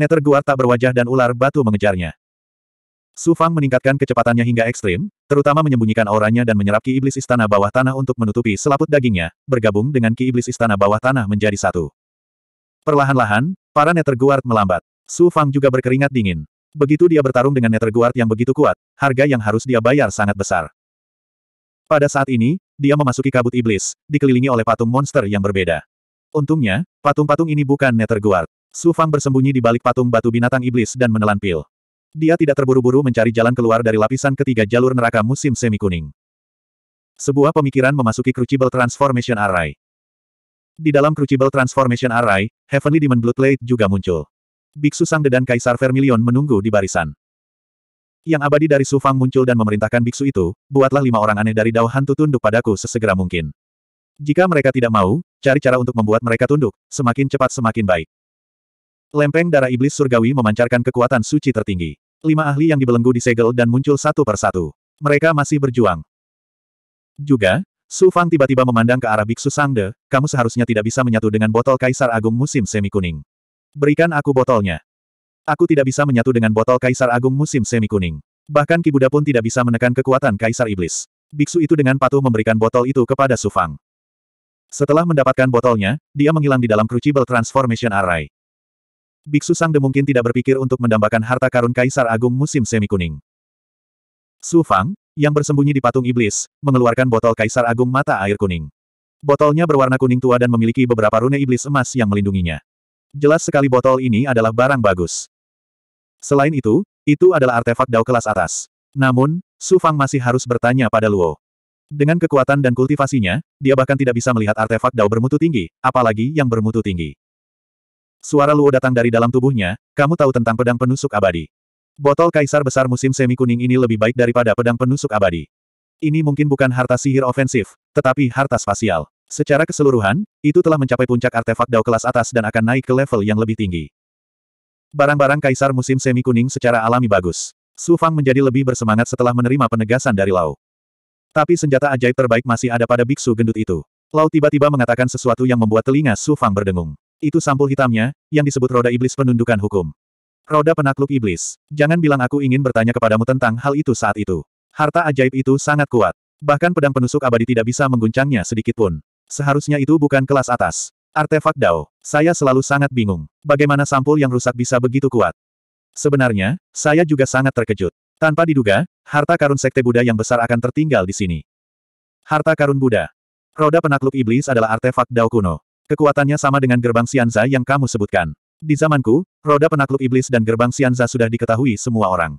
Nether Guard tak berwajah dan ular batu mengejarnya. Su Fang meningkatkan kecepatannya hingga ekstrim, terutama menyembunyikan auranya dan menyerap ki iblis istana bawah tanah untuk menutupi selaput dagingnya, bergabung dengan ki iblis istana bawah tanah menjadi satu. Perlahan-lahan, para Nether guard melambat. Su Fang juga berkeringat dingin. Begitu dia bertarung dengan Nether guard yang begitu kuat, harga yang harus dia bayar sangat besar. Pada saat ini, dia memasuki kabut iblis, dikelilingi oleh patung monster yang berbeda. Untungnya, patung-patung ini bukan Nether Guard. Su Fang bersembunyi di balik patung batu binatang iblis dan menelan pil. Dia tidak terburu-buru mencari jalan keluar dari lapisan ketiga jalur neraka musim semi kuning. Sebuah pemikiran memasuki Crucible Transformation Array. Di dalam Crucible Transformation Array, Heavenly Demon Blade juga muncul. Biksu Sang Dedan Kaisar Vermilion menunggu di barisan. Yang abadi dari Su Fang muncul dan memerintahkan biksu itu, buatlah lima orang aneh dari Dao Hantu tunduk padaku sesegera mungkin. Jika mereka tidak mau, cari cara untuk membuat mereka tunduk, semakin cepat semakin baik. Lempeng darah iblis surgawi memancarkan kekuatan suci tertinggi. Lima ahli yang dibelenggu disegel dan muncul satu per satu. Mereka masih berjuang. Juga, Su Fang tiba-tiba memandang ke arah Biksu Sangde, kamu seharusnya tidak bisa menyatu dengan botol Kaisar Agung musim semi kuning. Berikan aku botolnya. Aku tidak bisa menyatu dengan botol Kaisar Agung musim semi kuning. Bahkan Ki pun tidak bisa menekan kekuatan Kaisar Iblis. Biksu itu dengan patuh memberikan botol itu kepada Su Fang. Setelah mendapatkan botolnya, dia menghilang di dalam Crucible Transformation Array. Biksu Sangde mungkin tidak berpikir untuk mendambakan harta karun Kaisar Agung musim semi kuning. Su Fang, yang bersembunyi di patung iblis, mengeluarkan botol Kaisar Agung mata air kuning. Botolnya berwarna kuning tua dan memiliki beberapa rune iblis emas yang melindunginya. Jelas sekali botol ini adalah barang bagus. Selain itu, itu adalah artefak dao kelas atas. Namun, Su Fang masih harus bertanya pada Luo. Dengan kekuatan dan kultivasinya, dia bahkan tidak bisa melihat artefak dao bermutu tinggi, apalagi yang bermutu tinggi. Suara Luo datang dari dalam tubuhnya, kamu tahu tentang pedang penusuk abadi. Botol kaisar besar musim semi kuning ini lebih baik daripada pedang penusuk abadi. Ini mungkin bukan harta sihir ofensif, tetapi harta spasial. Secara keseluruhan, itu telah mencapai puncak artefak dao kelas atas dan akan naik ke level yang lebih tinggi. Barang-barang kaisar musim semi kuning secara alami bagus. Su Fang menjadi lebih bersemangat setelah menerima penegasan dari Lau. Tapi senjata ajaib terbaik masih ada pada biksu gendut itu. Lau tiba-tiba mengatakan sesuatu yang membuat telinga Su Fang berdengung. Itu sampul hitamnya, yang disebut roda iblis penundukan hukum. Roda penakluk iblis. Jangan bilang aku ingin bertanya kepadamu tentang hal itu saat itu. Harta ajaib itu sangat kuat. Bahkan pedang penusuk abadi tidak bisa mengguncangnya sedikit pun. Seharusnya itu bukan kelas atas. Artefak Dao. Saya selalu sangat bingung. Bagaimana sampul yang rusak bisa begitu kuat? Sebenarnya, saya juga sangat terkejut. Tanpa diduga, harta karun sekte Buddha yang besar akan tertinggal di sini. Harta karun Buddha. Roda penakluk iblis adalah artefak Dao kuno. Kekuatannya sama dengan gerbang Sianza yang kamu sebutkan. Di zamanku, roda penakluk iblis dan gerbang Sianza sudah diketahui semua orang.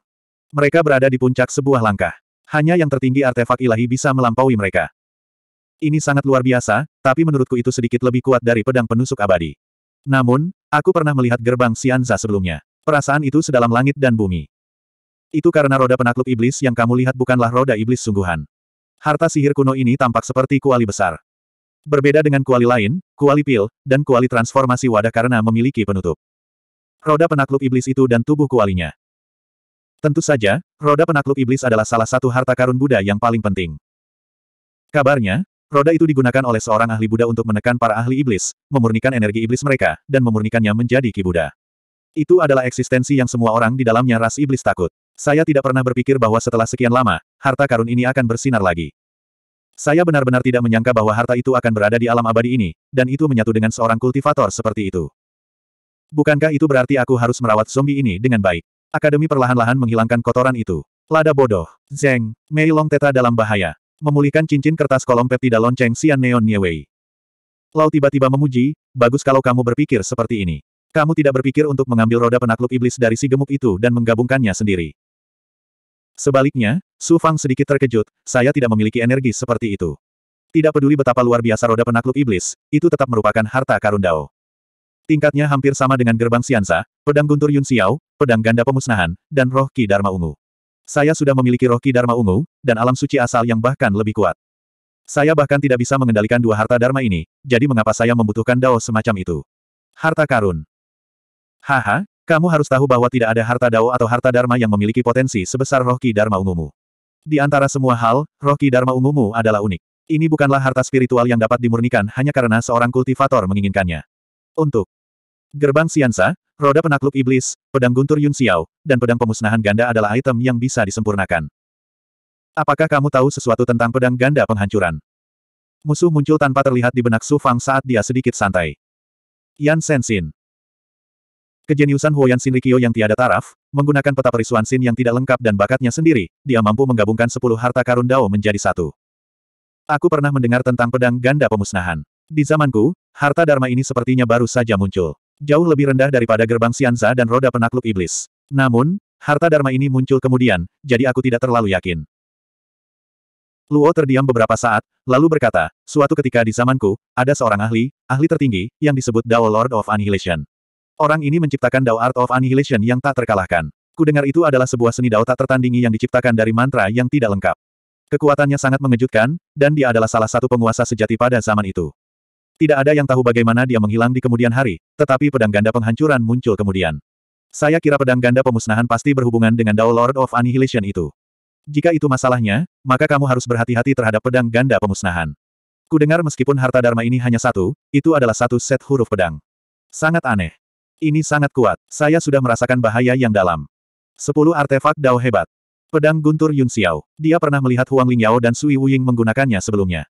Mereka berada di puncak sebuah langkah. Hanya yang tertinggi artefak ilahi bisa melampaui mereka. Ini sangat luar biasa, tapi menurutku itu sedikit lebih kuat dari pedang penusuk abadi. Namun, aku pernah melihat gerbang Sianza sebelumnya. Perasaan itu sedalam langit dan bumi. Itu karena roda penakluk iblis yang kamu lihat bukanlah roda iblis sungguhan. Harta sihir kuno ini tampak seperti kuali besar. Berbeda dengan kuali lain, kuali pil, dan kuali transformasi wadah karena memiliki penutup. Roda penakluk iblis itu dan tubuh kualinya. Tentu saja, roda penakluk iblis adalah salah satu harta karun Buddha yang paling penting. Kabarnya, roda itu digunakan oleh seorang ahli Buddha untuk menekan para ahli iblis, memurnikan energi iblis mereka, dan memurnikannya menjadi Ki Buddha. Itu adalah eksistensi yang semua orang di dalamnya ras iblis takut. Saya tidak pernah berpikir bahwa setelah sekian lama, harta karun ini akan bersinar lagi. Saya benar-benar tidak menyangka bahwa harta itu akan berada di alam abadi ini, dan itu menyatu dengan seorang kultivator seperti itu. Bukankah itu berarti aku harus merawat zombie ini dengan baik? Akademi perlahan-lahan menghilangkan kotoran itu. Lada bodoh. Zeng. Mei Long Teta dalam bahaya. Memulihkan cincin kertas kolom peptida lonceng sian Neon Niewei. Lao tiba-tiba memuji, bagus kalau kamu berpikir seperti ini. Kamu tidak berpikir untuk mengambil roda penakluk iblis dari si gemuk itu dan menggabungkannya sendiri. Sebaliknya, Su Fang sedikit terkejut, saya tidak memiliki energi seperti itu. Tidak peduli betapa luar biasa roda penakluk iblis, itu tetap merupakan harta karun Dao. Tingkatnya hampir sama dengan gerbang Siansa, pedang guntur Yun Xiao, pedang ganda pemusnahan, dan roh Ki Dharma Ungu. Saya sudah memiliki roh Ki Dharma Ungu, dan alam suci asal yang bahkan lebih kuat. Saya bahkan tidak bisa mengendalikan dua harta Dharma ini, jadi mengapa saya membutuhkan Dao semacam itu? Harta karun. Haha, kamu harus tahu bahwa tidak ada harta dao atau harta dharma yang memiliki potensi sebesar roh ki dharma ungumu. Di antara semua hal, roh ki dharma ungumu adalah unik. Ini bukanlah harta spiritual yang dapat dimurnikan hanya karena seorang kultivator menginginkannya. Untuk gerbang siansa, roda penakluk iblis, pedang guntur Yun Xiao, dan pedang pemusnahan ganda adalah item yang bisa disempurnakan. Apakah kamu tahu sesuatu tentang pedang ganda penghancuran? Musuh muncul tanpa terlihat di benak Su Fang saat dia sedikit santai. Yan Sensin. Kejeniusan Huoyan Sinrikyo yang tiada taraf, menggunakan peta perisuan sin yang tidak lengkap dan bakatnya sendiri, dia mampu menggabungkan sepuluh harta karun Dao menjadi satu. Aku pernah mendengar tentang pedang ganda pemusnahan. Di zamanku, harta Dharma ini sepertinya baru saja muncul. Jauh lebih rendah daripada gerbang Sianza dan roda penakluk iblis. Namun, harta Dharma ini muncul kemudian, jadi aku tidak terlalu yakin. Luo terdiam beberapa saat, lalu berkata, suatu ketika di zamanku, ada seorang ahli, ahli tertinggi, yang disebut Dao Lord of Annihilation. Orang ini menciptakan Dao Art of Annihilation yang tak terkalahkan. Kudengar itu adalah sebuah seni Dao tak tertandingi yang diciptakan dari mantra yang tidak lengkap. Kekuatannya sangat mengejutkan, dan dia adalah salah satu penguasa sejati pada zaman itu. Tidak ada yang tahu bagaimana dia menghilang di kemudian hari, tetapi pedang ganda penghancuran muncul kemudian. Saya kira pedang ganda pemusnahan pasti berhubungan dengan Dao Lord of Annihilation itu. Jika itu masalahnya, maka kamu harus berhati-hati terhadap pedang ganda pemusnahan. Kudengar meskipun harta dharma ini hanya satu, itu adalah satu set huruf pedang. Sangat aneh. Ini sangat kuat. Saya sudah merasakan bahaya yang dalam. Sepuluh artefak Dao hebat. Pedang Guntur Yun Xiao. Dia pernah melihat Huang Ling Yao dan Sui Wuying menggunakannya sebelumnya.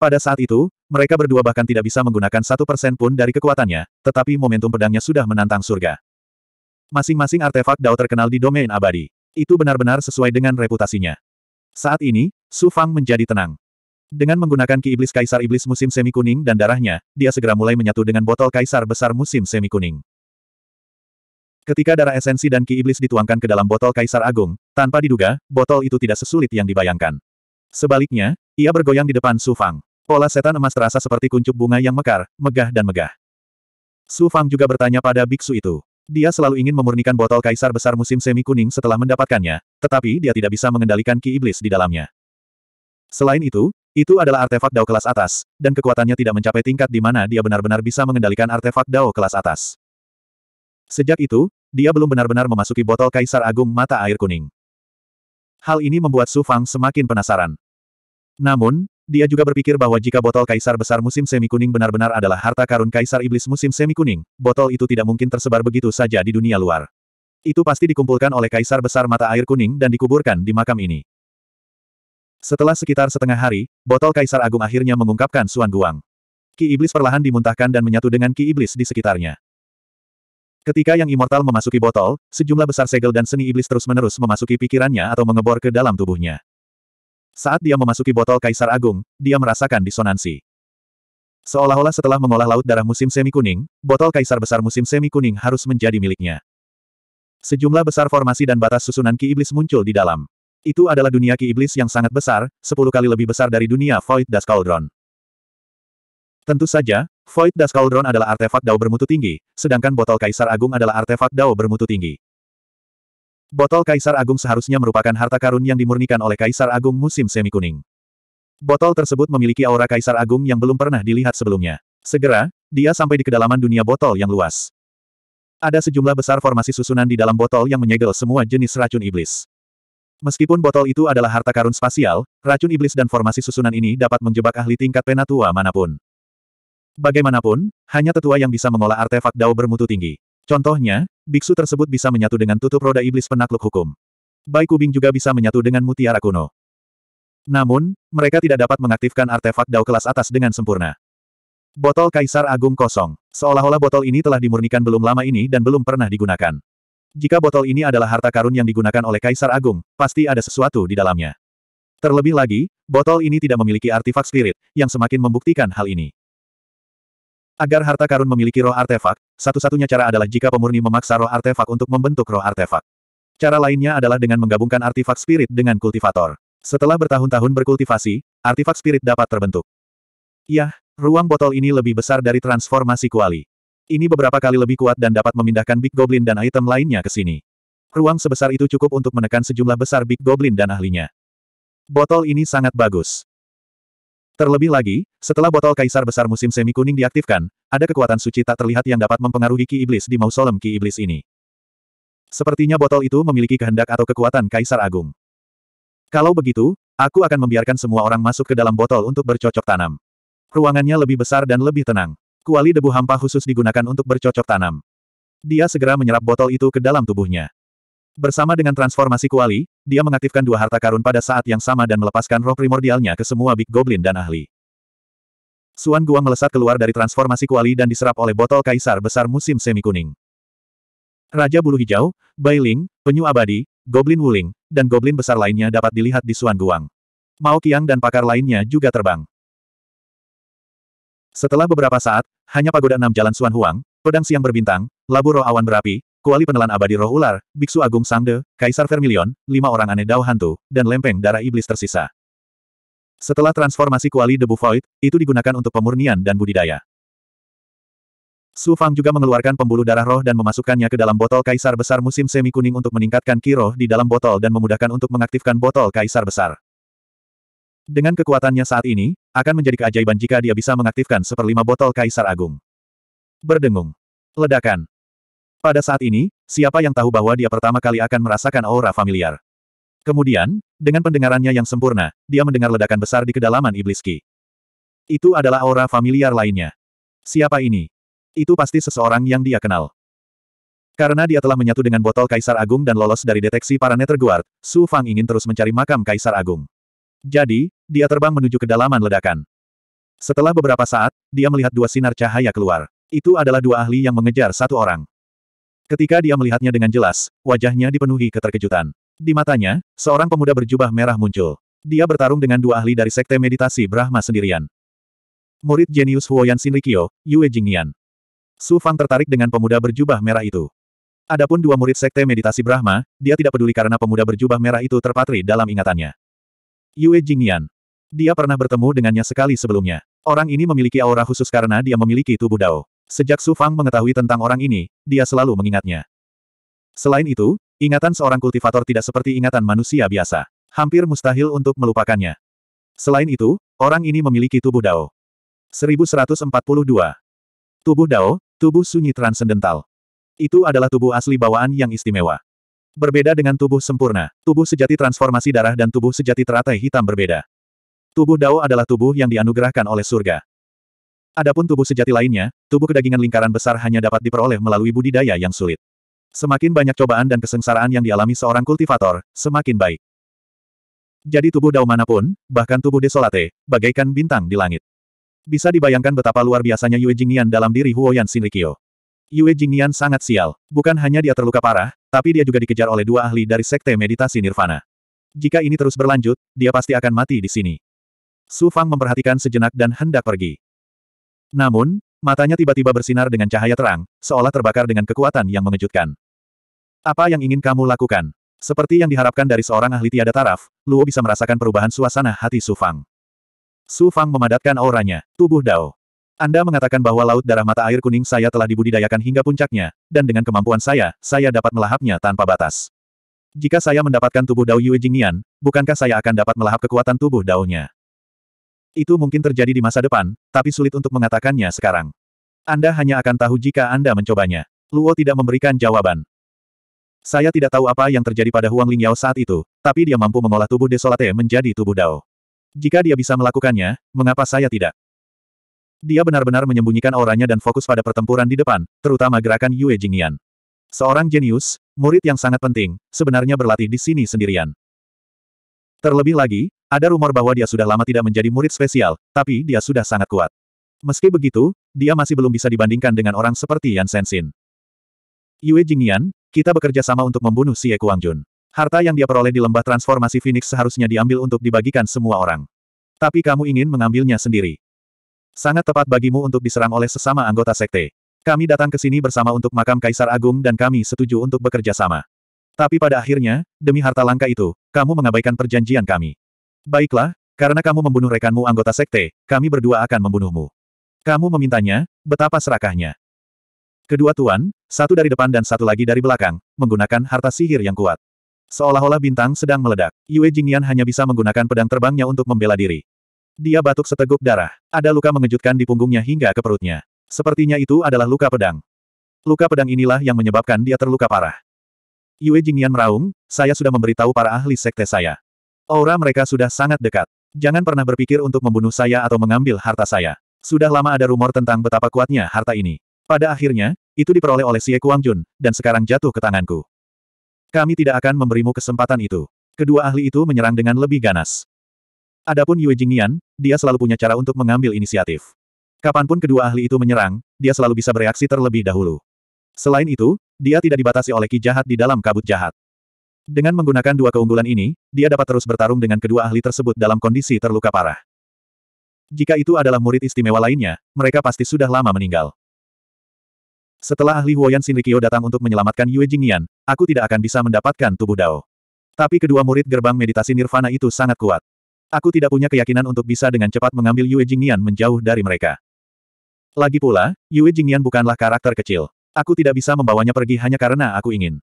Pada saat itu, mereka berdua bahkan tidak bisa menggunakan satu persen pun dari kekuatannya, tetapi momentum pedangnya sudah menantang surga. Masing-masing artefak Dao terkenal di domain abadi. Itu benar-benar sesuai dengan reputasinya. Saat ini, Su Fang menjadi tenang. Dengan menggunakan ki iblis kaisar iblis musim semi kuning dan darahnya, dia segera mulai menyatu dengan botol kaisar besar musim semi kuning. Ketika darah esensi dan ki iblis dituangkan ke dalam botol Kaisar Agung, tanpa diduga, botol itu tidak sesulit yang dibayangkan. Sebaliknya, ia bergoyang di depan Su Fang. Pola setan emas terasa seperti kuncup bunga yang mekar, megah dan megah. Su Fang juga bertanya pada biksu itu. Dia selalu ingin memurnikan botol kaisar besar musim semi kuning setelah mendapatkannya, tetapi dia tidak bisa mengendalikan ki iblis di dalamnya. Selain itu, itu adalah artefak dao kelas atas, dan kekuatannya tidak mencapai tingkat di mana dia benar-benar bisa mengendalikan artefak dao kelas atas. Sejak itu, dia belum benar-benar memasuki botol Kaisar Agung Mata Air Kuning. Hal ini membuat Su Fang semakin penasaran. Namun, dia juga berpikir bahwa jika botol Kaisar Besar Musim Semi Kuning benar-benar adalah harta karun Kaisar Iblis Musim Semi Kuning, botol itu tidak mungkin tersebar begitu saja di dunia luar. Itu pasti dikumpulkan oleh Kaisar Besar Mata Air Kuning dan dikuburkan di makam ini. Setelah sekitar setengah hari, botol Kaisar Agung akhirnya mengungkapkan Suan Guang. Ki Iblis perlahan dimuntahkan dan menyatu dengan Ki Iblis di sekitarnya. Ketika yang immortal memasuki botol, sejumlah besar segel dan seni iblis terus-menerus memasuki pikirannya atau mengebor ke dalam tubuhnya. Saat dia memasuki botol Kaisar Agung, dia merasakan disonansi. Seolah-olah setelah mengolah laut darah musim semi kuning, botol Kaisar Besar musim semi kuning harus menjadi miliknya. Sejumlah besar formasi dan batas susunan ki iblis muncul di dalam. Itu adalah dunia ki iblis yang sangat besar, sepuluh kali lebih besar dari dunia Void Das Cauldron. Tentu saja, Void Dust Cauldron adalah artefak dao bermutu tinggi, sedangkan botol Kaisar Agung adalah artefak dao bermutu tinggi. Botol Kaisar Agung seharusnya merupakan harta karun yang dimurnikan oleh Kaisar Agung musim semi kuning. Botol tersebut memiliki aura Kaisar Agung yang belum pernah dilihat sebelumnya. Segera, dia sampai di kedalaman dunia botol yang luas. Ada sejumlah besar formasi susunan di dalam botol yang menyegel semua jenis racun iblis. Meskipun botol itu adalah harta karun spasial, racun iblis dan formasi susunan ini dapat menjebak ahli tingkat penatua manapun. Bagaimanapun, hanya tetua yang bisa mengolah artefak dao bermutu tinggi. Contohnya, biksu tersebut bisa menyatu dengan tutup roda iblis penakluk hukum. Bai Kubing juga bisa menyatu dengan mutiara kuno. Namun, mereka tidak dapat mengaktifkan artefak dao kelas atas dengan sempurna. Botol Kaisar Agung kosong. Seolah-olah botol ini telah dimurnikan belum lama ini dan belum pernah digunakan. Jika botol ini adalah harta karun yang digunakan oleh Kaisar Agung, pasti ada sesuatu di dalamnya. Terlebih lagi, botol ini tidak memiliki artefak spirit, yang semakin membuktikan hal ini. Agar harta karun memiliki roh artefak, satu-satunya cara adalah jika pemurni memaksa roh artefak untuk membentuk roh artefak. Cara lainnya adalah dengan menggabungkan artefak spirit dengan kultivator. Setelah bertahun-tahun berkultivasi, artefak spirit dapat terbentuk. Yah, ruang botol ini lebih besar dari transformasi kuali. Ini beberapa kali lebih kuat dan dapat memindahkan Big Goblin dan item lainnya ke sini. Ruang sebesar itu cukup untuk menekan sejumlah besar Big Goblin dan ahlinya. Botol ini sangat bagus. Terlebih lagi, setelah botol kaisar besar musim semi kuning diaktifkan, ada kekuatan suci tak terlihat yang dapat mempengaruhi ki iblis di mausolem ki iblis ini. Sepertinya botol itu memiliki kehendak atau kekuatan kaisar agung. Kalau begitu, aku akan membiarkan semua orang masuk ke dalam botol untuk bercocok tanam. Ruangannya lebih besar dan lebih tenang. Kuali debu hampa khusus digunakan untuk bercocok tanam. Dia segera menyerap botol itu ke dalam tubuhnya. Bersama dengan transformasi kuali, dia mengaktifkan dua harta karun pada saat yang sama dan melepaskan roh primordialnya ke semua Big Goblin dan ahli. Suan Guang melesat keluar dari transformasi kuali dan diserap oleh botol kaisar besar musim semi kuning. Raja Bulu Hijau, Ling, Penyu Abadi, Goblin Wuling, dan Goblin besar lainnya dapat dilihat di Suan Guang. Mao Qiang dan pakar lainnya juga terbang. Setelah beberapa saat, hanya pagoda enam jalan Suan Huang, pedang siang berbintang, labu roh awan berapi, kuali penelan abadi roh ular, Biksu Agung Sangde, Kaisar Vermilion, lima orang aneh dao hantu, dan lempeng darah iblis tersisa. Setelah transformasi kuali debu void, itu digunakan untuk pemurnian dan budidaya. Su Fang juga mengeluarkan pembuluh darah roh dan memasukkannya ke dalam botol kaisar besar musim semi kuning untuk meningkatkan kiroh di dalam botol dan memudahkan untuk mengaktifkan botol kaisar besar. Dengan kekuatannya saat ini, akan menjadi keajaiban jika dia bisa mengaktifkan seperlima botol kaisar agung. Berdengung. Ledakan. Pada saat ini, siapa yang tahu bahwa dia pertama kali akan merasakan aura familiar. Kemudian, dengan pendengarannya yang sempurna, dia mendengar ledakan besar di kedalaman iblis Ki. Itu adalah aura familiar lainnya. Siapa ini? Itu pasti seseorang yang dia kenal. Karena dia telah menyatu dengan botol Kaisar Agung dan lolos dari deteksi para guard, Su Fang ingin terus mencari makam Kaisar Agung. Jadi, dia terbang menuju kedalaman ledakan. Setelah beberapa saat, dia melihat dua sinar cahaya keluar. Itu adalah dua ahli yang mengejar satu orang. Ketika dia melihatnya dengan jelas, wajahnya dipenuhi keterkejutan. Di matanya, seorang pemuda berjubah merah muncul. Dia bertarung dengan dua ahli dari sekte meditasi Brahma sendirian. Murid jenius Huoyan Shinrikyo, Yue Jingyan. Su Fang tertarik dengan pemuda berjubah merah itu. Adapun dua murid sekte meditasi Brahma, dia tidak peduli karena pemuda berjubah merah itu terpatri dalam ingatannya. Yue Jingyan. Dia pernah bertemu dengannya sekali sebelumnya. Orang ini memiliki aura khusus karena dia memiliki tubuh dao. Sejak Su Fang mengetahui tentang orang ini, dia selalu mengingatnya. Selain itu, ingatan seorang kultivator tidak seperti ingatan manusia biasa. Hampir mustahil untuk melupakannya. Selain itu, orang ini memiliki tubuh Dao. 1142. Tubuh Dao, tubuh sunyi transendental. Itu adalah tubuh asli bawaan yang istimewa. Berbeda dengan tubuh sempurna, tubuh sejati transformasi darah dan tubuh sejati teratai hitam berbeda. Tubuh Dao adalah tubuh yang dianugerahkan oleh surga. Adapun tubuh sejati lainnya, tubuh kedagingan lingkaran besar hanya dapat diperoleh melalui budidaya yang sulit. Semakin banyak cobaan dan kesengsaraan yang dialami seorang kultivator, semakin baik. Jadi tubuh Dao manapun, bahkan tubuh Desolate, bagaikan bintang di langit. Bisa dibayangkan betapa luar biasanya Yue Jingnian dalam diri Huoyan Shinrikyo. Yue Jingnian sangat sial. Bukan hanya dia terluka parah, tapi dia juga dikejar oleh dua ahli dari Sekte Meditasi Nirvana. Jika ini terus berlanjut, dia pasti akan mati di sini. Su Fang memperhatikan sejenak dan hendak pergi. Namun, matanya tiba-tiba bersinar dengan cahaya terang, seolah terbakar dengan kekuatan yang mengejutkan. Apa yang ingin kamu lakukan? Seperti yang diharapkan dari seorang ahli tiada taraf, Luo bisa merasakan perubahan suasana hati Su Fang. Su Fang memadatkan auranya, tubuh Dao. Anda mengatakan bahwa laut darah mata air kuning saya telah dibudidayakan hingga puncaknya, dan dengan kemampuan saya, saya dapat melahapnya tanpa batas. Jika saya mendapatkan tubuh Dao Yue Jingnian, bukankah saya akan dapat melahap kekuatan tubuh Dao-nya? Itu mungkin terjadi di masa depan, tapi sulit untuk mengatakannya sekarang. Anda hanya akan tahu jika Anda mencobanya. Luo tidak memberikan jawaban. Saya tidak tahu apa yang terjadi pada Huang Lingyao saat itu, tapi dia mampu mengolah tubuh Desolate menjadi tubuh Dao. Jika dia bisa melakukannya, mengapa saya tidak? Dia benar-benar menyembunyikan auranya dan fokus pada pertempuran di depan, terutama gerakan Yue Jingyan. Seorang jenius, murid yang sangat penting, sebenarnya berlatih di sini sendirian. Terlebih lagi, ada rumor bahwa dia sudah lama tidak menjadi murid spesial, tapi dia sudah sangat kuat. Meski begitu, dia masih belum bisa dibandingkan dengan orang seperti Yan Sensin. Yue Jingyan, kita bekerja sama untuk membunuh Si Xie Kuangjun. Harta yang dia peroleh di lembah transformasi Phoenix seharusnya diambil untuk dibagikan semua orang. Tapi kamu ingin mengambilnya sendiri. Sangat tepat bagimu untuk diserang oleh sesama anggota sekte. Kami datang ke sini bersama untuk makam Kaisar Agung dan kami setuju untuk bekerja sama. Tapi pada akhirnya, demi harta langka itu, kamu mengabaikan perjanjian kami. Baiklah, karena kamu membunuh rekanmu anggota sekte, kami berdua akan membunuhmu. Kamu memintanya, betapa serakahnya. Kedua tuan, satu dari depan dan satu lagi dari belakang, menggunakan harta sihir yang kuat. Seolah-olah bintang sedang meledak, Yue Jingyan hanya bisa menggunakan pedang terbangnya untuk membela diri. Dia batuk seteguk darah. Ada luka mengejutkan di punggungnya hingga ke perutnya. Sepertinya itu adalah luka pedang. Luka pedang inilah yang menyebabkan dia terluka parah. Yue Jingyan meraung, saya sudah memberitahu para ahli sekte saya. Aura mereka sudah sangat dekat. Jangan pernah berpikir untuk membunuh saya atau mengambil harta saya. Sudah lama ada rumor tentang betapa kuatnya harta ini. Pada akhirnya, itu diperoleh oleh Xie Jun, dan sekarang jatuh ke tanganku. Kami tidak akan memberimu kesempatan itu. Kedua ahli itu menyerang dengan lebih ganas. Adapun Yue Jingnian, dia selalu punya cara untuk mengambil inisiatif. Kapanpun kedua ahli itu menyerang, dia selalu bisa bereaksi terlebih dahulu. Selain itu, dia tidak dibatasi oleh ki jahat di dalam kabut jahat. Dengan menggunakan dua keunggulan ini, dia dapat terus bertarung dengan kedua ahli tersebut dalam kondisi terluka parah. Jika itu adalah murid istimewa lainnya, mereka pasti sudah lama meninggal. Setelah ahli Huoyan Shinrikyo datang untuk menyelamatkan Yue Jingyan, aku tidak akan bisa mendapatkan tubuh Dao. Tapi kedua murid gerbang meditasi nirvana itu sangat kuat. Aku tidak punya keyakinan untuk bisa dengan cepat mengambil Yue Jingyan menjauh dari mereka. Lagi pula, Yue Jingyan bukanlah karakter kecil. Aku tidak bisa membawanya pergi hanya karena aku ingin.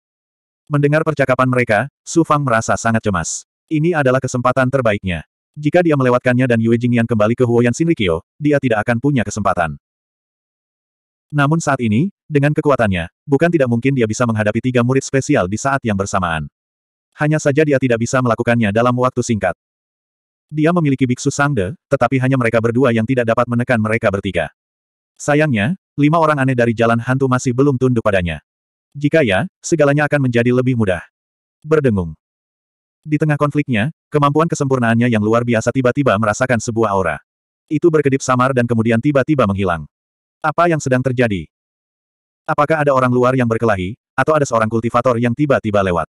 Mendengar percakapan mereka, Su Fang merasa sangat cemas. Ini adalah kesempatan terbaiknya. Jika dia melewatkannya dan Yue Jingyan kembali ke Huoyan Shinrikyo, dia tidak akan punya kesempatan. Namun saat ini, dengan kekuatannya, bukan tidak mungkin dia bisa menghadapi tiga murid spesial di saat yang bersamaan. Hanya saja dia tidak bisa melakukannya dalam waktu singkat. Dia memiliki biksu sangde, tetapi hanya mereka berdua yang tidak dapat menekan mereka bertiga. Sayangnya, lima orang aneh dari jalan hantu masih belum tunduk padanya. Jika ya, segalanya akan menjadi lebih mudah. Berdengung. Di tengah konfliknya, kemampuan kesempurnaannya yang luar biasa tiba-tiba merasakan sebuah aura. Itu berkedip samar dan kemudian tiba-tiba menghilang. Apa yang sedang terjadi? Apakah ada orang luar yang berkelahi, atau ada seorang kultivator yang tiba-tiba lewat?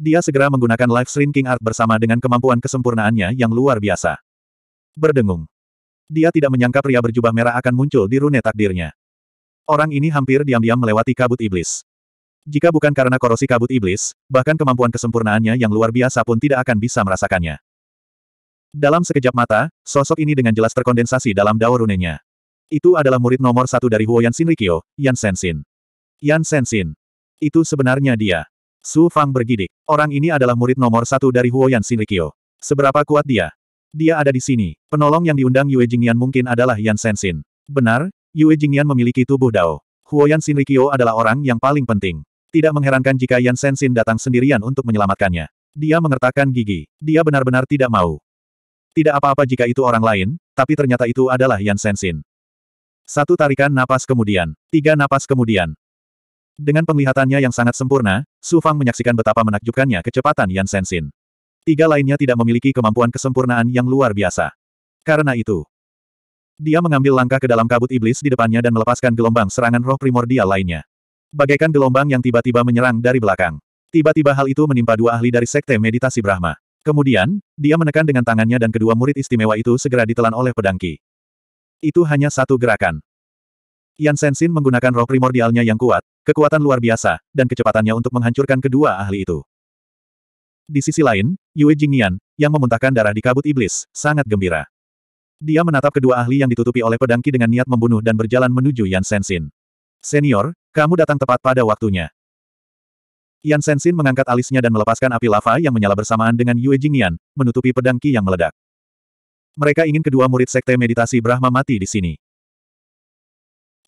Dia segera menggunakan Life Shrinking Art bersama dengan kemampuan kesempurnaannya yang luar biasa. Berdengung. Dia tidak menyangka pria berjubah merah akan muncul di rune takdirnya. Orang ini hampir diam-diam melewati kabut iblis. Jika bukan karena korosi kabut iblis, bahkan kemampuan kesempurnaannya yang luar biasa pun tidak akan bisa merasakannya. Dalam sekejap mata, sosok ini dengan jelas terkondensasi dalam daorunenya. Itu adalah murid nomor satu dari Huo Yan Huoyan Shinrikyo, Yan Senshin. Yan Senshin. Itu sebenarnya dia. Su Fang bergidik. Orang ini adalah murid nomor satu dari Huo Yan Huoyan Shinrikyo. Seberapa kuat dia? Dia ada di sini. Penolong yang diundang Yue Jingyan mungkin adalah Yan Senshin. Benar, Yue Jingyan memiliki tubuh Dao. Huoyan Shinrikyo adalah orang yang paling penting. Tidak mengherankan jika Yan Senshin datang sendirian untuk menyelamatkannya. Dia mengertakkan gigi. Dia benar-benar tidak mau. Tidak apa-apa jika itu orang lain, tapi ternyata itu adalah Yan Senshin. Satu tarikan napas kemudian, tiga napas kemudian. Dengan penglihatannya yang sangat sempurna, Su Fang menyaksikan betapa menakjubkannya kecepatan Yan Senshin. Tiga lainnya tidak memiliki kemampuan kesempurnaan yang luar biasa. Karena itu, dia mengambil langkah ke dalam kabut iblis di depannya dan melepaskan gelombang serangan roh primordial lainnya. Bagaikan gelombang yang tiba-tiba menyerang dari belakang. Tiba-tiba hal itu menimpa dua ahli dari Sekte Meditasi Brahma. Kemudian, dia menekan dengan tangannya dan kedua murid istimewa itu segera ditelan oleh pedangki. Itu hanya satu gerakan. Yan Sensin menggunakan roh primordialnya yang kuat, kekuatan luar biasa, dan kecepatannya untuk menghancurkan kedua ahli itu. Di sisi lain, Yue Jingyan, yang memuntahkan darah di kabut iblis, sangat gembira. Dia menatap kedua ahli yang ditutupi oleh pedangki dengan niat membunuh dan berjalan menuju Yan Sensin. Senior, kamu datang tepat pada waktunya. Yan Sensin mengangkat alisnya dan melepaskan api lava yang menyala bersamaan dengan Yue Jingyan, menutupi pedangki yang meledak. Mereka ingin kedua murid sekte meditasi Brahma mati di sini.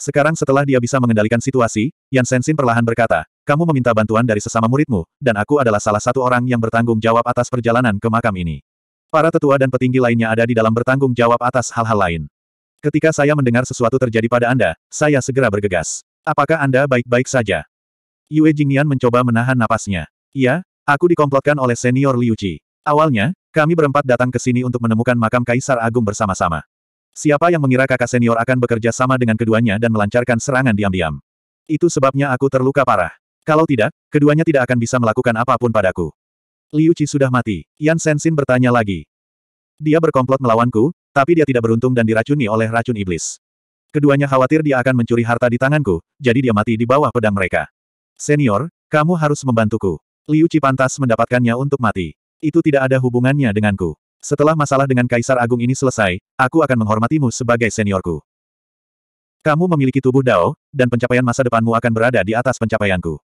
Sekarang setelah dia bisa mengendalikan situasi, Yan Sensin perlahan berkata, kamu meminta bantuan dari sesama muridmu, dan aku adalah salah satu orang yang bertanggung jawab atas perjalanan ke makam ini. Para tetua dan petinggi lainnya ada di dalam bertanggung jawab atas hal-hal lain. Ketika saya mendengar sesuatu terjadi pada Anda, saya segera bergegas. Apakah Anda baik-baik saja? Yue Jingnian mencoba menahan napasnya. Iya, aku dikomplotkan oleh senior Liu Qi. Awalnya, kami berempat datang ke sini untuk menemukan makam Kaisar Agung bersama-sama. Siapa yang mengira kakak senior akan bekerja sama dengan keduanya dan melancarkan serangan diam-diam? Itu sebabnya aku terluka parah. Kalau tidak, keduanya tidak akan bisa melakukan apapun padaku. Liu Qi sudah mati. Yan Sensin bertanya lagi. Dia berkomplot melawanku, tapi dia tidak beruntung dan diracuni oleh racun iblis. Keduanya khawatir dia akan mencuri harta di tanganku, jadi dia mati di bawah pedang mereka. Senior, kamu harus membantuku. Liu Qi pantas mendapatkannya untuk mati. Itu tidak ada hubungannya denganku. Setelah masalah dengan Kaisar Agung ini selesai, aku akan menghormatimu sebagai seniorku. Kamu memiliki tubuh Dao, dan pencapaian masa depanmu akan berada di atas pencapaianku.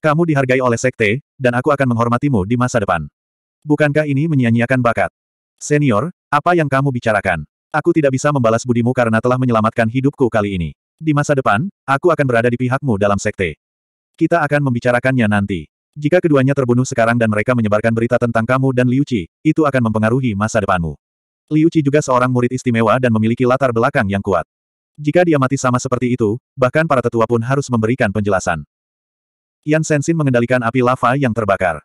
Kamu dihargai oleh sekte, dan aku akan menghormatimu di masa depan. Bukankah ini menyia-nyiakan bakat? Senior, apa yang kamu bicarakan? Aku tidak bisa membalas budimu karena telah menyelamatkan hidupku kali ini. Di masa depan, aku akan berada di pihakmu dalam sekte. Kita akan membicarakannya nanti. Jika keduanya terbunuh sekarang dan mereka menyebarkan berita tentang kamu dan Liu Qi, itu akan mempengaruhi masa depanmu. Liu Qi juga seorang murid istimewa dan memiliki latar belakang yang kuat. Jika dia mati sama seperti itu, bahkan para tetua pun harus memberikan penjelasan. Yan Sensin mengendalikan api lava yang terbakar.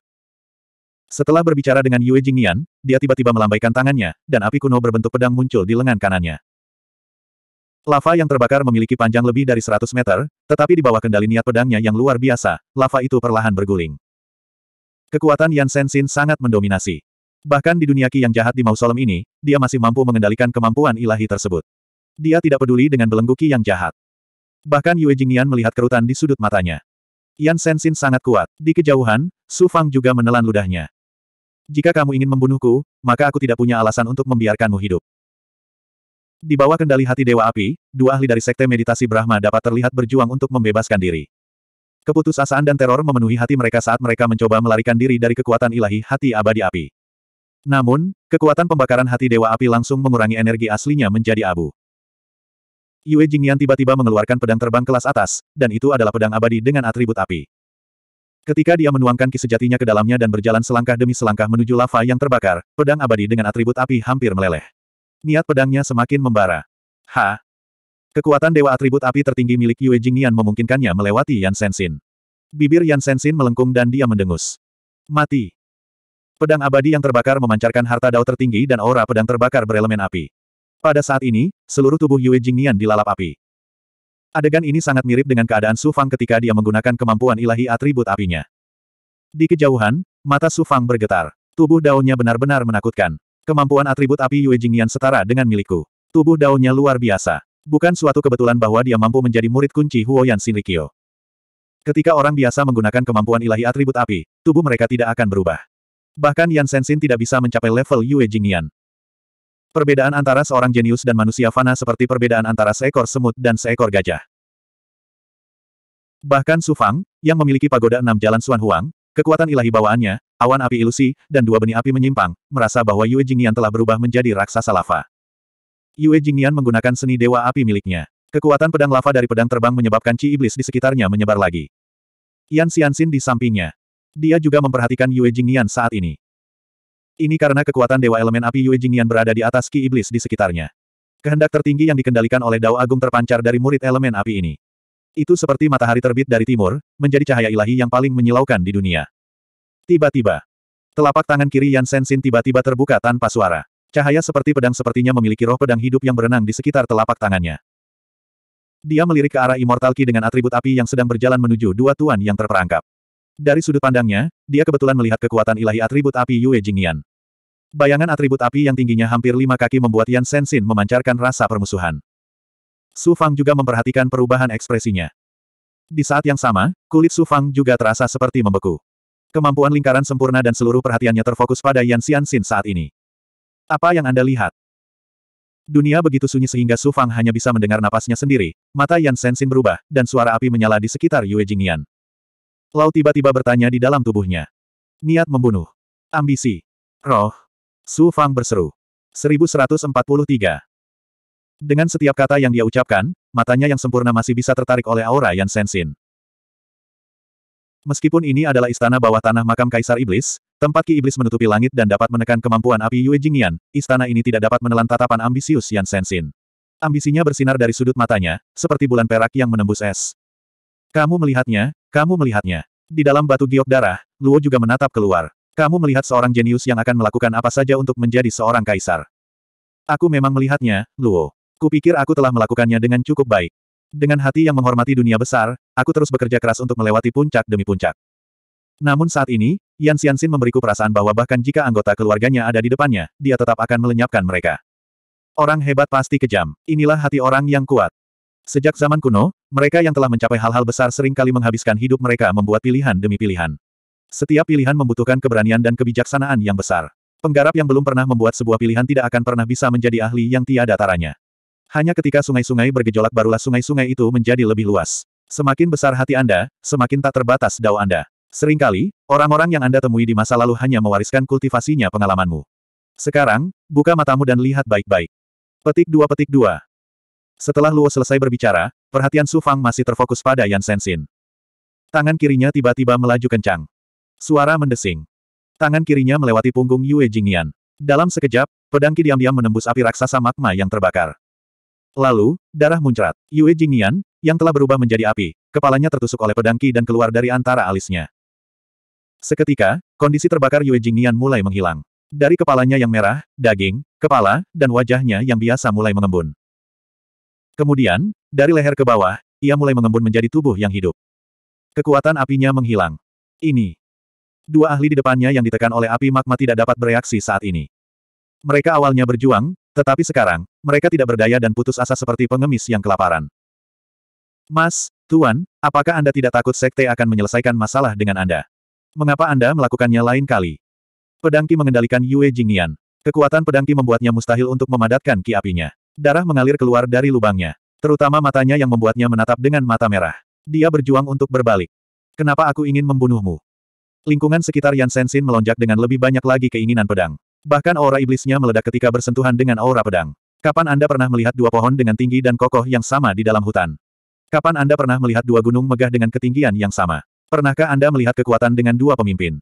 Setelah berbicara dengan Yue Jingyan, dia tiba-tiba melambaikan tangannya, dan api kuno berbentuk pedang muncul di lengan kanannya. Lava yang terbakar memiliki panjang lebih dari 100 meter, tetapi di bawah kendali niat pedangnya yang luar biasa, lava itu perlahan berguling. Kekuatan Yan Sensin sangat mendominasi. Bahkan di dunia Ki yang jahat di mausolem ini, dia masih mampu mengendalikan kemampuan ilahi tersebut. Dia tidak peduli dengan belenggu yang jahat. Bahkan Yue Jingyan melihat kerutan di sudut matanya. Yan Sensin sangat kuat. Di kejauhan, Su Fang juga menelan ludahnya. Jika kamu ingin membunuhku, maka aku tidak punya alasan untuk membiarkanmu hidup. Di bawah kendali hati Dewa Api, dua ahli dari Sekte Meditasi Brahma dapat terlihat berjuang untuk membebaskan diri. Keputusasaan dan teror memenuhi hati mereka saat mereka mencoba melarikan diri dari kekuatan ilahi hati abadi api. Namun, kekuatan pembakaran hati Dewa Api langsung mengurangi energi aslinya menjadi abu. Yue Jingyan tiba-tiba mengeluarkan pedang terbang kelas atas, dan itu adalah pedang abadi dengan atribut api. Ketika dia menuangkan ki sejatinya ke dalamnya dan berjalan selangkah demi selangkah menuju lava yang terbakar, pedang abadi dengan atribut api hampir meleleh. Niat pedangnya semakin membara. Ha! Kekuatan dewa atribut api tertinggi milik Yue Jingyan memungkinkannya melewati Yan Sensin. Bibir Yan Sensin melengkung dan dia mendengus. Mati! Pedang abadi yang terbakar memancarkan harta dao tertinggi dan aura pedang terbakar berelemen api. Pada saat ini, seluruh tubuh Yue Jingnian dilalap api. Adegan ini sangat mirip dengan keadaan Su Fang ketika dia menggunakan kemampuan ilahi atribut apinya. Di kejauhan, mata Su Fang bergetar. Tubuh daunnya benar-benar menakutkan. Kemampuan atribut api Yue Jingnian setara dengan milikku. Tubuh daunnya luar biasa. Bukan suatu kebetulan bahwa dia mampu menjadi murid kunci Huoyan Shinrikyo. Ketika orang biasa menggunakan kemampuan ilahi atribut api, tubuh mereka tidak akan berubah. Bahkan Yan Sensin tidak bisa mencapai level Yue Jingnian. Perbedaan antara seorang jenius dan manusia fana seperti perbedaan antara seekor semut dan seekor gajah. Bahkan Su Fang, yang memiliki pagoda enam jalan Suan Huang, kekuatan ilahi bawaannya, awan api ilusi, dan dua benih api menyimpang, merasa bahwa Yue Jingnian telah berubah menjadi raksasa lava. Yue Jingnian menggunakan seni dewa api miliknya. Kekuatan pedang lava dari pedang terbang menyebabkan Ci Iblis di sekitarnya menyebar lagi. Yan Xianxin di sampingnya. Dia juga memperhatikan Yue Jingnian saat ini. Ini karena kekuatan Dewa Elemen Api Yue Jingyan berada di atas ki iblis di sekitarnya. Kehendak tertinggi yang dikendalikan oleh Dao Agung terpancar dari murid elemen api ini. Itu seperti matahari terbit dari timur, menjadi cahaya ilahi yang paling menyilaukan di dunia. Tiba-tiba, telapak tangan kiri Yan Sensin tiba-tiba terbuka tanpa suara. Cahaya seperti pedang sepertinya memiliki roh pedang hidup yang berenang di sekitar telapak tangannya. Dia melirik ke arah Immortal Ki dengan atribut api yang sedang berjalan menuju dua tuan yang terperangkap. Dari sudut pandangnya, dia kebetulan melihat kekuatan ilahi atribut api Yue Jingyan. Bayangan atribut api yang tingginya hampir lima kaki membuat Yan Sensin memancarkan rasa permusuhan. Su Fang juga memperhatikan perubahan ekspresinya. Di saat yang sama, kulit Su Fang juga terasa seperti membeku. Kemampuan lingkaran sempurna dan seluruh perhatiannya terfokus pada Yan Xianxin saat ini. Apa yang Anda lihat? Dunia begitu sunyi sehingga Su Fang hanya bisa mendengar napasnya sendiri, mata Yan Sensin berubah, dan suara api menyala di sekitar Yue Jingyan. Lau tiba-tiba bertanya di dalam tubuhnya. Niat membunuh. Ambisi. Roh. Su Fang berseru. 1143. Dengan setiap kata yang dia ucapkan, matanya yang sempurna masih bisa tertarik oleh aura Yan Sensin. Meskipun ini adalah istana bawah tanah makam Kaisar Iblis, tempat Ki Iblis menutupi langit dan dapat menekan kemampuan api Yue Jingyan, istana ini tidak dapat menelan tatapan ambisius Yan Sensin. Ambisinya bersinar dari sudut matanya, seperti bulan perak yang menembus es. Kamu melihatnya, kamu melihatnya. Di dalam batu giok darah, Luo juga menatap keluar. Kamu melihat seorang jenius yang akan melakukan apa saja untuk menjadi seorang kaisar. Aku memang melihatnya, Luo. Kupikir aku telah melakukannya dengan cukup baik. Dengan hati yang menghormati dunia besar, aku terus bekerja keras untuk melewati puncak demi puncak. Namun saat ini, Yan Xianxin memberiku perasaan bahwa bahkan jika anggota keluarganya ada di depannya, dia tetap akan melenyapkan mereka. Orang hebat pasti kejam. Inilah hati orang yang kuat. Sejak zaman kuno, mereka yang telah mencapai hal-hal besar sering kali menghabiskan hidup mereka membuat pilihan demi pilihan. Setiap pilihan membutuhkan keberanian dan kebijaksanaan yang besar. Penggarap yang belum pernah membuat sebuah pilihan tidak akan pernah bisa menjadi ahli yang tiada taranya. Hanya ketika sungai-sungai bergejolak barulah sungai-sungai itu menjadi lebih luas. Semakin besar hati Anda, semakin tak terbatas dao Anda. Seringkali, orang-orang yang Anda temui di masa lalu hanya mewariskan kultivasinya pengalamanmu. Sekarang, buka matamu dan lihat baik-baik. Petik 2 Petik 2 setelah Luo selesai berbicara, perhatian Su Fang masih terfokus pada Yan Sensin. Tangan kirinya tiba-tiba melaju kencang. Suara mendesing. Tangan kirinya melewati punggung Yue Jingyan. Dalam sekejap, pedang Ki diam-diam menembus api raksasa magma yang terbakar. Lalu, darah muncrat. Yue Jingyan, yang telah berubah menjadi api, kepalanya tertusuk oleh pedang Ki dan keluar dari antara alisnya. Seketika, kondisi terbakar Yue Jingyan mulai menghilang. Dari kepalanya yang merah, daging, kepala, dan wajahnya yang biasa mulai mengembun. Kemudian, dari leher ke bawah, ia mulai mengembun menjadi tubuh yang hidup. Kekuatan apinya menghilang. Ini. Dua ahli di depannya yang ditekan oleh api magma tidak dapat bereaksi saat ini. Mereka awalnya berjuang, tetapi sekarang, mereka tidak berdaya dan putus asa seperti pengemis yang kelaparan. Mas, Tuan, apakah Anda tidak takut sekte akan menyelesaikan masalah dengan Anda? Mengapa Anda melakukannya lain kali? Pedangki mengendalikan Yue Jingnian. Kekuatan Pedangki membuatnya mustahil untuk memadatkan Ki apinya. Darah mengalir keluar dari lubangnya. Terutama matanya yang membuatnya menatap dengan mata merah. Dia berjuang untuk berbalik. Kenapa aku ingin membunuhmu? Lingkungan sekitar Yan Sensin melonjak dengan lebih banyak lagi keinginan pedang. Bahkan aura iblisnya meledak ketika bersentuhan dengan aura pedang. Kapan Anda pernah melihat dua pohon dengan tinggi dan kokoh yang sama di dalam hutan? Kapan Anda pernah melihat dua gunung megah dengan ketinggian yang sama? Pernahkah Anda melihat kekuatan dengan dua pemimpin?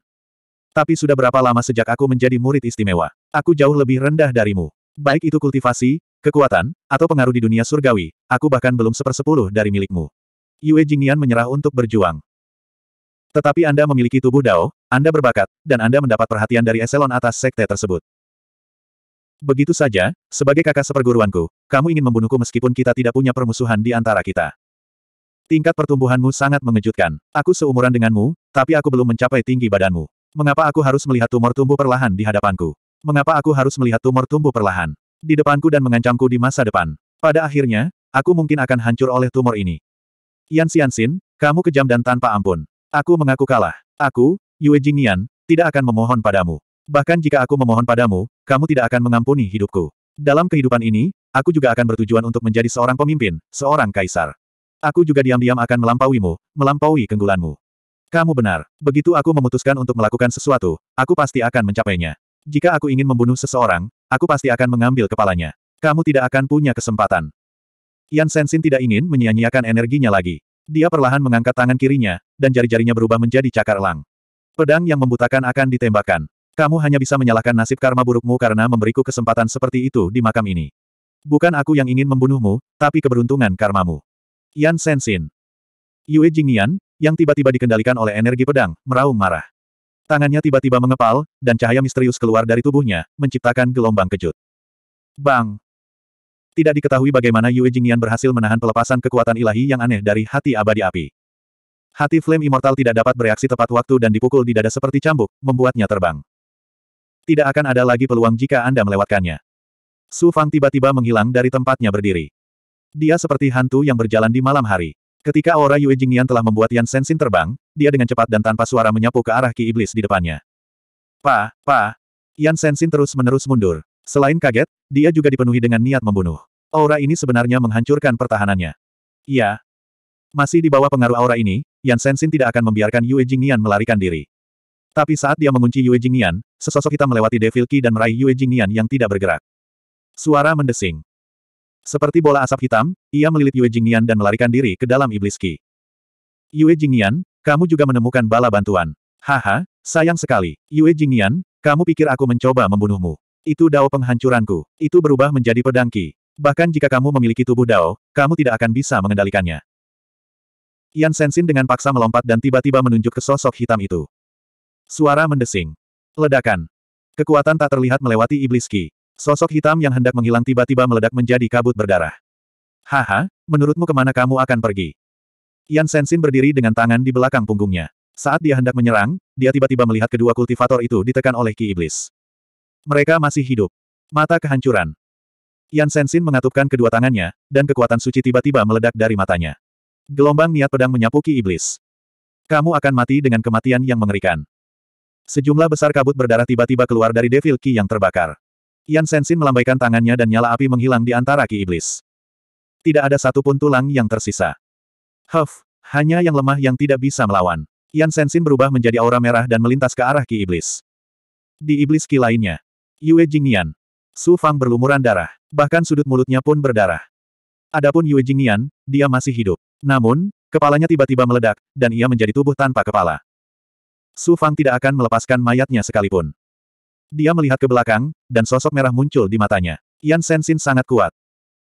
Tapi sudah berapa lama sejak aku menjadi murid istimewa? Aku jauh lebih rendah darimu. Baik itu kultivasi, kekuatan, atau pengaruh di dunia surgawi, aku bahkan belum sepersepuluh dari milikmu. Yue Jingnian menyerah untuk berjuang. Tetapi Anda memiliki tubuh Dao, Anda berbakat, dan Anda mendapat perhatian dari eselon atas sekte tersebut. Begitu saja, sebagai kakak seperguruanku, kamu ingin membunuhku meskipun kita tidak punya permusuhan di antara kita. Tingkat pertumbuhanmu sangat mengejutkan. Aku seumuran denganmu, tapi aku belum mencapai tinggi badanmu. Mengapa aku harus melihat tumor tumbuh perlahan di hadapanku? Mengapa aku harus melihat tumor tumbuh perlahan? Di depanku dan mengancamku di masa depan. Pada akhirnya, aku mungkin akan hancur oleh tumor ini. Yan Xianxin, kamu kejam dan tanpa ampun. Aku mengaku kalah. Aku, Yue Jingyan, tidak akan memohon padamu. Bahkan jika aku memohon padamu, kamu tidak akan mengampuni hidupku. Dalam kehidupan ini, aku juga akan bertujuan untuk menjadi seorang pemimpin, seorang kaisar. Aku juga diam-diam akan melampauimu, melampaui kenggulanmu. Kamu benar. Begitu aku memutuskan untuk melakukan sesuatu, aku pasti akan mencapainya. Jika aku ingin membunuh seseorang, aku pasti akan mengambil kepalanya. Kamu tidak akan punya kesempatan. Yan Sensin tidak ingin menyia-nyiakan energinya lagi. Dia perlahan mengangkat tangan kirinya, dan jari-jarinya berubah menjadi cakar elang. Pedang yang membutakan akan ditembakkan. Kamu hanya bisa menyalahkan nasib karma burukmu karena memberiku kesempatan seperti itu di makam ini. Bukan aku yang ingin membunuhmu, tapi keberuntungan karmamu. Yan Sensin. Yue Jingyan, yang tiba-tiba dikendalikan oleh energi pedang, meraung marah. Tangannya tiba-tiba mengepal, dan cahaya misterius keluar dari tubuhnya, menciptakan gelombang kejut. Bang! Tidak diketahui bagaimana Yue Jingyan berhasil menahan pelepasan kekuatan ilahi yang aneh dari hati abadi api. Hati Flame Immortal tidak dapat bereaksi tepat waktu dan dipukul di dada seperti cambuk, membuatnya terbang. Tidak akan ada lagi peluang jika Anda melewatkannya. Su Fang tiba-tiba menghilang dari tempatnya berdiri. Dia seperti hantu yang berjalan di malam hari. Ketika aura Yue Jingnian telah membuat Yan Sensin terbang, dia dengan cepat dan tanpa suara menyapu ke arah Ki Iblis di depannya. Pa, pa. Yan Sensin terus-menerus mundur. Selain kaget, dia juga dipenuhi dengan niat membunuh. Aura ini sebenarnya menghancurkan pertahanannya. Iya. Masih di bawah pengaruh aura ini, Yan Sensin tidak akan membiarkan Yue Jingnian melarikan diri. Tapi saat dia mengunci Yue Jingnian, sesosok hitam melewati Devil Ki dan meraih Yue Jingnian yang tidak bergerak. Suara mendesing. Seperti bola asap hitam, ia melilit Yue Jingnian dan melarikan diri ke dalam iblis Qi. Yue Jingnian, kamu juga menemukan bala bantuan. Haha, sayang sekali. Yue Jingnian, kamu pikir aku mencoba membunuhmu. Itu dao penghancuranku. Itu berubah menjadi pedang Qi. Bahkan jika kamu memiliki tubuh dao, kamu tidak akan bisa mengendalikannya. Yan Sensin dengan paksa melompat dan tiba-tiba menunjuk ke sosok hitam itu. Suara mendesing. Ledakan. Kekuatan tak terlihat melewati iblis Qi. Sosok hitam yang hendak menghilang tiba-tiba meledak menjadi kabut berdarah. Haha, menurutmu kemana kamu akan pergi? Yan Sensin berdiri dengan tangan di belakang punggungnya. Saat dia hendak menyerang, dia tiba-tiba melihat kedua kultivator itu ditekan oleh Ki Iblis. Mereka masih hidup. Mata kehancuran. Yan Sensin mengatupkan kedua tangannya, dan kekuatan suci tiba-tiba meledak dari matanya. Gelombang niat pedang menyapu Ki Iblis. Kamu akan mati dengan kematian yang mengerikan. Sejumlah besar kabut berdarah tiba-tiba keluar dari Devil Ki yang terbakar. Yan Sensin melambaikan tangannya dan nyala api menghilang di antara ki iblis. Tidak ada satupun tulang yang tersisa. Huff, hanya yang lemah yang tidak bisa melawan. Yan Sensin berubah menjadi aura merah dan melintas ke arah ki iblis. Di iblis ki lainnya. Yue Jingnian. Su Fang berlumuran darah. Bahkan sudut mulutnya pun berdarah. Adapun Yue Jingnian, dia masih hidup. Namun, kepalanya tiba-tiba meledak, dan ia menjadi tubuh tanpa kepala. Su Fang tidak akan melepaskan mayatnya sekalipun. Dia melihat ke belakang, dan sosok merah muncul di matanya. Yan Sensin sangat kuat.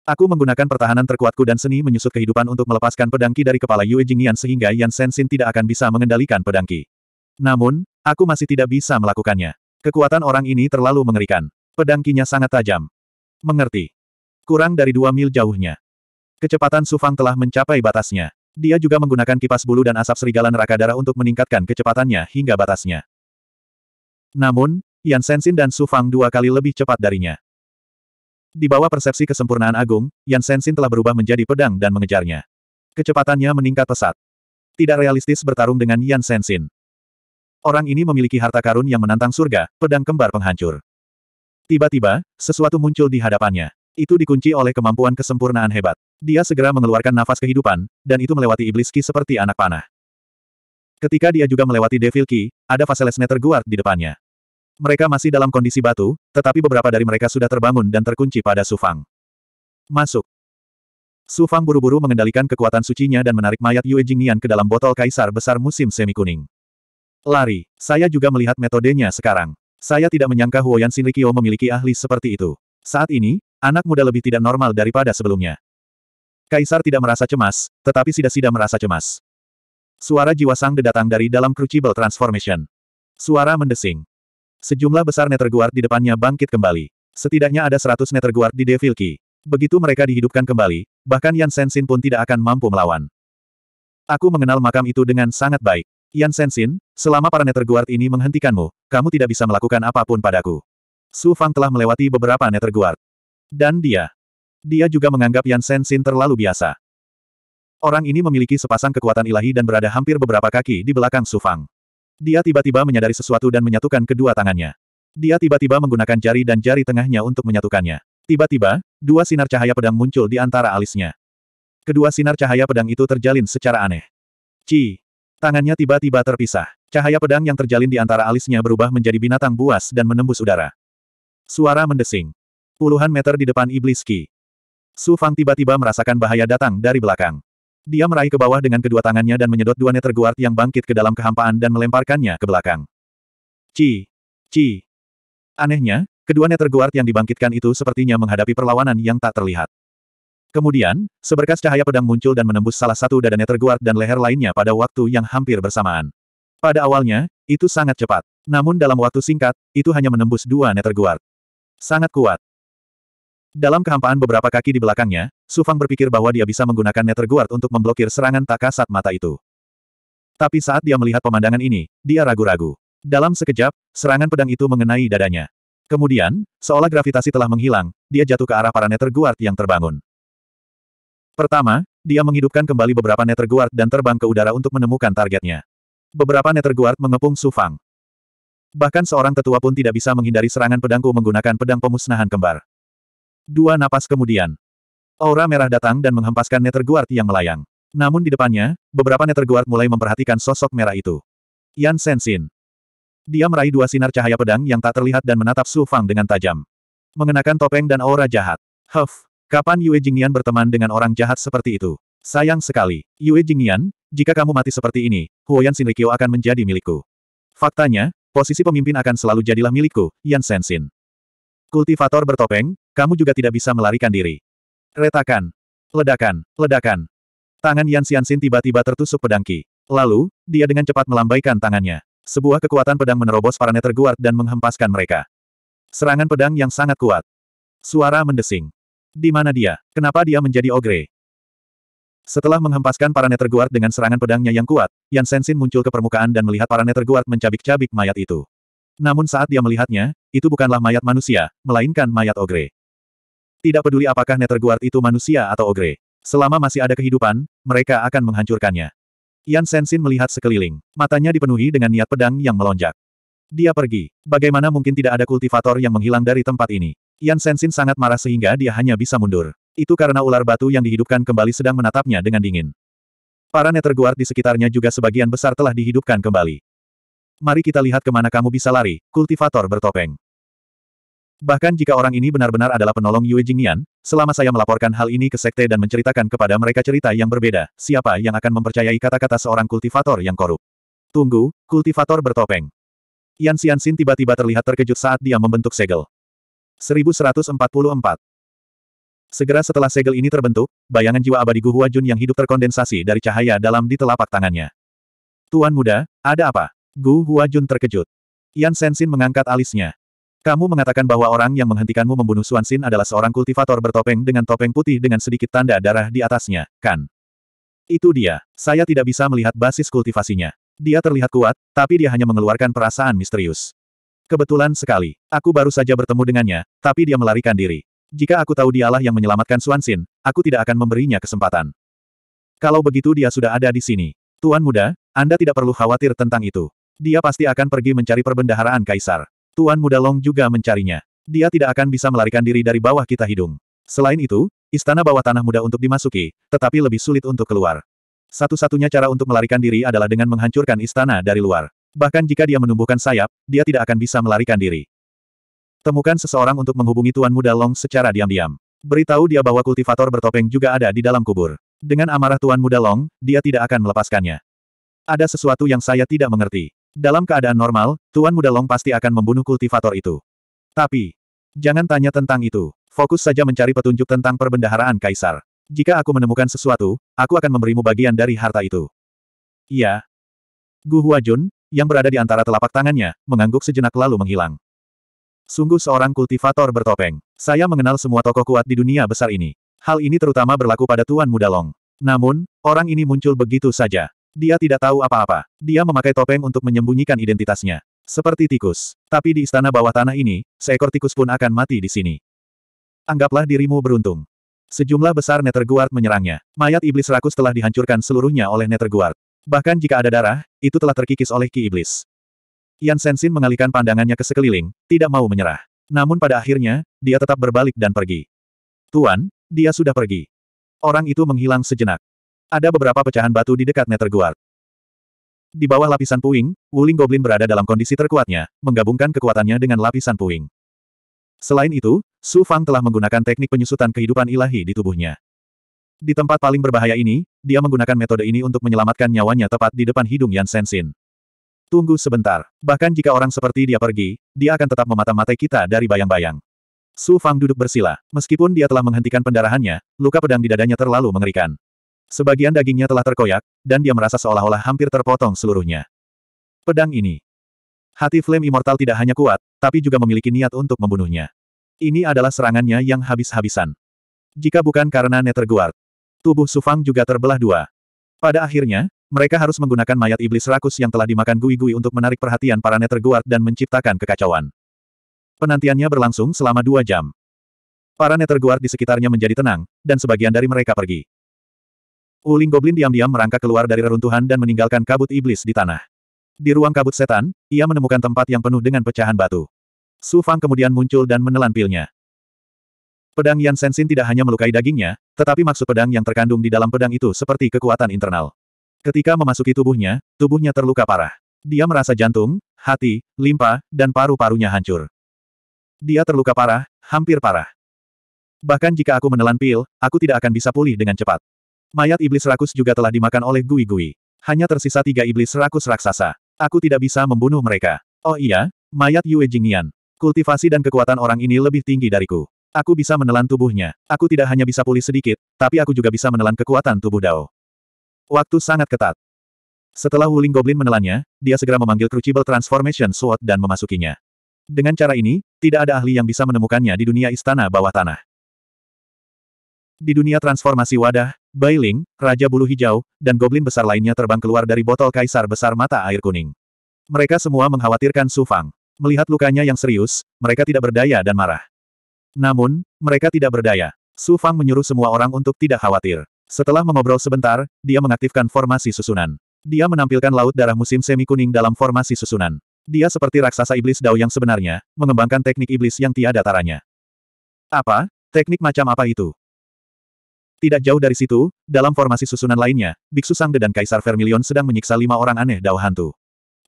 Aku menggunakan pertahanan terkuatku dan seni menyusut kehidupan untuk melepaskan pedangki dari kepala Yue Jingyan sehingga Yan Sensin tidak akan bisa mengendalikan pedangki. Namun, aku masih tidak bisa melakukannya. Kekuatan orang ini terlalu mengerikan. Pedangkinya sangat tajam. Mengerti. Kurang dari dua mil jauhnya. Kecepatan Sufang telah mencapai batasnya. Dia juga menggunakan kipas bulu dan asap serigala neraka darah untuk meningkatkan kecepatannya hingga batasnya. Namun, Yan Sensin dan Su Fang dua kali lebih cepat darinya. Di bawah persepsi kesempurnaan agung, Yan Sensin telah berubah menjadi pedang dan mengejarnya. Kecepatannya meningkat pesat. Tidak realistis bertarung dengan Yan Sensin. Orang ini memiliki harta karun yang menantang surga, pedang kembar penghancur. Tiba-tiba, sesuatu muncul di hadapannya. Itu dikunci oleh kemampuan kesempurnaan hebat. Dia segera mengeluarkan nafas kehidupan, dan itu melewati iblis ki seperti anak panah. Ketika dia juga melewati Devil Ki, ada Vaseles terguard di depannya. Mereka masih dalam kondisi batu, tetapi beberapa dari mereka sudah terbangun dan terkunci pada Sufang. Masuk. Sufang buru-buru mengendalikan kekuatan sucinya dan menarik mayat Yue Jingnian ke dalam botol kaisar besar musim semi kuning. Lari. Saya juga melihat metodenya sekarang. Saya tidak menyangka Huoyan Shinrikyo memiliki ahli seperti itu. Saat ini, anak muda lebih tidak normal daripada sebelumnya. Kaisar tidak merasa cemas, tetapi Sida-Sida merasa cemas. Suara jiwa sang datang dari dalam Crucible Transformation. Suara mendesing. Sejumlah besar netterguard di depannya bangkit kembali. Setidaknya ada seratus netterguard di Devil Key. Begitu mereka dihidupkan kembali, bahkan Yan Sensin pun tidak akan mampu melawan. Aku mengenal makam itu dengan sangat baik. Yan Sensin, selama para netterguard ini menghentikanmu, kamu tidak bisa melakukan apapun padaku. Su Fang telah melewati beberapa netterguard, Dan dia. Dia juga menganggap Yan Sensin terlalu biasa. Orang ini memiliki sepasang kekuatan ilahi dan berada hampir beberapa kaki di belakang Su Fang. Dia tiba-tiba menyadari sesuatu dan menyatukan kedua tangannya. Dia tiba-tiba menggunakan jari dan jari tengahnya untuk menyatukannya. Tiba-tiba, dua sinar cahaya pedang muncul di antara alisnya. Kedua sinar cahaya pedang itu terjalin secara aneh. Ci. Tangannya tiba-tiba terpisah. Cahaya pedang yang terjalin di antara alisnya berubah menjadi binatang buas dan menembus udara. Suara mendesing. Puluhan meter di depan iblis Ki. Su Fang tiba-tiba merasakan bahaya datang dari belakang. Dia meraih ke bawah dengan kedua tangannya dan menyedot dua neter guard yang bangkit ke dalam kehampaan dan melemparkannya ke belakang. Ci! Ci! Anehnya, kedua neter guard yang dibangkitkan itu sepertinya menghadapi perlawanan yang tak terlihat. Kemudian, seberkas cahaya pedang muncul dan menembus salah satu dada neter guard dan leher lainnya pada waktu yang hampir bersamaan. Pada awalnya, itu sangat cepat. Namun dalam waktu singkat, itu hanya menembus dua neter guard. Sangat kuat. Dalam kehampaan beberapa kaki di belakangnya, Sufang berpikir bahwa dia bisa menggunakan Nether untuk memblokir serangan tak kasat mata itu. Tapi saat dia melihat pemandangan ini, dia ragu-ragu. Dalam sekejap, serangan pedang itu mengenai dadanya. Kemudian, seolah gravitasi telah menghilang, dia jatuh ke arah para Nether yang terbangun. Pertama, dia menghidupkan kembali beberapa Nether dan terbang ke udara untuk menemukan targetnya. Beberapa Nether Guard mengepung Sufang. Bahkan seorang tetua pun tidak bisa menghindari serangan pedangku menggunakan pedang pemusnahan kembar. Dua napas kemudian. Aura merah datang dan menghempaskan Netherguard yang melayang. Namun di depannya, beberapa Netherguard mulai memperhatikan sosok merah itu. Yan Sensin. Dia meraih dua sinar cahaya pedang yang tak terlihat dan menatap Su Fang dengan tajam. Mengenakan topeng dan aura jahat. Huff, kapan Yue Jingyan berteman dengan orang jahat seperti itu? Sayang sekali. Yue Jingyan, jika kamu mati seperti ini, Huoyan Sinrikyo akan menjadi milikku. Faktanya, posisi pemimpin akan selalu jadilah milikku, Yan Sensin. Kultivator bertopeng, kamu juga tidak bisa melarikan diri. Retakan. Ledakan. Ledakan. Tangan Yan Xianxin tiba-tiba tertusuk pedangki. Lalu, dia dengan cepat melambaikan tangannya. Sebuah kekuatan pedang menerobos para guard dan menghempaskan mereka. Serangan pedang yang sangat kuat. Suara mendesing. Di mana dia? Kenapa dia menjadi ogre? Setelah menghempaskan para guard dengan serangan pedangnya yang kuat, Yan Sensin muncul ke permukaan dan melihat para guard mencabik-cabik mayat itu. Namun saat dia melihatnya, itu bukanlah mayat manusia, melainkan mayat ogre. Tidak peduli apakah Netherguard itu manusia atau ogre. Selama masih ada kehidupan, mereka akan menghancurkannya. Yan Sensin melihat sekeliling. Matanya dipenuhi dengan niat pedang yang melonjak. Dia pergi. Bagaimana mungkin tidak ada kultivator yang menghilang dari tempat ini? Yan Sensin sangat marah sehingga dia hanya bisa mundur. Itu karena ular batu yang dihidupkan kembali sedang menatapnya dengan dingin. Para Netherguard di sekitarnya juga sebagian besar telah dihidupkan kembali. Mari kita lihat kemana kamu bisa lari, kultivator bertopeng. Bahkan jika orang ini benar-benar adalah penolong Yue Jingnian, selama saya melaporkan hal ini ke sekte dan menceritakan kepada mereka cerita yang berbeda, siapa yang akan mempercayai kata-kata seorang kultivator yang korup? Tunggu, kultivator bertopeng. Yan Xianxin tiba-tiba terlihat terkejut saat dia membentuk segel. 1144 Segera setelah segel ini terbentuk, bayangan jiwa abadi Gu Huajun yang hidup terkondensasi dari cahaya dalam di telapak tangannya. Tuan muda, ada apa? Gu Huajun terkejut. Yan Sensin mengangkat alisnya. Kamu mengatakan bahwa orang yang menghentikanmu membunuh Sin adalah seorang kultivator bertopeng dengan topeng putih dengan sedikit tanda darah di atasnya, kan? Itu dia. Saya tidak bisa melihat basis kultivasinya. Dia terlihat kuat, tapi dia hanya mengeluarkan perasaan misterius. Kebetulan sekali. Aku baru saja bertemu dengannya, tapi dia melarikan diri. Jika aku tahu dialah yang menyelamatkan Sin, aku tidak akan memberinya kesempatan. Kalau begitu dia sudah ada di sini. Tuan muda, Anda tidak perlu khawatir tentang itu. Dia pasti akan pergi mencari perbendaharaan kaisar. Tuan Muda Long juga mencarinya. Dia tidak akan bisa melarikan diri dari bawah kita hidung. Selain itu, istana bawah tanah muda untuk dimasuki, tetapi lebih sulit untuk keluar. Satu-satunya cara untuk melarikan diri adalah dengan menghancurkan istana dari luar. Bahkan jika dia menumbuhkan sayap, dia tidak akan bisa melarikan diri. Temukan seseorang untuk menghubungi Tuan Muda Long secara diam-diam. Beritahu dia bahwa kultivator bertopeng juga ada di dalam kubur. Dengan amarah Tuan Muda Long, dia tidak akan melepaskannya. Ada sesuatu yang saya tidak mengerti. Dalam keadaan normal, Tuan Muda Long pasti akan membunuh kultivator itu. Tapi, jangan tanya tentang itu. Fokus saja mencari petunjuk tentang perbendaharaan Kaisar. Jika aku menemukan sesuatu, aku akan memberimu bagian dari harta itu. Iya. Gu Huajun, yang berada di antara telapak tangannya, mengangguk sejenak lalu menghilang. Sungguh seorang kultivator bertopeng. Saya mengenal semua tokoh kuat di dunia besar ini. Hal ini terutama berlaku pada Tuan Muda Long. Namun, orang ini muncul begitu saja. Dia tidak tahu apa-apa. Dia memakai topeng untuk menyembunyikan identitasnya. Seperti tikus. Tapi di istana bawah tanah ini, seekor tikus pun akan mati di sini. Anggaplah dirimu beruntung. Sejumlah besar Netherguard menyerangnya. Mayat iblis rakus telah dihancurkan seluruhnya oleh Netherguard. Bahkan jika ada darah, itu telah terkikis oleh ki iblis. Yan Sensin mengalihkan pandangannya ke sekeliling, tidak mau menyerah. Namun pada akhirnya, dia tetap berbalik dan pergi. Tuan, dia sudah pergi. Orang itu menghilang sejenak. Ada beberapa pecahan batu di dekat meter guard. Di bawah lapisan puing, Wuling Goblin berada dalam kondisi terkuatnya, menggabungkan kekuatannya dengan lapisan puing. Selain itu, Su Fang telah menggunakan teknik penyusutan kehidupan ilahi di tubuhnya. Di tempat paling berbahaya ini, dia menggunakan metode ini untuk menyelamatkan nyawanya tepat di depan hidung Yan Sensin. Tunggu sebentar. Bahkan jika orang seperti dia pergi, dia akan tetap memata-matai kita dari bayang-bayang. Su Fang duduk bersila. Meskipun dia telah menghentikan pendarahannya, luka pedang di dadanya terlalu mengerikan. Sebagian dagingnya telah terkoyak, dan dia merasa seolah-olah hampir terpotong seluruhnya. Pedang ini. Hati Flame Immortal tidak hanya kuat, tapi juga memiliki niat untuk membunuhnya. Ini adalah serangannya yang habis-habisan. Jika bukan karena Netherguard, tubuh Sufang juga terbelah dua. Pada akhirnya, mereka harus menggunakan mayat iblis rakus yang telah dimakan Gui-Gui untuk menarik perhatian para Netherguard dan menciptakan kekacauan. Penantiannya berlangsung selama dua jam. Para Netherguard di sekitarnya menjadi tenang, dan sebagian dari mereka pergi. Uling Goblin diam-diam merangkak keluar dari reruntuhan dan meninggalkan kabut iblis di tanah. Di ruang kabut setan, ia menemukan tempat yang penuh dengan pecahan batu. Su Fang kemudian muncul dan menelan pilnya. Pedang Yan Sensin tidak hanya melukai dagingnya, tetapi maksud pedang yang terkandung di dalam pedang itu seperti kekuatan internal. Ketika memasuki tubuhnya, tubuhnya terluka parah. Dia merasa jantung, hati, limpa, dan paru-parunya hancur. Dia terluka parah, hampir parah. Bahkan jika aku menelan pil, aku tidak akan bisa pulih dengan cepat. Mayat iblis rakus juga telah dimakan oleh Gui-Gui. Hanya tersisa tiga iblis rakus raksasa. Aku tidak bisa membunuh mereka. Oh iya, mayat Yue Jingyan. Kultivasi dan kekuatan orang ini lebih tinggi dariku. Aku bisa menelan tubuhnya. Aku tidak hanya bisa pulih sedikit, tapi aku juga bisa menelan kekuatan tubuh Dao. Waktu sangat ketat. Setelah Wuling Goblin menelannya, dia segera memanggil Crucible Transformation Sword dan memasukinya. Dengan cara ini, tidak ada ahli yang bisa menemukannya di dunia istana bawah tanah. Di dunia transformasi wadah, Bailing, Raja Bulu Hijau, dan Goblin besar lainnya terbang keluar dari botol kaisar besar mata air kuning. Mereka semua mengkhawatirkan Su Fang. Melihat lukanya yang serius, mereka tidak berdaya dan marah. Namun, mereka tidak berdaya. Su Fang menyuruh semua orang untuk tidak khawatir. Setelah mengobrol sebentar, dia mengaktifkan formasi susunan. Dia menampilkan laut darah musim semi kuning dalam formasi susunan. Dia seperti raksasa iblis Dao yang sebenarnya, mengembangkan teknik iblis yang tiada taranya. Apa? Teknik macam apa itu? Tidak jauh dari situ, dalam formasi susunan lainnya, Biksu Sangde dan Kaisar Vermilion sedang menyiksa lima orang aneh dao hantu.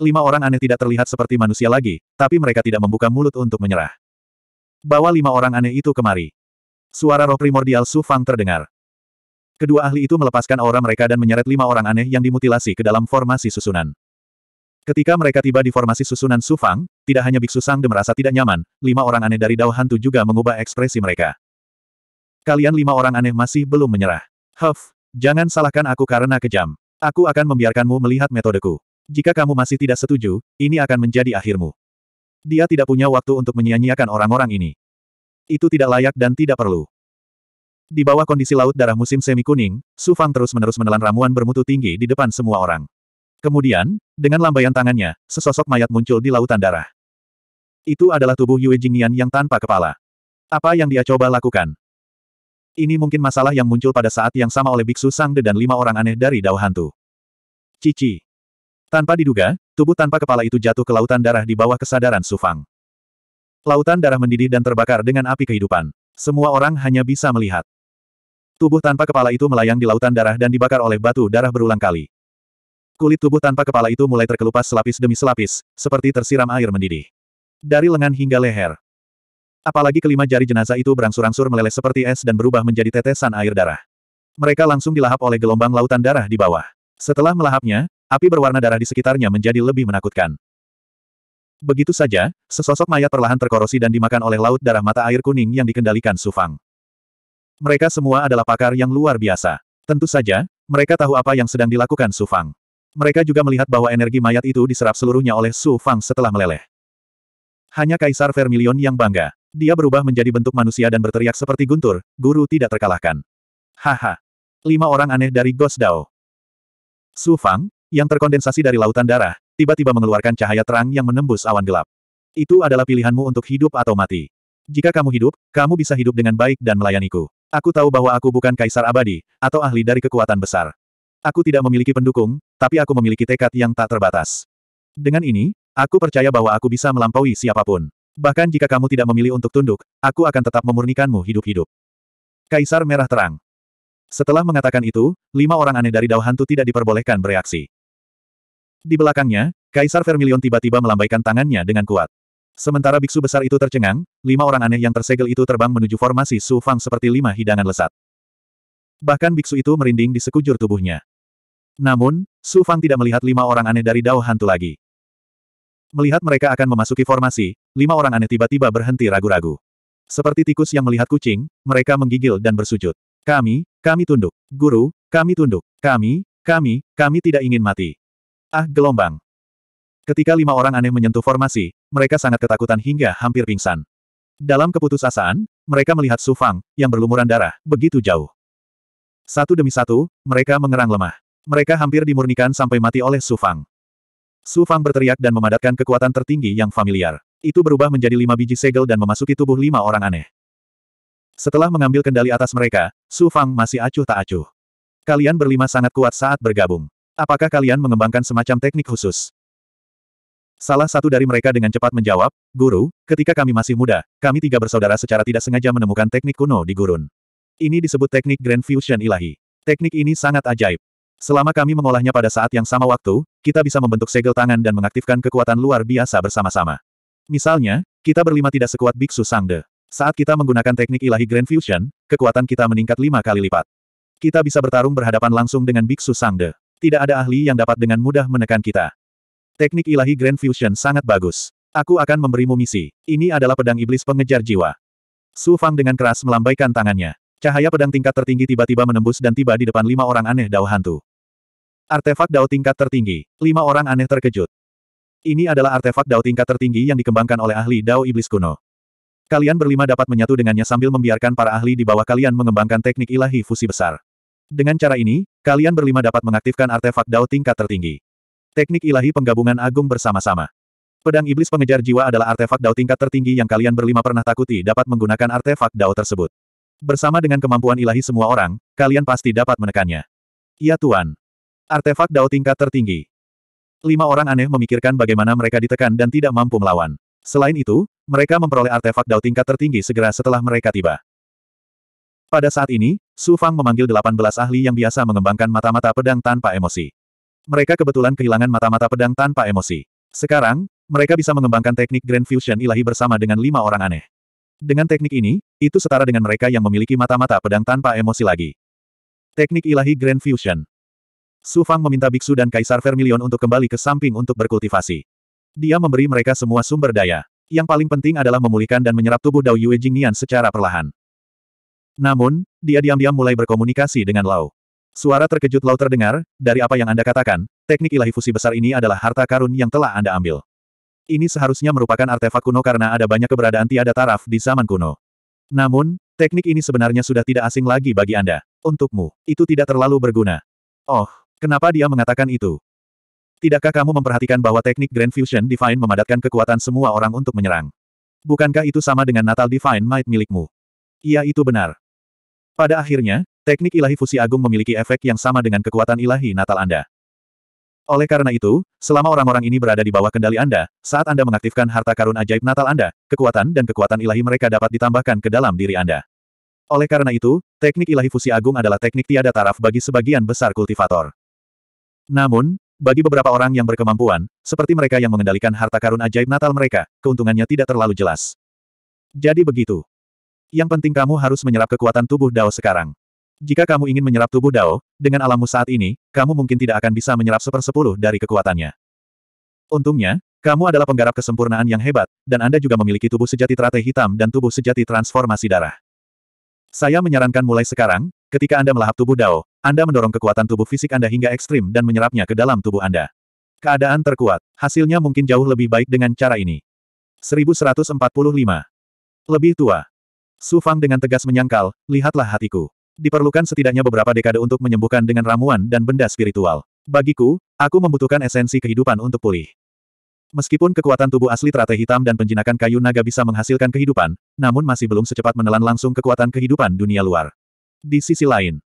Lima orang aneh tidak terlihat seperti manusia lagi, tapi mereka tidak membuka mulut untuk menyerah. Bawa lima orang aneh itu kemari. Suara roh primordial Su Fang terdengar. Kedua ahli itu melepaskan aura mereka dan menyeret lima orang aneh yang dimutilasi ke dalam formasi susunan. Ketika mereka tiba di formasi susunan Su Fang, tidak hanya Biksu Sangde merasa tidak nyaman, lima orang aneh dari Dao Hantu juga mengubah ekspresi mereka. Kalian lima orang aneh masih belum menyerah. Huff, jangan salahkan aku karena kejam. Aku akan membiarkanmu melihat metodeku. Jika kamu masih tidak setuju, ini akan menjadi akhirmu. Dia tidak punya waktu untuk menyia-nyiakan orang-orang ini. Itu tidak layak dan tidak perlu. Di bawah kondisi laut darah musim semi kuning, Su Fang terus-menerus menelan ramuan bermutu tinggi di depan semua orang. Kemudian, dengan lambaian tangannya, sesosok mayat muncul di lautan darah. Itu adalah tubuh Yue Jingyan yang tanpa kepala. Apa yang dia coba lakukan? Ini mungkin masalah yang muncul pada saat yang sama oleh Biksu Sangde dan lima orang aneh dari Dao Hantu. Cici. Tanpa diduga, tubuh tanpa kepala itu jatuh ke lautan darah di bawah kesadaran Sufang. Lautan darah mendidih dan terbakar dengan api kehidupan. Semua orang hanya bisa melihat. Tubuh tanpa kepala itu melayang di lautan darah dan dibakar oleh batu darah berulang kali. Kulit tubuh tanpa kepala itu mulai terkelupas selapis demi selapis, seperti tersiram air mendidih. Dari lengan hingga leher, Apalagi kelima jari jenazah itu berangsur-angsur meleleh seperti es dan berubah menjadi tetesan air darah. Mereka langsung dilahap oleh gelombang lautan darah di bawah. Setelah melahapnya, api berwarna darah di sekitarnya menjadi lebih menakutkan. Begitu saja, sesosok mayat perlahan terkorosi dan dimakan oleh laut darah mata air kuning yang dikendalikan Sufang. Mereka semua adalah pakar yang luar biasa. Tentu saja, mereka tahu apa yang sedang dilakukan Sufang. Mereka juga melihat bahwa energi mayat itu diserap seluruhnya oleh Sufang setelah meleleh. Hanya Kaisar Vermilion yang bangga. Dia berubah menjadi bentuk manusia dan berteriak seperti guntur, guru tidak terkalahkan. Haha. Lima orang aneh dari Ghost Dao. Su Fang, yang terkondensasi dari lautan darah, tiba-tiba mengeluarkan cahaya terang yang menembus awan gelap. Itu adalah pilihanmu untuk hidup atau mati. Jika kamu hidup, kamu bisa hidup dengan baik dan melayaniku. Aku tahu bahwa aku bukan kaisar abadi, atau ahli dari kekuatan besar. Aku tidak memiliki pendukung, tapi aku memiliki tekad yang tak terbatas. Dengan ini, aku percaya bahwa aku bisa melampaui siapapun. Bahkan jika kamu tidak memilih untuk tunduk, aku akan tetap memurnikanmu hidup-hidup. Kaisar Merah Terang. Setelah mengatakan itu, lima orang aneh dari Dao Hantu tidak diperbolehkan bereaksi. Di belakangnya, Kaisar Vermilion tiba-tiba melambaikan tangannya dengan kuat. Sementara biksu besar itu tercengang, lima orang aneh yang tersegel itu terbang menuju formasi Su Fang seperti lima hidangan lesat. Bahkan biksu itu merinding di sekujur tubuhnya. Namun, Su Fang tidak melihat lima orang aneh dari Dao Hantu lagi. Melihat mereka akan memasuki formasi, lima orang aneh tiba-tiba berhenti ragu-ragu. Seperti tikus yang melihat kucing, mereka menggigil dan bersujud. Kami, kami tunduk. Guru, kami tunduk. Kami, kami, kami tidak ingin mati. Ah gelombang. Ketika lima orang aneh menyentuh formasi, mereka sangat ketakutan hingga hampir pingsan. Dalam keputusasaan, mereka melihat Sufang, yang berlumuran darah, begitu jauh. Satu demi satu, mereka mengerang lemah. Mereka hampir dimurnikan sampai mati oleh Sufang. Su Fang berteriak dan memadatkan kekuatan tertinggi yang familiar. Itu berubah menjadi lima biji segel dan memasuki tubuh lima orang aneh. Setelah mengambil kendali atas mereka, Su Fang masih acuh tak acuh. Kalian berlima sangat kuat saat bergabung. Apakah kalian mengembangkan semacam teknik khusus? Salah satu dari mereka dengan cepat menjawab, Guru, ketika kami masih muda, kami tiga bersaudara secara tidak sengaja menemukan teknik kuno di gurun. Ini disebut teknik Grand Fusion ilahi. Teknik ini sangat ajaib. Selama kami mengolahnya pada saat yang sama waktu, kita bisa membentuk segel tangan dan mengaktifkan kekuatan luar biasa bersama-sama. Misalnya, kita berlima tidak sekuat Biksu Sangde. Saat kita menggunakan teknik ilahi Grand Fusion, kekuatan kita meningkat lima kali lipat. Kita bisa bertarung berhadapan langsung dengan Biksu Sangde. Tidak ada ahli yang dapat dengan mudah menekan kita. Teknik ilahi Grand Fusion sangat bagus. Aku akan memberimu misi. Ini adalah pedang iblis pengejar jiwa. Su Fang dengan keras melambaikan tangannya. Cahaya pedang tingkat tertinggi tiba-tiba menembus dan tiba di depan lima orang aneh dao hantu. Artefak Dao tingkat tertinggi. Lima orang aneh terkejut. Ini adalah artefak Dao tingkat tertinggi yang dikembangkan oleh ahli Dao Iblis kuno. Kalian berlima dapat menyatu dengannya sambil membiarkan para ahli di bawah kalian mengembangkan teknik ilahi fusi besar. Dengan cara ini, kalian berlima dapat mengaktifkan artefak Dao tingkat tertinggi. Teknik ilahi penggabungan agung bersama-sama. Pedang Iblis Pengejar Jiwa adalah artefak Dao tingkat tertinggi yang kalian berlima pernah takuti dapat menggunakan artefak Dao tersebut. Bersama dengan kemampuan ilahi semua orang, kalian pasti dapat menekannya. Ya Tuan, Artefak Dao tingkat tertinggi. Lima orang aneh memikirkan bagaimana mereka ditekan dan tidak mampu melawan. Selain itu, mereka memperoleh artefak Dao tingkat tertinggi segera setelah mereka tiba. Pada saat ini, Su Fang memanggil 18 ahli yang biasa mengembangkan mata-mata pedang tanpa emosi. Mereka kebetulan kehilangan mata-mata pedang tanpa emosi. Sekarang, mereka bisa mengembangkan teknik Grand Fusion ilahi bersama dengan lima orang aneh. Dengan teknik ini, itu setara dengan mereka yang memiliki mata-mata pedang tanpa emosi lagi. Teknik ilahi Grand Fusion Su Fang meminta biksu dan Kaisar Vermilion untuk kembali ke samping untuk berkultivasi. Dia memberi mereka semua sumber daya. Yang paling penting adalah memulihkan dan menyerap tubuh Dao Yue Jingnian secara perlahan. Namun, dia diam-diam mulai berkomunikasi dengan Lau. Suara terkejut Lau terdengar, dari apa yang Anda katakan, teknik ilahi fusi besar ini adalah harta karun yang telah Anda ambil. Ini seharusnya merupakan artefak kuno karena ada banyak keberadaan tiada taraf di zaman kuno. Namun, teknik ini sebenarnya sudah tidak asing lagi bagi Anda. Untukmu, itu tidak terlalu berguna. Oh, Kenapa dia mengatakan itu? Tidakkah kamu memperhatikan bahwa teknik Grand Fusion Divine memadatkan kekuatan semua orang untuk menyerang? Bukankah itu sama dengan Natal Divine Might milikmu? Iya itu benar. Pada akhirnya, teknik ilahi fusi agung memiliki efek yang sama dengan kekuatan ilahi Natal Anda. Oleh karena itu, selama orang-orang ini berada di bawah kendali Anda, saat Anda mengaktifkan harta karun ajaib Natal Anda, kekuatan dan kekuatan ilahi mereka dapat ditambahkan ke dalam diri Anda. Oleh karena itu, teknik ilahi fusi agung adalah teknik tiada taraf bagi sebagian besar kultivator. Namun, bagi beberapa orang yang berkemampuan, seperti mereka yang mengendalikan harta karun ajaib natal mereka, keuntungannya tidak terlalu jelas. Jadi begitu. Yang penting kamu harus menyerap kekuatan tubuh Dao sekarang. Jika kamu ingin menyerap tubuh Dao, dengan alammu saat ini, kamu mungkin tidak akan bisa menyerap sepersepuluh dari kekuatannya. Untungnya, kamu adalah penggarap kesempurnaan yang hebat, dan Anda juga memiliki tubuh sejati teratai hitam dan tubuh sejati transformasi darah. Saya menyarankan mulai sekarang, Ketika Anda melahap tubuh Dao, Anda mendorong kekuatan tubuh fisik Anda hingga ekstrim dan menyerapnya ke dalam tubuh Anda. Keadaan terkuat, hasilnya mungkin jauh lebih baik dengan cara ini. 1145. Lebih tua. Su Fang dengan tegas menyangkal, lihatlah hatiku. Diperlukan setidaknya beberapa dekade untuk menyembuhkan dengan ramuan dan benda spiritual. Bagiku, aku membutuhkan esensi kehidupan untuk pulih. Meskipun kekuatan tubuh asli teratai hitam dan penjinakan kayu naga bisa menghasilkan kehidupan, namun masih belum secepat menelan langsung kekuatan kehidupan dunia luar. Di sisi lain.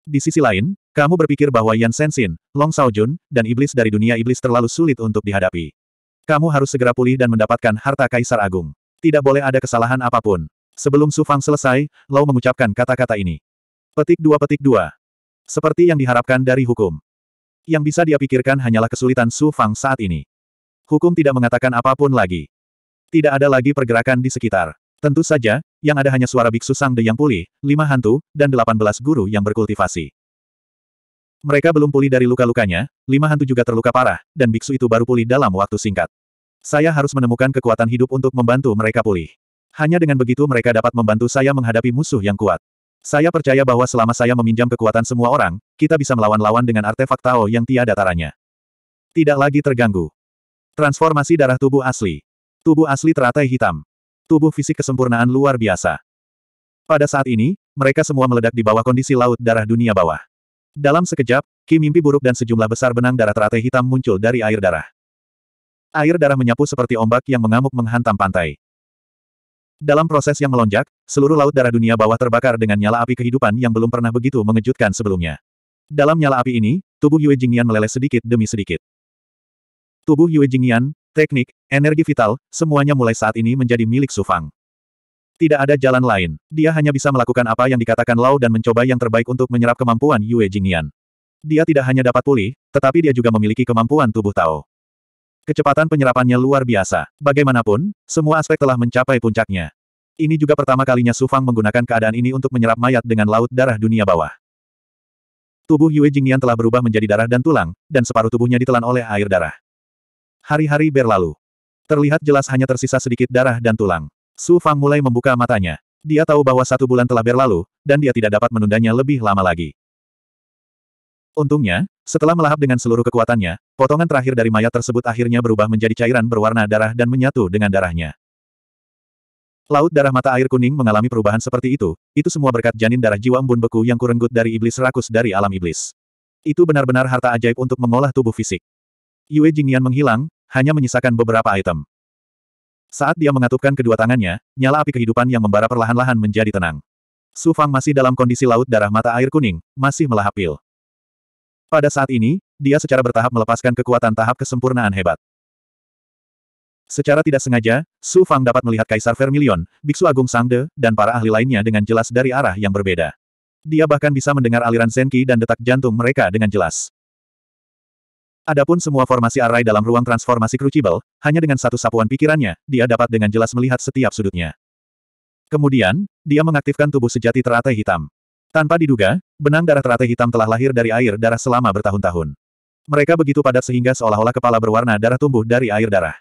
Di sisi lain, kamu berpikir bahwa Yan Sensin, Long Saojun, dan iblis dari dunia iblis terlalu sulit untuk dihadapi. Kamu harus segera pulih dan mendapatkan harta Kaisar Agung. Tidak boleh ada kesalahan apapun. Sebelum Su Fang selesai, Lau mengucapkan kata-kata ini. Petik dua petik dua. Seperti yang diharapkan dari hukum. Yang bisa dia pikirkan hanyalah kesulitan Su Fang saat ini. Hukum tidak mengatakan apapun lagi. Tidak ada lagi pergerakan di sekitar. Tentu saja, yang ada hanya suara biksu Sang De yang pulih, lima hantu, dan delapan belas guru yang berkultivasi. Mereka belum pulih dari luka-lukanya, lima hantu juga terluka parah, dan biksu itu baru pulih dalam waktu singkat. Saya harus menemukan kekuatan hidup untuk membantu mereka pulih. Hanya dengan begitu mereka dapat membantu saya menghadapi musuh yang kuat. Saya percaya bahwa selama saya meminjam kekuatan semua orang, kita bisa melawan lawan dengan artefak Tao yang tiada taranya. Tidak lagi terganggu. Transformasi darah tubuh asli. Tubuh asli teratai hitam tubuh fisik kesempurnaan luar biasa. Pada saat ini, mereka semua meledak di bawah kondisi laut darah dunia bawah. Dalam sekejap, Ki mimpi buruk dan sejumlah besar benang darah teratai hitam muncul dari air darah. Air darah menyapu seperti ombak yang mengamuk menghantam pantai. Dalam proses yang melonjak, seluruh laut darah dunia bawah terbakar dengan nyala api kehidupan yang belum pernah begitu mengejutkan sebelumnya. Dalam nyala api ini, tubuh Yue Jingyan meleleh sedikit demi sedikit. Tubuh Yue Jingyan, Teknik, energi vital, semuanya mulai saat ini menjadi milik Sufang. Tidak ada jalan lain. Dia hanya bisa melakukan apa yang dikatakan Lao dan mencoba yang terbaik untuk menyerap kemampuan Yue Jingyan. Dia tidak hanya dapat pulih, tetapi dia juga memiliki kemampuan tubuh Tao. Kecepatan penyerapannya luar biasa. Bagaimanapun, semua aspek telah mencapai puncaknya. Ini juga pertama kalinya Sufang menggunakan keadaan ini untuk menyerap mayat dengan laut darah dunia bawah. Tubuh Yue Jingyan telah berubah menjadi darah dan tulang, dan separuh tubuhnya ditelan oleh air darah. Hari-hari berlalu. Terlihat jelas hanya tersisa sedikit darah dan tulang. Su Fang mulai membuka matanya. Dia tahu bahwa satu bulan telah berlalu, dan dia tidak dapat menundanya lebih lama lagi. Untungnya, setelah melahap dengan seluruh kekuatannya, potongan terakhir dari mayat tersebut akhirnya berubah menjadi cairan berwarna darah dan menyatu dengan darahnya. Laut darah mata air kuning mengalami perubahan seperti itu, itu semua berkat janin darah jiwa embun beku yang kurenggut dari iblis rakus dari alam iblis. Itu benar-benar harta ajaib untuk mengolah tubuh fisik. Yue Jingyan menghilang, hanya menyisakan beberapa item. Saat dia mengatupkan kedua tangannya, nyala api kehidupan yang membara perlahan-lahan menjadi tenang. Su Fang masih dalam kondisi laut darah mata air kuning, masih melahap pil. Pada saat ini, dia secara bertahap melepaskan kekuatan tahap kesempurnaan hebat. Secara tidak sengaja, Su Fang dapat melihat Kaisar Vermilion, Biksu Agung Sangde, dan para ahli lainnya dengan jelas dari arah yang berbeda. Dia bahkan bisa mendengar aliran Zenki dan detak jantung mereka dengan jelas. Adapun semua formasi array dalam ruang transformasi Crucible, hanya dengan satu sapuan pikirannya, dia dapat dengan jelas melihat setiap sudutnya. Kemudian, dia mengaktifkan tubuh sejati teratai hitam. Tanpa diduga, benang darah teratai hitam telah lahir dari air darah selama bertahun-tahun. Mereka begitu padat sehingga seolah-olah kepala berwarna darah tumbuh dari air darah.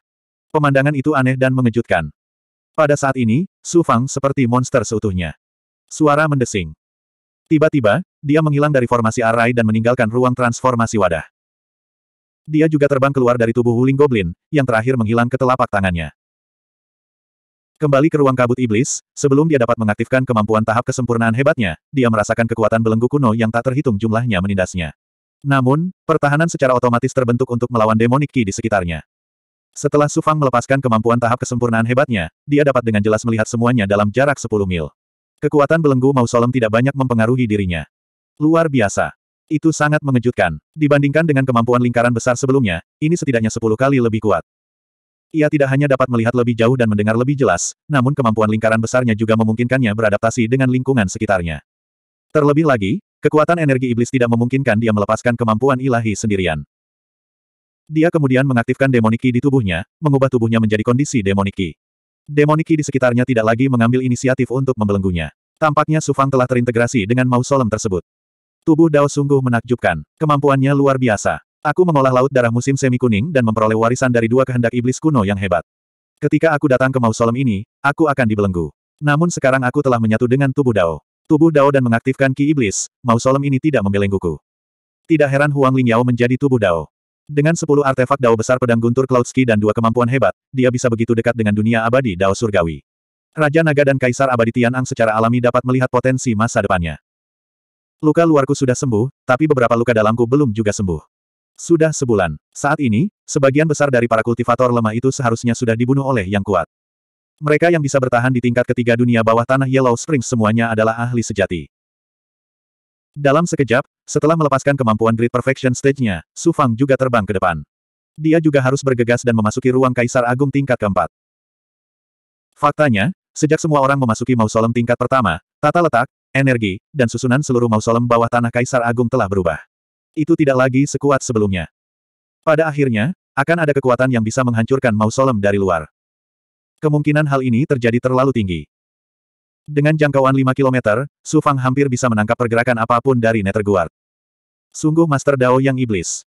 Pemandangan itu aneh dan mengejutkan. Pada saat ini, Su Fang seperti monster seutuhnya. Suara mendesing. Tiba-tiba, dia menghilang dari formasi array dan meninggalkan ruang transformasi wadah. Dia juga terbang keluar dari tubuh Wuling Goblin, yang terakhir menghilang ke telapak tangannya. Kembali ke ruang kabut iblis, sebelum dia dapat mengaktifkan kemampuan tahap kesempurnaan hebatnya, dia merasakan kekuatan belenggu kuno yang tak terhitung jumlahnya menindasnya. Namun, pertahanan secara otomatis terbentuk untuk melawan demonik Ki di sekitarnya. Setelah Sufang melepaskan kemampuan tahap kesempurnaan hebatnya, dia dapat dengan jelas melihat semuanya dalam jarak 10 mil. Kekuatan belenggu mausolem tidak banyak mempengaruhi dirinya. Luar biasa. Itu sangat mengejutkan. Dibandingkan dengan kemampuan lingkaran besar sebelumnya, ini setidaknya sepuluh kali lebih kuat. Ia tidak hanya dapat melihat lebih jauh dan mendengar lebih jelas, namun kemampuan lingkaran besarnya juga memungkinkannya beradaptasi dengan lingkungan sekitarnya. Terlebih lagi, kekuatan energi iblis tidak memungkinkan dia melepaskan kemampuan ilahi sendirian. Dia kemudian mengaktifkan demoniki di tubuhnya, mengubah tubuhnya menjadi kondisi demoniki. Demoniki di sekitarnya tidak lagi mengambil inisiatif untuk membelenggunya. Tampaknya Sufang telah terintegrasi dengan mausolem tersebut. Tubuh Dao sungguh menakjubkan. Kemampuannya luar biasa. Aku mengolah laut darah musim semi kuning dan memperoleh warisan dari dua kehendak iblis kuno yang hebat. Ketika aku datang ke mausolem ini, aku akan dibelenggu. Namun sekarang aku telah menyatu dengan tubuh Dao. Tubuh Dao dan mengaktifkan ki iblis, mausolem ini tidak membelengguku. Tidak heran Huang Lingyao menjadi tubuh Dao. Dengan sepuluh artefak Dao besar pedang guntur Klautski dan dua kemampuan hebat, dia bisa begitu dekat dengan dunia abadi Dao surgawi. Raja Naga dan Kaisar Abadi Tianang secara alami dapat melihat potensi masa depannya. Luka luarku sudah sembuh, tapi beberapa luka dalamku belum juga sembuh. Sudah sebulan. Saat ini, sebagian besar dari para kultivator lemah itu seharusnya sudah dibunuh oleh yang kuat. Mereka yang bisa bertahan di tingkat ketiga dunia bawah tanah Yellow Springs semuanya adalah ahli sejati. Dalam sekejap, setelah melepaskan kemampuan Great Perfection Stage-nya, Su Fang juga terbang ke depan. Dia juga harus bergegas dan memasuki ruang Kaisar Agung tingkat keempat. Faktanya, sejak semua orang memasuki mausolem tingkat pertama, tata letak, energi, dan susunan seluruh mausolem bawah tanah Kaisar Agung telah berubah. Itu tidak lagi sekuat sebelumnya. Pada akhirnya, akan ada kekuatan yang bisa menghancurkan mausolem dari luar. Kemungkinan hal ini terjadi terlalu tinggi. Dengan jangkauan 5 km, Su Fang hampir bisa menangkap pergerakan apapun dari Netherguard. Sungguh Master Dao yang iblis.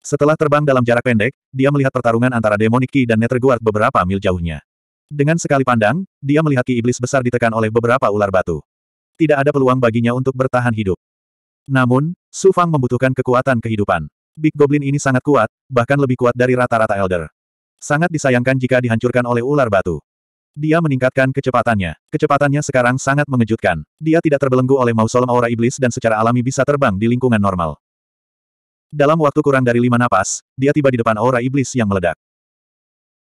Setelah terbang dalam jarak pendek, dia melihat pertarungan antara Demonic Ki dan Netherguard beberapa mil jauhnya. Dengan sekali pandang, dia melihat Ki Iblis besar ditekan oleh beberapa ular batu tidak ada peluang baginya untuk bertahan hidup. Namun, Su Fang membutuhkan kekuatan kehidupan. Big Goblin ini sangat kuat, bahkan lebih kuat dari rata-rata Elder. Sangat disayangkan jika dihancurkan oleh ular batu. Dia meningkatkan kecepatannya. Kecepatannya sekarang sangat mengejutkan. Dia tidak terbelenggu oleh mausolem aura iblis dan secara alami bisa terbang di lingkungan normal. Dalam waktu kurang dari lima napas, dia tiba di depan aura iblis yang meledak.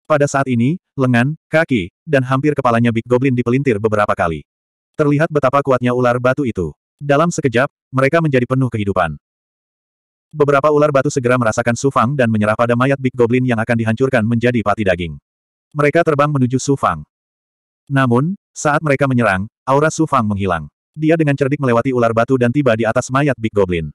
Pada saat ini, lengan, kaki, dan hampir kepalanya Big Goblin dipelintir beberapa kali. Terlihat betapa kuatnya ular batu itu. Dalam sekejap, mereka menjadi penuh kehidupan. Beberapa ular batu segera merasakan Sufang dan menyerah pada mayat Big Goblin yang akan dihancurkan menjadi pati daging. Mereka terbang menuju Sufang. Namun, saat mereka menyerang, aura Sufang menghilang. Dia dengan cerdik melewati ular batu dan tiba di atas mayat Big Goblin.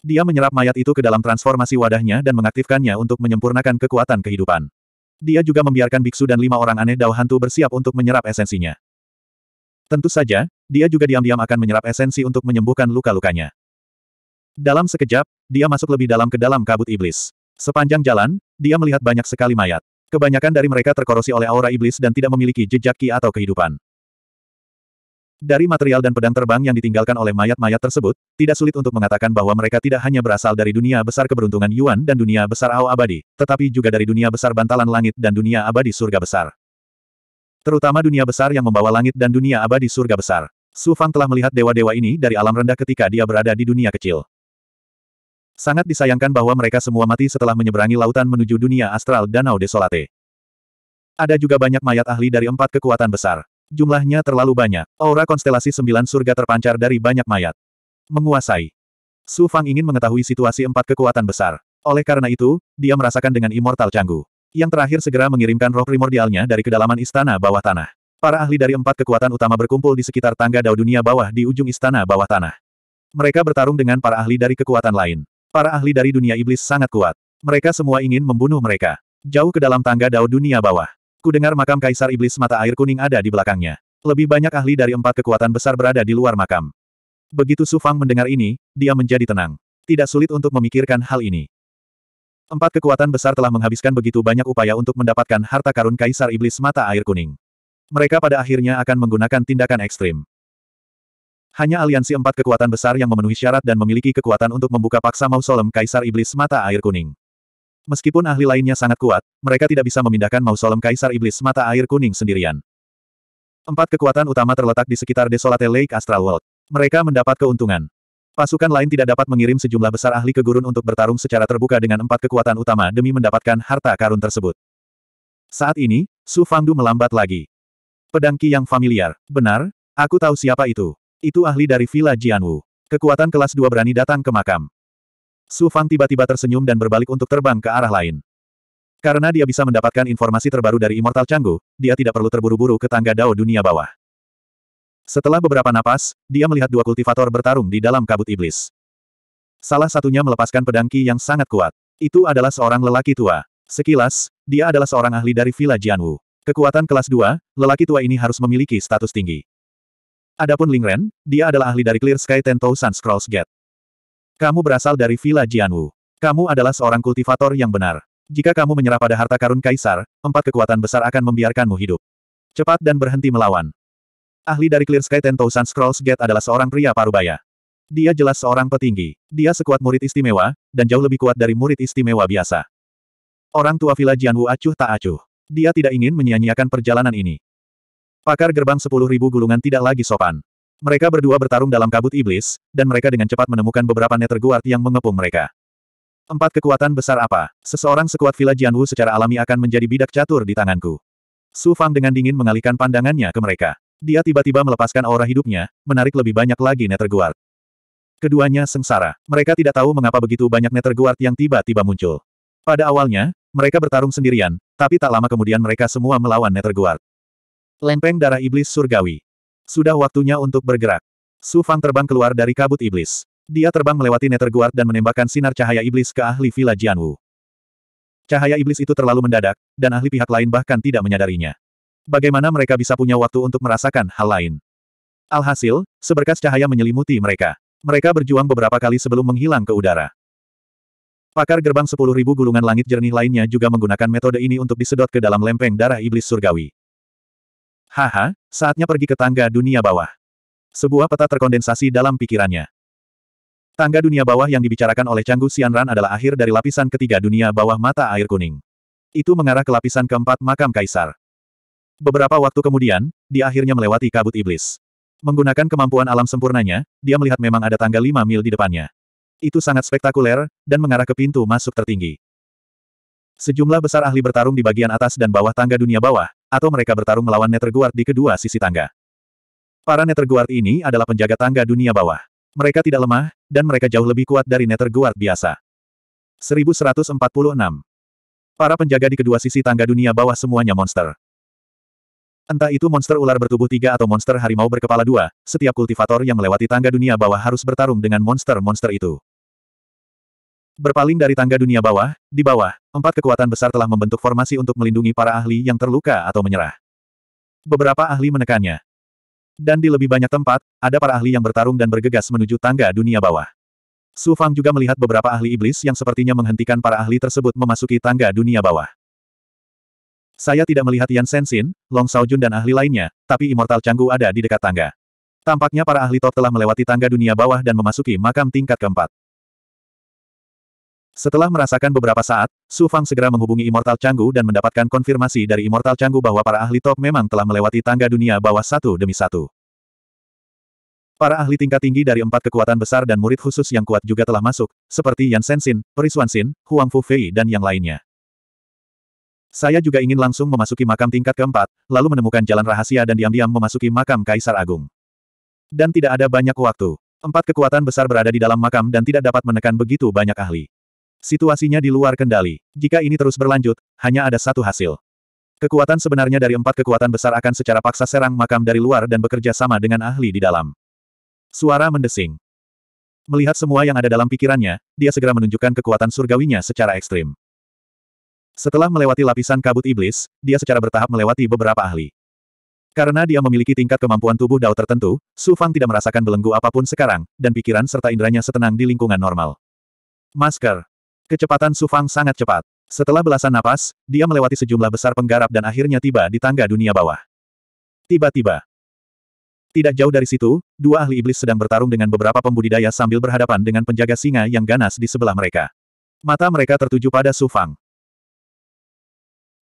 Dia menyerap mayat itu ke dalam transformasi wadahnya dan mengaktifkannya untuk menyempurnakan kekuatan kehidupan. Dia juga membiarkan biksu dan lima orang aneh Dao Hantu bersiap untuk menyerap esensinya. Tentu saja, dia juga diam-diam akan menyerap esensi untuk menyembuhkan luka-lukanya. Dalam sekejap, dia masuk lebih dalam ke dalam kabut iblis. Sepanjang jalan, dia melihat banyak sekali mayat. Kebanyakan dari mereka terkorosi oleh aura iblis dan tidak memiliki jejak ki atau kehidupan. Dari material dan pedang terbang yang ditinggalkan oleh mayat-mayat tersebut, tidak sulit untuk mengatakan bahwa mereka tidak hanya berasal dari dunia besar keberuntungan Yuan dan dunia besar Ao abadi, tetapi juga dari dunia besar bantalan langit dan dunia abadi surga besar. Terutama dunia besar yang membawa langit dan dunia abadi surga besar. Su Fang telah melihat dewa-dewa ini dari alam rendah ketika dia berada di dunia kecil. Sangat disayangkan bahwa mereka semua mati setelah menyeberangi lautan menuju dunia astral Danau Desolate. Ada juga banyak mayat ahli dari empat kekuatan besar. Jumlahnya terlalu banyak. Aura konstelasi sembilan surga terpancar dari banyak mayat. Menguasai. Su Fang ingin mengetahui situasi empat kekuatan besar. Oleh karena itu, dia merasakan dengan immortal canggu. Yang terakhir segera mengirimkan roh primordialnya dari kedalaman istana bawah tanah. Para ahli dari empat kekuatan utama berkumpul di sekitar tangga dao dunia bawah di ujung istana bawah tanah. Mereka bertarung dengan para ahli dari kekuatan lain. Para ahli dari dunia iblis sangat kuat. Mereka semua ingin membunuh mereka. Jauh ke dalam tangga dao dunia bawah. Kudengar makam kaisar iblis mata air kuning ada di belakangnya. Lebih banyak ahli dari empat kekuatan besar berada di luar makam. Begitu Sufang mendengar ini, dia menjadi tenang. Tidak sulit untuk memikirkan hal ini. Empat kekuatan besar telah menghabiskan begitu banyak upaya untuk mendapatkan harta karun Kaisar Iblis Mata Air Kuning. Mereka pada akhirnya akan menggunakan tindakan ekstrim. Hanya aliansi empat kekuatan besar yang memenuhi syarat dan memiliki kekuatan untuk membuka paksa mausolem Kaisar Iblis Mata Air Kuning. Meskipun ahli lainnya sangat kuat, mereka tidak bisa memindahkan mausolem Kaisar Iblis Mata Air Kuning sendirian. Empat kekuatan utama terletak di sekitar Desolate Lake Astral World. Mereka mendapat keuntungan. Pasukan lain tidak dapat mengirim sejumlah besar ahli ke gurun untuk bertarung secara terbuka dengan empat kekuatan utama demi mendapatkan harta karun tersebut. Saat ini, Su Fangdu melambat lagi. Pedangki yang familiar. Benar, aku tahu siapa itu. Itu ahli dari Villa Jianwu. Kekuatan kelas dua berani datang ke makam. Su Fang tiba-tiba tersenyum dan berbalik untuk terbang ke arah lain. Karena dia bisa mendapatkan informasi terbaru dari Immortal Canggu, dia tidak perlu terburu-buru ke tangga Dao dunia bawah. Setelah beberapa napas, dia melihat dua kultivator bertarung di dalam kabut iblis. Salah satunya melepaskan pedangki yang sangat kuat. Itu adalah seorang lelaki tua. Sekilas, dia adalah seorang ahli dari Villa Jianwu. Kekuatan kelas 2, lelaki tua ini harus memiliki status tinggi. Adapun Ling Ren, dia adalah ahli dari Clear Sky Ten Thousand Scrolls Gate. Kamu berasal dari Villa Jianwu. Kamu adalah seorang kultivator yang benar. Jika kamu menyerah pada harta karun kaisar, empat kekuatan besar akan membiarkanmu hidup. Cepat dan berhenti melawan. Ahli dari Clear Sky Ten Thousand Scrolls Gate adalah seorang pria parubaya. Dia jelas seorang petinggi. Dia sekuat murid istimewa, dan jauh lebih kuat dari murid istimewa biasa. Orang tua Villa Jianwu acuh tak acuh. Dia tidak ingin menyia-nyiakan perjalanan ini. Pakar gerbang sepuluh ribu gulungan tidak lagi sopan. Mereka berdua bertarung dalam kabut iblis, dan mereka dengan cepat menemukan beberapa neterguard guard yang mengepung mereka. Empat kekuatan besar apa? Seseorang sekuat Villa Jianwu secara alami akan menjadi bidak catur di tanganku. Su Fang dengan dingin mengalihkan pandangannya ke mereka. Dia tiba-tiba melepaskan aura hidupnya, menarik lebih banyak lagi Netherguard. Keduanya sengsara. Mereka tidak tahu mengapa begitu banyak Netherguard yang tiba-tiba muncul. Pada awalnya, mereka bertarung sendirian, tapi tak lama kemudian mereka semua melawan Netherguard. Lempeng darah iblis surgawi. Sudah waktunya untuk bergerak. Su Fang terbang keluar dari kabut iblis. Dia terbang melewati Netherguard dan menembakkan sinar cahaya iblis ke ahli Villa Jianwu. Cahaya iblis itu terlalu mendadak, dan ahli pihak lain bahkan tidak menyadarinya. Bagaimana mereka bisa punya waktu untuk merasakan hal lain? Alhasil, seberkas cahaya menyelimuti mereka. Mereka berjuang beberapa kali sebelum menghilang ke udara. Pakar gerbang 10.000 gulungan langit jernih lainnya juga menggunakan metode ini untuk disedot ke dalam lempeng darah iblis surgawi. Haha, saatnya pergi ke tangga dunia bawah. Sebuah peta terkondensasi dalam pikirannya. Tangga dunia bawah yang dibicarakan oleh Canggu Xianran adalah akhir dari lapisan ketiga dunia bawah mata air kuning. Itu mengarah ke lapisan keempat makam kaisar. Beberapa waktu kemudian, dia akhirnya melewati kabut iblis. Menggunakan kemampuan alam sempurnanya, dia melihat memang ada tangga lima mil di depannya. Itu sangat spektakuler, dan mengarah ke pintu masuk tertinggi. Sejumlah besar ahli bertarung di bagian atas dan bawah tangga dunia bawah, atau mereka bertarung melawan Netherguard di kedua sisi tangga. Para Netherguard ini adalah penjaga tangga dunia bawah. Mereka tidak lemah, dan mereka jauh lebih kuat dari Netherguard biasa. 1146. Para penjaga di kedua sisi tangga dunia bawah semuanya monster. Entah itu monster ular bertubuh tiga atau monster harimau berkepala dua, setiap kultivator yang melewati tangga dunia bawah harus bertarung dengan monster-monster itu. Berpaling dari tangga dunia bawah, di bawah, empat kekuatan besar telah membentuk formasi untuk melindungi para ahli yang terluka atau menyerah. Beberapa ahli menekannya. Dan di lebih banyak tempat, ada para ahli yang bertarung dan bergegas menuju tangga dunia bawah. Su Fang juga melihat beberapa ahli iblis yang sepertinya menghentikan para ahli tersebut memasuki tangga dunia bawah. Saya tidak melihat Yan Sensin, Long Saojun dan ahli lainnya, tapi Immortal Canggu ada di dekat tangga. Tampaknya para ahli top telah melewati tangga dunia bawah dan memasuki makam tingkat keempat. Setelah merasakan beberapa saat, Su Fang segera menghubungi Immortal Canggu dan mendapatkan konfirmasi dari Immortal Canggu bahwa para ahli top memang telah melewati tangga dunia bawah satu demi satu. Para ahli tingkat tinggi dari empat kekuatan besar dan murid khusus yang kuat juga telah masuk, seperti Yan Sensin, Perisuan Sin, Huang Fu Fei dan yang lainnya. Saya juga ingin langsung memasuki makam tingkat keempat, lalu menemukan jalan rahasia dan diam-diam memasuki makam Kaisar Agung. Dan tidak ada banyak waktu. Empat kekuatan besar berada di dalam makam dan tidak dapat menekan begitu banyak ahli. Situasinya di luar kendali. Jika ini terus berlanjut, hanya ada satu hasil. Kekuatan sebenarnya dari empat kekuatan besar akan secara paksa serang makam dari luar dan bekerja sama dengan ahli di dalam. Suara mendesing. Melihat semua yang ada dalam pikirannya, dia segera menunjukkan kekuatan surgawinya secara ekstrim. Setelah melewati lapisan kabut iblis, dia secara bertahap melewati beberapa ahli. Karena dia memiliki tingkat kemampuan tubuh Dao tertentu, Su Fang tidak merasakan belenggu apapun sekarang, dan pikiran serta inderanya setenang di lingkungan normal. Masker. Kecepatan Su Fang sangat cepat. Setelah belasan napas, dia melewati sejumlah besar penggarap dan akhirnya tiba di tangga dunia bawah. Tiba-tiba. Tidak jauh dari situ, dua ahli iblis sedang bertarung dengan beberapa pembudidaya sambil berhadapan dengan penjaga singa yang ganas di sebelah mereka. Mata mereka tertuju pada Su Fang.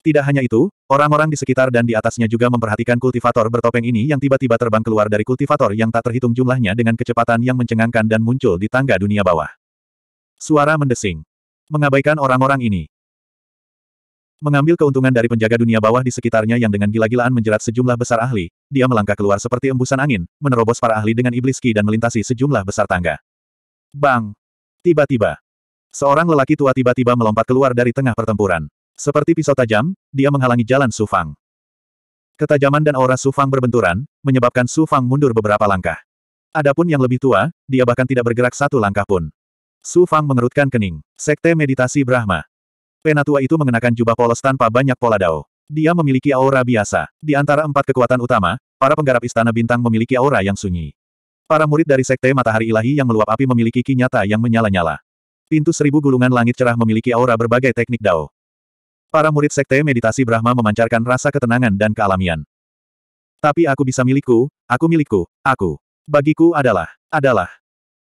Tidak hanya itu, orang-orang di sekitar dan di atasnya juga memperhatikan kultivator bertopeng ini yang tiba-tiba terbang keluar dari kultivator yang tak terhitung jumlahnya dengan kecepatan yang mencengangkan dan muncul di tangga dunia bawah. Suara mendesing. Mengabaikan orang-orang ini. Mengambil keuntungan dari penjaga dunia bawah di sekitarnya yang dengan gila-gilaan menjerat sejumlah besar ahli, dia melangkah keluar seperti embusan angin, menerobos para ahli dengan iblis ki dan melintasi sejumlah besar tangga. Bang! Tiba-tiba. Seorang lelaki tua tiba-tiba melompat keluar dari tengah pertempuran. Seperti pisau tajam, dia menghalangi jalan Su Fang. Ketajaman dan aura Su Fang berbenturan, menyebabkan Su Fang mundur beberapa langkah. Adapun yang lebih tua, dia bahkan tidak bergerak satu langkah pun. Su Fang mengerutkan kening. Sekte Meditasi Brahma. Penatua itu mengenakan jubah polos tanpa banyak pola dao. Dia memiliki aura biasa. Di antara empat kekuatan utama, para penggarap Istana Bintang memiliki aura yang sunyi. Para murid dari Sekte Matahari Ilahi yang meluap api memiliki kinyata yang menyala-nyala. Pintu seribu gulungan langit cerah memiliki aura berbagai teknik dao. Para murid sekte meditasi Brahma memancarkan rasa ketenangan dan kealamian. Tapi aku bisa milikku, aku milikku, aku. Bagiku adalah, adalah.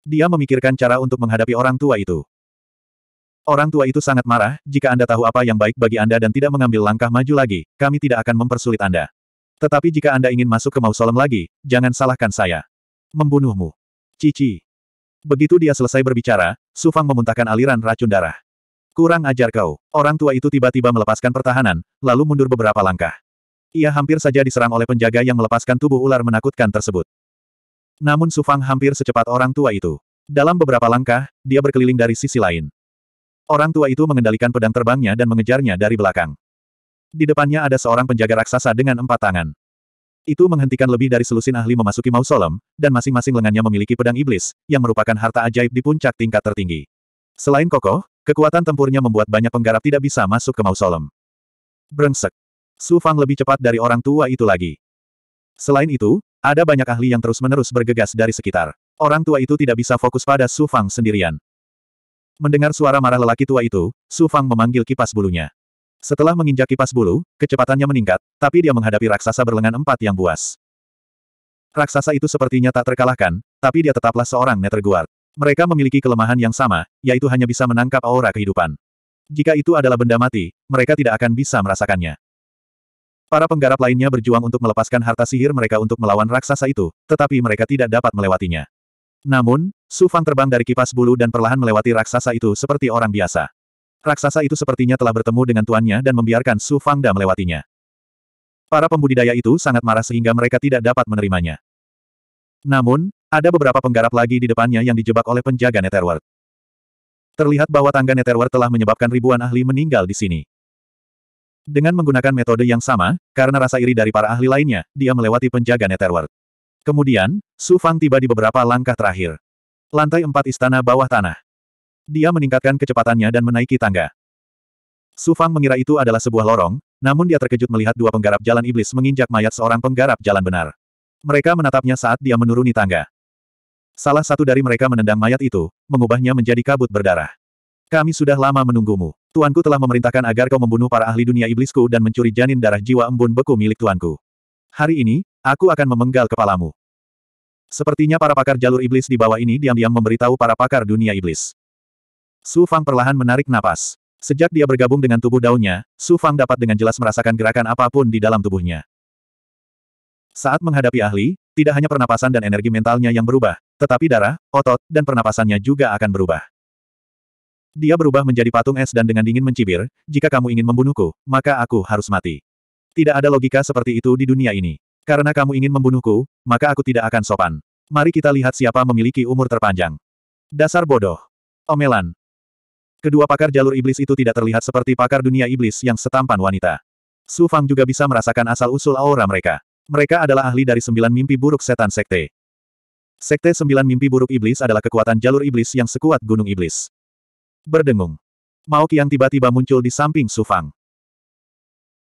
Dia memikirkan cara untuk menghadapi orang tua itu. Orang tua itu sangat marah, jika Anda tahu apa yang baik bagi Anda dan tidak mengambil langkah maju lagi, kami tidak akan mempersulit Anda. Tetapi jika Anda ingin masuk ke mausolem lagi, jangan salahkan saya. Membunuhmu. Cici. Begitu dia selesai berbicara, Sufang memuntahkan aliran racun darah. Kurang ajar kau. Orang tua itu tiba-tiba melepaskan pertahanan, lalu mundur beberapa langkah. Ia hampir saja diserang oleh penjaga yang melepaskan tubuh ular menakutkan tersebut. Namun Su Fang hampir secepat orang tua itu. Dalam beberapa langkah, dia berkeliling dari sisi lain. Orang tua itu mengendalikan pedang terbangnya dan mengejarnya dari belakang. Di depannya ada seorang penjaga raksasa dengan empat tangan. Itu menghentikan lebih dari selusin ahli memasuki mausolem, dan masing-masing lengannya memiliki pedang iblis, yang merupakan harta ajaib di puncak tingkat tertinggi. Selain kokoh, Kekuatan tempurnya membuat banyak penggarap tidak bisa masuk ke mausolem. Brengsek. Su Fang lebih cepat dari orang tua itu lagi. Selain itu, ada banyak ahli yang terus-menerus bergegas dari sekitar. Orang tua itu tidak bisa fokus pada Su Fang sendirian. Mendengar suara marah lelaki tua itu, Su Fang memanggil kipas bulunya. Setelah menginjak kipas bulu, kecepatannya meningkat, tapi dia menghadapi raksasa berlengan empat yang buas. Raksasa itu sepertinya tak terkalahkan, tapi dia tetaplah seorang netterguard. Mereka memiliki kelemahan yang sama, yaitu hanya bisa menangkap aura kehidupan. Jika itu adalah benda mati, mereka tidak akan bisa merasakannya. Para penggarap lainnya berjuang untuk melepaskan harta sihir mereka untuk melawan raksasa itu, tetapi mereka tidak dapat melewatinya. Namun, Su Fang terbang dari kipas bulu dan perlahan melewati raksasa itu seperti orang biasa. Raksasa itu sepertinya telah bertemu dengan tuannya dan membiarkan Su Fang da melewatinya. Para pembudidaya itu sangat marah sehingga mereka tidak dapat menerimanya. Namun, ada beberapa penggarap lagi di depannya yang dijebak oleh penjaga Netherworld. Terlihat bahwa tangga Netherworld telah menyebabkan ribuan ahli meninggal di sini. Dengan menggunakan metode yang sama, karena rasa iri dari para ahli lainnya, dia melewati penjaga Netherworld. Kemudian, Su Fang tiba di beberapa langkah terakhir. Lantai empat istana bawah tanah. Dia meningkatkan kecepatannya dan menaiki tangga. Su Fang mengira itu adalah sebuah lorong, namun dia terkejut melihat dua penggarap jalan iblis menginjak mayat seorang penggarap jalan benar. Mereka menatapnya saat dia menuruni tangga. Salah satu dari mereka menendang mayat itu, mengubahnya menjadi kabut berdarah. Kami sudah lama menunggumu. Tuanku telah memerintahkan agar kau membunuh para ahli dunia iblisku dan mencuri janin darah jiwa embun beku milik tuanku. Hari ini, aku akan memenggal kepalamu. Sepertinya para pakar jalur iblis di bawah ini diam-diam memberitahu para pakar dunia iblis. Su Fang perlahan menarik napas. Sejak dia bergabung dengan tubuh daunnya, Su Fang dapat dengan jelas merasakan gerakan apapun di dalam tubuhnya. Saat menghadapi ahli, tidak hanya pernapasan dan energi mentalnya yang berubah, tetapi darah, otot, dan pernapasannya juga akan berubah. Dia berubah menjadi patung es dan dengan dingin mencibir, jika kamu ingin membunuhku, maka aku harus mati. Tidak ada logika seperti itu di dunia ini. Karena kamu ingin membunuhku, maka aku tidak akan sopan. Mari kita lihat siapa memiliki umur terpanjang. Dasar bodoh. Omelan. Kedua pakar jalur iblis itu tidak terlihat seperti pakar dunia iblis yang setampan wanita. Su Fang juga bisa merasakan asal-usul aura mereka. Mereka adalah ahli dari sembilan mimpi buruk setan sekte. Sekte sembilan mimpi buruk iblis adalah kekuatan jalur iblis yang sekuat gunung iblis. Berdengung. Mao Qiang tiba-tiba muncul di samping Sufang.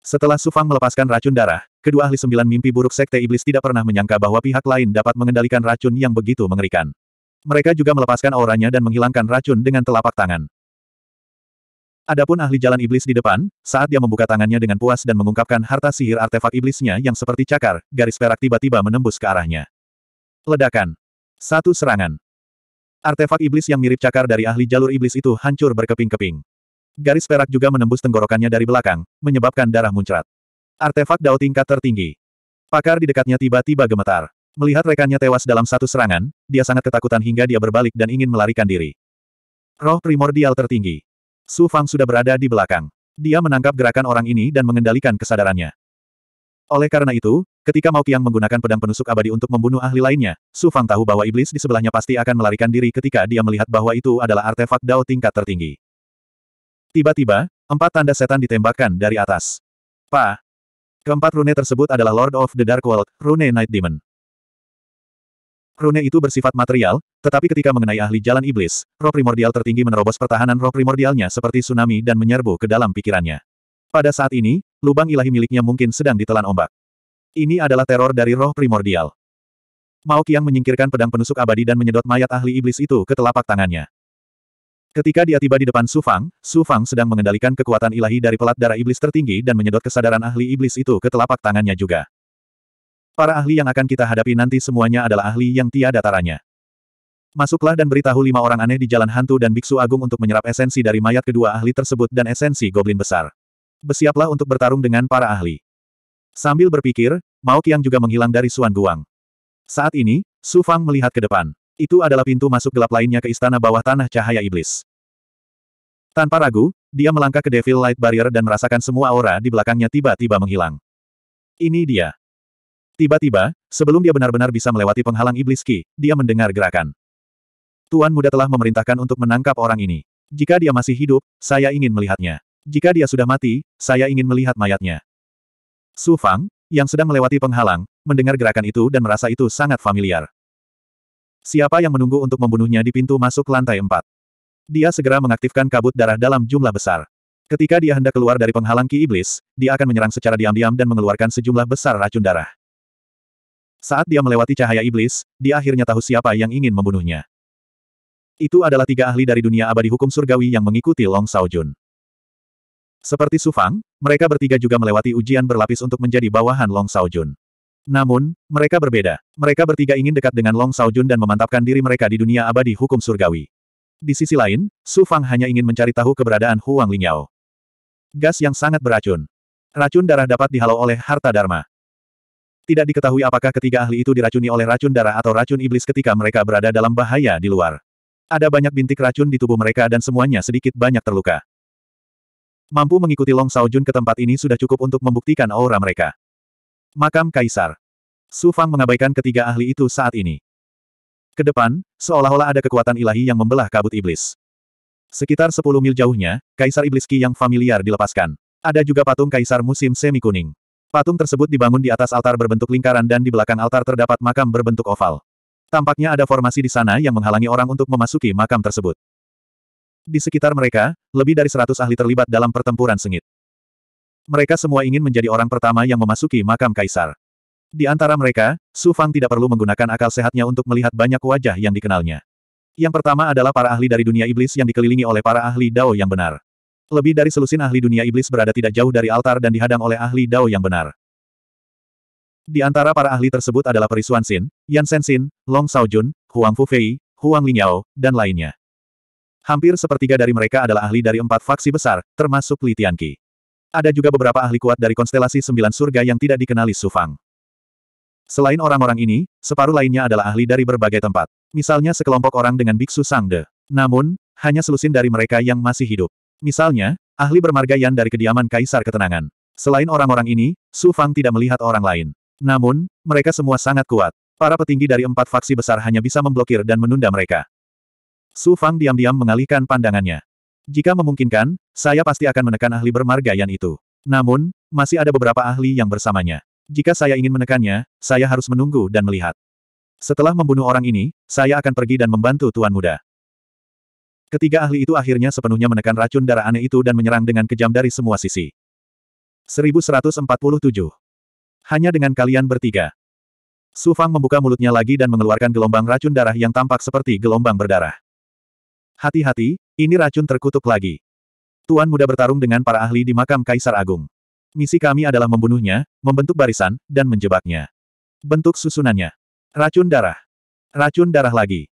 Setelah Sufang melepaskan racun darah, kedua ahli sembilan mimpi buruk sekte iblis tidak pernah menyangka bahwa pihak lain dapat mengendalikan racun yang begitu mengerikan. Mereka juga melepaskan auranya dan menghilangkan racun dengan telapak tangan. Adapun ahli jalan iblis di depan, saat dia membuka tangannya dengan puas dan mengungkapkan harta sihir artefak iblisnya yang seperti cakar, garis perak tiba-tiba menembus ke arahnya. Ledakan. Satu serangan. Artefak iblis yang mirip cakar dari ahli jalur iblis itu hancur berkeping-keping. Garis perak juga menembus tenggorokannya dari belakang, menyebabkan darah muncrat. Artefak Dao tingkat tertinggi. Pakar di dekatnya tiba-tiba gemetar. Melihat rekannya tewas dalam satu serangan, dia sangat ketakutan hingga dia berbalik dan ingin melarikan diri. Roh primordial tertinggi. Su Fang sudah berada di belakang. Dia menangkap gerakan orang ini dan mengendalikan kesadarannya. Oleh karena itu, ketika Mao Qiang menggunakan pedang penusuk abadi untuk membunuh ahli lainnya, Su Fang tahu bahwa iblis di sebelahnya pasti akan melarikan diri ketika dia melihat bahwa itu adalah artefak Dao tingkat tertinggi. Tiba-tiba, empat tanda setan ditembakkan dari atas. Pa! Keempat rune tersebut adalah Lord of the Dark World, rune Night Demon. Rune itu bersifat material, tetapi ketika mengenai ahli jalan iblis, roh primordial tertinggi menerobos pertahanan roh primordialnya seperti tsunami dan menyerbu ke dalam pikirannya. Pada saat ini, lubang ilahi miliknya mungkin sedang ditelan ombak. Ini adalah teror dari roh primordial. Mao Qiang menyingkirkan pedang penusuk abadi dan menyedot mayat ahli iblis itu ke telapak tangannya. Ketika dia tiba di depan Su Fang, Su Fang sedang mengendalikan kekuatan ilahi dari pelat darah iblis tertinggi dan menyedot kesadaran ahli iblis itu ke telapak tangannya juga. Para ahli yang akan kita hadapi nanti semuanya adalah ahli yang tiada taranya. Masuklah dan beritahu lima orang aneh di jalan hantu dan biksu agung untuk menyerap esensi dari mayat kedua ahli tersebut dan esensi goblin besar. Bersiaplah untuk bertarung dengan para ahli. Sambil berpikir, Mao Qiang juga menghilang dari Suan Guang. Saat ini, Su Fang melihat ke depan. Itu adalah pintu masuk gelap lainnya ke istana bawah tanah cahaya iblis. Tanpa ragu, dia melangkah ke Devil Light Barrier dan merasakan semua aura di belakangnya tiba-tiba menghilang. Ini dia. Tiba-tiba, sebelum dia benar-benar bisa melewati penghalang iblis Ki, dia mendengar gerakan. Tuan muda telah memerintahkan untuk menangkap orang ini. Jika dia masih hidup, saya ingin melihatnya. Jika dia sudah mati, saya ingin melihat mayatnya. Su Fang, yang sedang melewati penghalang, mendengar gerakan itu dan merasa itu sangat familiar. Siapa yang menunggu untuk membunuhnya di pintu masuk lantai 4? Dia segera mengaktifkan kabut darah dalam jumlah besar. Ketika dia hendak keluar dari penghalang ki iblis, dia akan menyerang secara diam-diam dan mengeluarkan sejumlah besar racun darah. Saat dia melewati cahaya iblis, dia akhirnya tahu siapa yang ingin membunuhnya. Itu adalah tiga ahli dari dunia abadi hukum surgawi yang mengikuti Long Saojun. Seperti Sufang, mereka bertiga juga melewati ujian berlapis untuk menjadi bawahan Long Saojun. Namun, mereka berbeda. Mereka bertiga ingin dekat dengan Long Saojun dan memantapkan diri mereka di dunia abadi hukum surgawi. Di sisi lain, Sufang hanya ingin mencari tahu keberadaan Huang Lingyao. Gas yang sangat beracun. Racun darah dapat dihalau oleh harta dharma. Tidak diketahui apakah ketiga ahli itu diracuni oleh racun darah atau racun iblis ketika mereka berada dalam bahaya di luar. Ada banyak bintik racun di tubuh mereka dan semuanya sedikit banyak terluka. Mampu mengikuti Long Sao Jun ke tempat ini sudah cukup untuk membuktikan aura mereka. Makam Kaisar. Su Fang mengabaikan ketiga ahli itu saat ini. Kedepan, seolah-olah ada kekuatan ilahi yang membelah kabut iblis. Sekitar 10 mil jauhnya, Kaisar Iblis Qi yang familiar dilepaskan. Ada juga patung Kaisar musim semi kuning. Patung tersebut dibangun di atas altar berbentuk lingkaran dan di belakang altar terdapat makam berbentuk oval. Tampaknya ada formasi di sana yang menghalangi orang untuk memasuki makam tersebut. Di sekitar mereka, lebih dari seratus ahli terlibat dalam pertempuran sengit. Mereka semua ingin menjadi orang pertama yang memasuki makam kaisar. Di antara mereka, Su Fang tidak perlu menggunakan akal sehatnya untuk melihat banyak wajah yang dikenalnya. Yang pertama adalah para ahli dari dunia iblis yang dikelilingi oleh para ahli Dao yang benar. Lebih dari selusin ahli dunia iblis berada tidak jauh dari altar dan dihadang oleh ahli Dao yang benar. Di antara para ahli tersebut adalah Perisuan Xin, Yan Sen Xin, Long Jun, Huang Fu Fei, Huang Lingyao, dan lainnya. Hampir sepertiga dari mereka adalah ahli dari empat faksi besar, termasuk Li Tianqi. Ada juga beberapa ahli kuat dari konstelasi sembilan surga yang tidak dikenali Sufang. Selain orang-orang ini, separuh lainnya adalah ahli dari berbagai tempat. Misalnya sekelompok orang dengan Biksu Sangde. Namun, hanya selusin dari mereka yang masih hidup. Misalnya, ahli bermarga Yan dari kediaman Kaisar Ketenangan. Selain orang-orang ini, Su Fang tidak melihat orang lain. Namun, mereka semua sangat kuat. Para petinggi dari empat faksi besar hanya bisa memblokir dan menunda mereka. Su Fang diam-diam mengalihkan pandangannya. Jika memungkinkan, saya pasti akan menekan ahli bermarga Yan itu. Namun, masih ada beberapa ahli yang bersamanya. Jika saya ingin menekannya, saya harus menunggu dan melihat. Setelah membunuh orang ini, saya akan pergi dan membantu Tuan Muda. Ketiga ahli itu akhirnya sepenuhnya menekan racun darah aneh itu dan menyerang dengan kejam dari semua sisi. 1147. Hanya dengan kalian bertiga. Su Fang membuka mulutnya lagi dan mengeluarkan gelombang racun darah yang tampak seperti gelombang berdarah. Hati-hati, ini racun terkutuk lagi. Tuan muda bertarung dengan para ahli di makam Kaisar Agung. Misi kami adalah membunuhnya, membentuk barisan, dan menjebaknya. Bentuk susunannya. Racun darah. Racun darah lagi.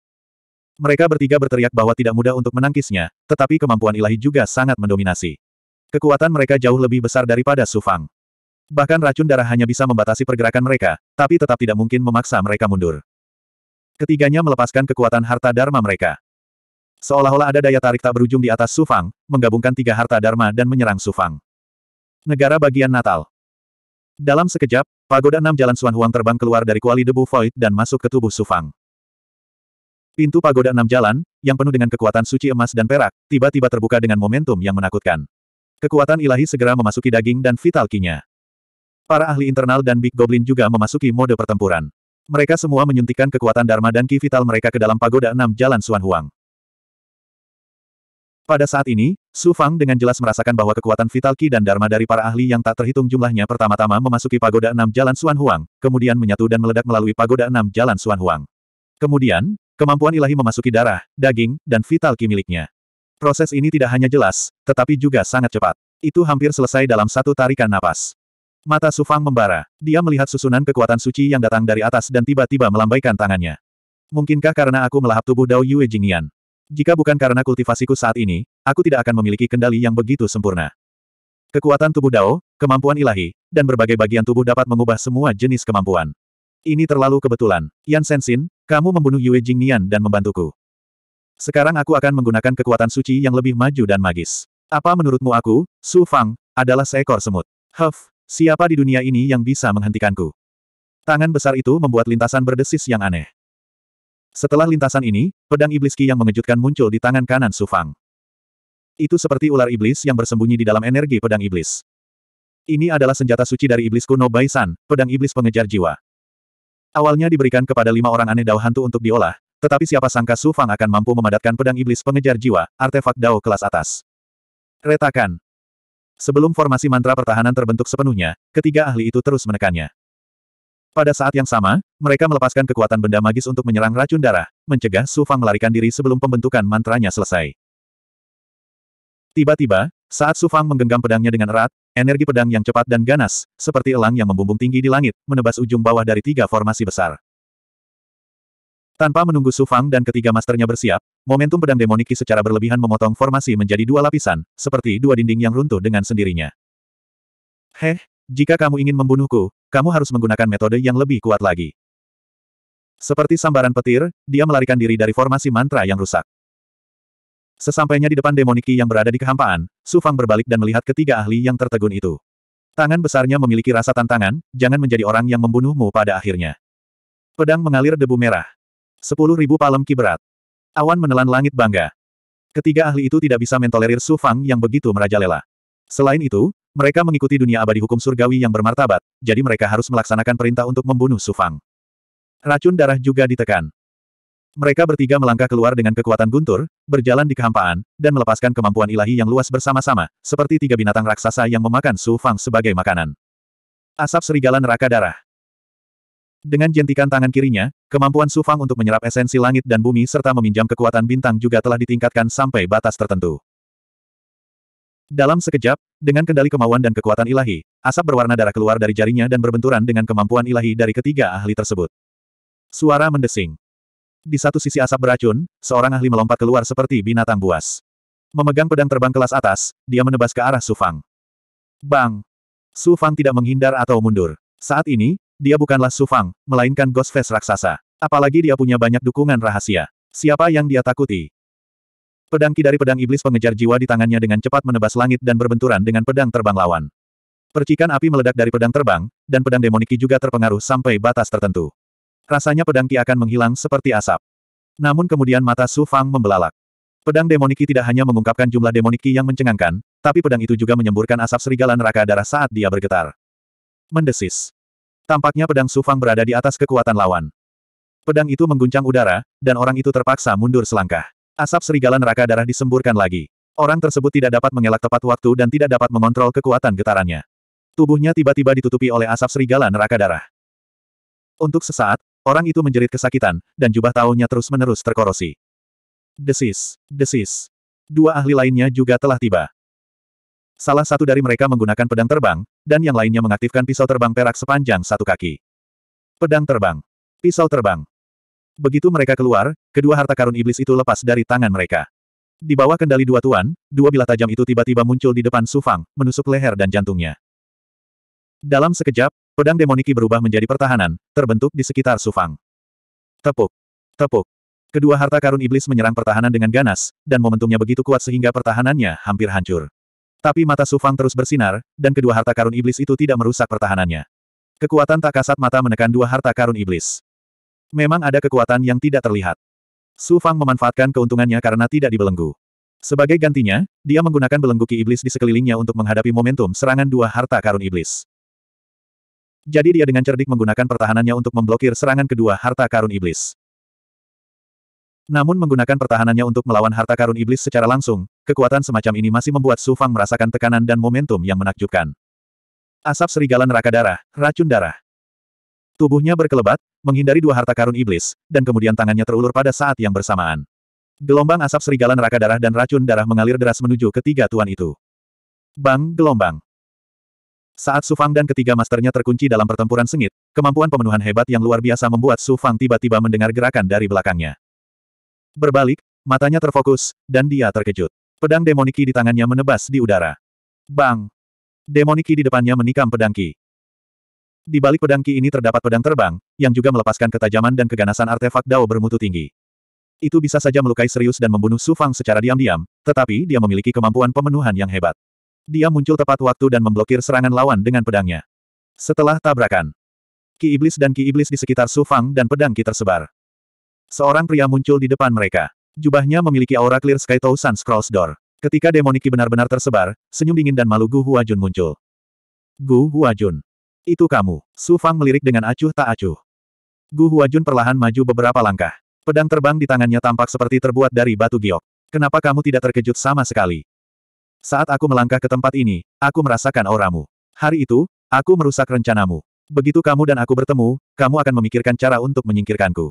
Mereka bertiga berteriak bahwa tidak mudah untuk menangkisnya, tetapi kemampuan ilahi juga sangat mendominasi. Kekuatan mereka jauh lebih besar daripada Sufang. Bahkan racun darah hanya bisa membatasi pergerakan mereka, tapi tetap tidak mungkin memaksa mereka mundur. Ketiganya melepaskan kekuatan harta dharma mereka. Seolah-olah ada daya tarik tak berujung di atas Sufang, menggabungkan tiga harta dharma dan menyerang Sufang. Negara bagian Natal. Dalam sekejap, pagoda enam jalan Suan Huang terbang keluar dari kuali debu void dan masuk ke tubuh Sufang. Pintu pagoda enam jalan, yang penuh dengan kekuatan suci emas dan perak, tiba-tiba terbuka dengan momentum yang menakutkan. Kekuatan ilahi segera memasuki daging dan vital kinya. Para ahli internal dan Big Goblin juga memasuki mode pertempuran. Mereka semua menyuntikkan kekuatan Dharma dan Ki Vital mereka ke dalam pagoda enam jalan Suan Huang. Pada saat ini, Su Fang dengan jelas merasakan bahwa kekuatan vital Ki dan Dharma dari para ahli yang tak terhitung jumlahnya pertama-tama memasuki pagoda enam jalan Suan Huang, kemudian menyatu dan meledak melalui pagoda enam jalan Suan Huang. Kemudian, Kemampuan ilahi memasuki darah, daging, dan vital ki miliknya. Proses ini tidak hanya jelas, tetapi juga sangat cepat. Itu hampir selesai dalam satu tarikan napas. Mata Sufang membara. Dia melihat susunan kekuatan suci yang datang dari atas dan tiba-tiba melambaikan tangannya. Mungkinkah karena aku melahap tubuh Dao Yue Jingyan? Jika bukan karena kultivasiku saat ini, aku tidak akan memiliki kendali yang begitu sempurna. Kekuatan tubuh Dao, kemampuan ilahi, dan berbagai bagian tubuh dapat mengubah semua jenis kemampuan. Ini terlalu kebetulan. Yan Sensin, kamu membunuh Yue Jingnian dan membantuku. Sekarang aku akan menggunakan kekuatan suci yang lebih maju dan magis. Apa menurutmu aku, Su Fang, adalah seekor semut? Huff, siapa di dunia ini yang bisa menghentikanku? Tangan besar itu membuat lintasan berdesis yang aneh. Setelah lintasan ini, pedang iblis Ki yang mengejutkan muncul di tangan kanan Su Fang. Itu seperti ular iblis yang bersembunyi di dalam energi pedang iblis. Ini adalah senjata suci dari iblis kuno Baisan, pedang iblis pengejar jiwa. Awalnya diberikan kepada lima orang aneh dao hantu untuk diolah, tetapi siapa sangka Su Fang akan mampu memadatkan pedang iblis pengejar jiwa, artefak dao kelas atas. Retakan. Sebelum formasi mantra pertahanan terbentuk sepenuhnya, ketiga ahli itu terus menekannya. Pada saat yang sama, mereka melepaskan kekuatan benda magis untuk menyerang racun darah, mencegah Su Fang melarikan diri sebelum pembentukan mantranya selesai. Tiba-tiba, saat Su Fang menggenggam pedangnya dengan erat, energi pedang yang cepat dan ganas, seperti elang yang membumbung tinggi di langit, menebas ujung bawah dari tiga formasi besar. Tanpa menunggu Su Fang dan ketiga masternya bersiap, momentum pedang demoniki secara berlebihan memotong formasi menjadi dua lapisan, seperti dua dinding yang runtuh dengan sendirinya. Heh, jika kamu ingin membunuhku, kamu harus menggunakan metode yang lebih kuat lagi. Seperti sambaran petir, dia melarikan diri dari formasi mantra yang rusak. Sesampainya di depan demoniki yang berada di kehampaan, Su Fang berbalik dan melihat ketiga ahli yang tertegun itu. Tangan besarnya memiliki rasa tantangan, jangan menjadi orang yang membunuhmu pada akhirnya. Pedang mengalir debu merah. Sepuluh ribu palem kiberat. Awan menelan langit bangga. Ketiga ahli itu tidak bisa mentolerir Su Fang yang begitu merajalela. Selain itu, mereka mengikuti dunia abadi hukum surgawi yang bermartabat, jadi mereka harus melaksanakan perintah untuk membunuh Su Fang. Racun darah juga ditekan. Mereka bertiga melangkah keluar dengan kekuatan guntur, berjalan di kehampaan, dan melepaskan kemampuan ilahi yang luas bersama-sama, seperti tiga binatang raksasa yang memakan Su Fang sebagai makanan. Asap serigala neraka darah. Dengan jentikan tangan kirinya, kemampuan Su Fang untuk menyerap esensi langit dan bumi serta meminjam kekuatan bintang juga telah ditingkatkan sampai batas tertentu. Dalam sekejap, dengan kendali kemauan dan kekuatan ilahi, asap berwarna darah keluar dari jarinya dan berbenturan dengan kemampuan ilahi dari ketiga ahli tersebut. Suara mendesing. Di satu sisi asap beracun, seorang ahli melompat keluar seperti binatang buas. Memegang pedang terbang kelas atas, dia menebas ke arah Sufang. Bang! Sufang tidak menghindar atau mundur. Saat ini, dia bukanlah Sufang, melainkan Ghost raksasa. Apalagi dia punya banyak dukungan rahasia. Siapa yang dia takuti? Pedang dari pedang iblis pengejar jiwa di tangannya dengan cepat menebas langit dan berbenturan dengan pedang terbang lawan. Percikan api meledak dari pedang terbang, dan pedang demoniki juga terpengaruh sampai batas tertentu. Rasanya pedang Qi akan menghilang seperti asap. Namun kemudian mata Su Fang membelalak. Pedang demoniki tidak hanya mengungkapkan jumlah demoniki yang mencengangkan, tapi pedang itu juga menyemburkan asap serigala neraka darah saat dia bergetar. Mendesis. Tampaknya pedang Su Fang berada di atas kekuatan lawan. Pedang itu mengguncang udara, dan orang itu terpaksa mundur selangkah. Asap serigala neraka darah disemburkan lagi. Orang tersebut tidak dapat mengelak tepat waktu dan tidak dapat mengontrol kekuatan getarannya. Tubuhnya tiba-tiba ditutupi oleh asap serigala neraka darah. Untuk sesaat, Orang itu menjerit kesakitan, dan jubah taunya terus-menerus terkorosi. Desis, desis. Dua ahli lainnya juga telah tiba. Salah satu dari mereka menggunakan pedang terbang, dan yang lainnya mengaktifkan pisau terbang perak sepanjang satu kaki. Pedang terbang. Pisau terbang. Begitu mereka keluar, kedua harta karun iblis itu lepas dari tangan mereka. Di bawah kendali dua tuan, dua bilah tajam itu tiba-tiba muncul di depan Sufang, menusuk leher dan jantungnya. Dalam sekejap, Pedang demoniki berubah menjadi pertahanan, terbentuk di sekitar Sufang. Tepuk. Tepuk. Kedua harta karun iblis menyerang pertahanan dengan ganas, dan momentumnya begitu kuat sehingga pertahanannya hampir hancur. Tapi mata Sufang terus bersinar, dan kedua harta karun iblis itu tidak merusak pertahanannya. Kekuatan tak kasat mata menekan dua harta karun iblis. Memang ada kekuatan yang tidak terlihat. Sufang memanfaatkan keuntungannya karena tidak dibelenggu. Sebagai gantinya, dia menggunakan belenggu ki iblis di sekelilingnya untuk menghadapi momentum serangan dua harta karun iblis. Jadi dia dengan cerdik menggunakan pertahanannya untuk memblokir serangan kedua harta karun iblis. Namun menggunakan pertahanannya untuk melawan harta karun iblis secara langsung, kekuatan semacam ini masih membuat Su Fang merasakan tekanan dan momentum yang menakjubkan. Asap serigala neraka darah, racun darah. Tubuhnya berkelebat, menghindari dua harta karun iblis, dan kemudian tangannya terulur pada saat yang bersamaan. Gelombang asap serigala neraka darah dan racun darah mengalir deras menuju ketiga tuan itu. Bang, gelombang. Saat Su Fang dan ketiga masternya terkunci dalam pertempuran sengit, kemampuan pemenuhan hebat yang luar biasa membuat Su Fang tiba-tiba mendengar gerakan dari belakangnya. Berbalik, matanya terfokus, dan dia terkejut. Pedang demoniki di tangannya menebas di udara. Bang! Demoniki di depannya menikam pedang Ki. Di balik pedang Ki ini terdapat pedang terbang, yang juga melepaskan ketajaman dan keganasan artefak Dao bermutu tinggi itu bisa saja melukai serius dan membunuh Su Fang secara diam-diam, tetapi dia memiliki kemampuan pemenuhan yang hebat. Dia muncul tepat waktu dan memblokir serangan lawan dengan pedangnya. Setelah tabrakan, Ki Iblis dan Ki Iblis di sekitar Sufang dan pedang Ki tersebar. Seorang pria muncul di depan mereka. Jubahnya memiliki aura clear Sky Sun Scrolls Door. Ketika demoniki benar-benar tersebar, senyum dingin dan malu Gu Huajun muncul. Gu Huajun. Itu kamu. Su Fang melirik dengan acuh tak acuh. Gu Huajun perlahan maju beberapa langkah. Pedang terbang di tangannya tampak seperti terbuat dari batu giok. Kenapa kamu tidak terkejut sama sekali? Saat aku melangkah ke tempat ini, aku merasakan auramu. Hari itu, aku merusak rencanamu. Begitu kamu dan aku bertemu, kamu akan memikirkan cara untuk menyingkirkanku.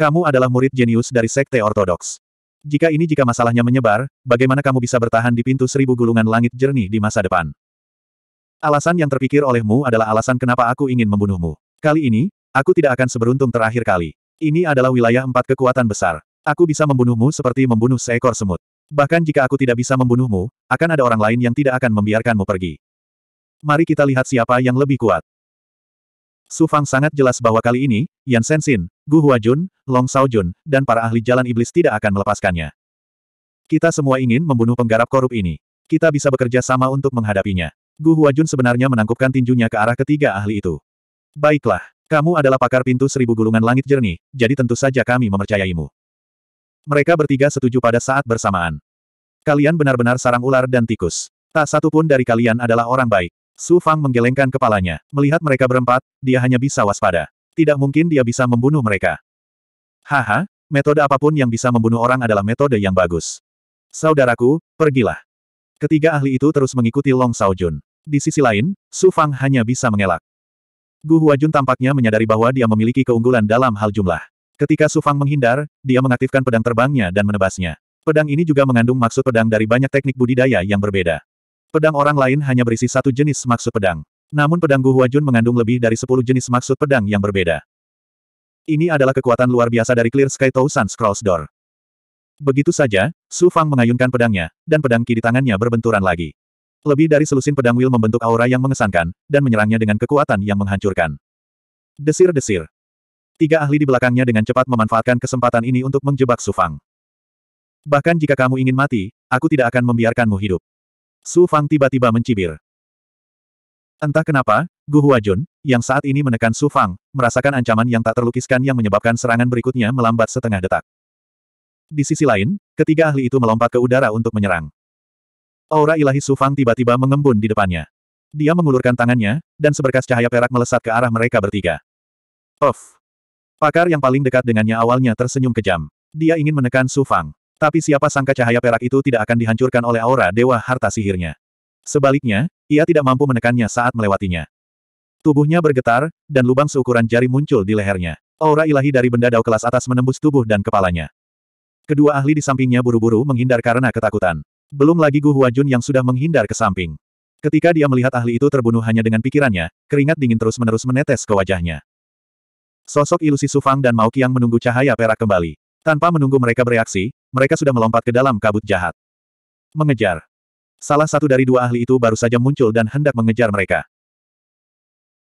Kamu adalah murid jenius dari Sekte Ortodoks. Jika ini jika masalahnya menyebar, bagaimana kamu bisa bertahan di pintu seribu gulungan langit jernih di masa depan? Alasan yang terpikir olehmu adalah alasan kenapa aku ingin membunuhmu. Kali ini, aku tidak akan seberuntung terakhir kali. Ini adalah wilayah empat kekuatan besar. Aku bisa membunuhmu seperti membunuh seekor semut. Bahkan jika aku tidak bisa membunuhmu, akan ada orang lain yang tidak akan membiarkanmu pergi. Mari kita lihat siapa yang lebih kuat. Su Fang sangat jelas bahwa kali ini, Yan Sensin, Gu Huajun, Long Saojun, dan para ahli jalan iblis tidak akan melepaskannya. Kita semua ingin membunuh penggarap korup ini. Kita bisa bekerja sama untuk menghadapinya. Gu Huajun sebenarnya menangkupkan tinjunya ke arah ketiga ahli itu. Baiklah, kamu adalah pakar pintu seribu gulungan langit jernih, jadi tentu saja kami mempercayaimu. Mereka bertiga setuju pada saat bersamaan. Kalian benar-benar sarang ular dan tikus. Tak satu pun dari kalian adalah orang baik. Su Fang menggelengkan kepalanya. Melihat mereka berempat, dia hanya bisa waspada. Tidak mungkin dia bisa membunuh mereka. Haha, metode apapun yang bisa membunuh orang adalah metode yang bagus. Saudaraku, pergilah. Ketiga ahli itu terus mengikuti Long Jun. Di sisi lain, Su Fang hanya bisa mengelak. Gu Jun tampaknya menyadari bahwa dia memiliki keunggulan dalam hal jumlah. Ketika Su Fang menghindar, dia mengaktifkan pedang terbangnya dan menebasnya. Pedang ini juga mengandung maksud pedang dari banyak teknik budidaya yang berbeda. Pedang orang lain hanya berisi satu jenis maksud pedang. Namun pedang Gu Huajun mengandung lebih dari sepuluh jenis maksud pedang yang berbeda. Ini adalah kekuatan luar biasa dari Clear Sky Thousand Scrolls Door. Begitu saja, Su Fang mengayunkan pedangnya, dan pedang ki di tangannya berbenturan lagi. Lebih dari selusin pedang Will membentuk aura yang mengesankan, dan menyerangnya dengan kekuatan yang menghancurkan. Desir-desir. Tiga ahli di belakangnya dengan cepat memanfaatkan kesempatan ini untuk menjebak Su Fang. Bahkan jika kamu ingin mati, aku tidak akan membiarkanmu hidup. Su Fang tiba-tiba mencibir. Entah kenapa, Gu Huajun, yang saat ini menekan Su Fang, merasakan ancaman yang tak terlukiskan yang menyebabkan serangan berikutnya melambat setengah detak. Di sisi lain, ketiga ahli itu melompat ke udara untuk menyerang. Aura ilahi Su Fang tiba-tiba mengembun di depannya. Dia mengulurkan tangannya, dan seberkas cahaya perak melesat ke arah mereka bertiga. Of. Pakar yang paling dekat dengannya awalnya tersenyum kejam. Dia ingin menekan Su Fang. Tapi siapa sangka cahaya perak itu tidak akan dihancurkan oleh aura dewa harta sihirnya. Sebaliknya, ia tidak mampu menekannya saat melewatinya. Tubuhnya bergetar, dan lubang seukuran jari muncul di lehernya. Aura ilahi dari benda dao kelas atas menembus tubuh dan kepalanya. Kedua ahli di sampingnya buru-buru menghindar karena ketakutan. Belum lagi Gu Huajun yang sudah menghindar ke samping. Ketika dia melihat ahli itu terbunuh hanya dengan pikirannya, keringat dingin terus-menerus menetes ke wajahnya. Sosok ilusi Sufang dan Mao Qiang menunggu cahaya perak kembali. Tanpa menunggu mereka bereaksi, mereka sudah melompat ke dalam kabut jahat. Mengejar. Salah satu dari dua ahli itu baru saja muncul dan hendak mengejar mereka.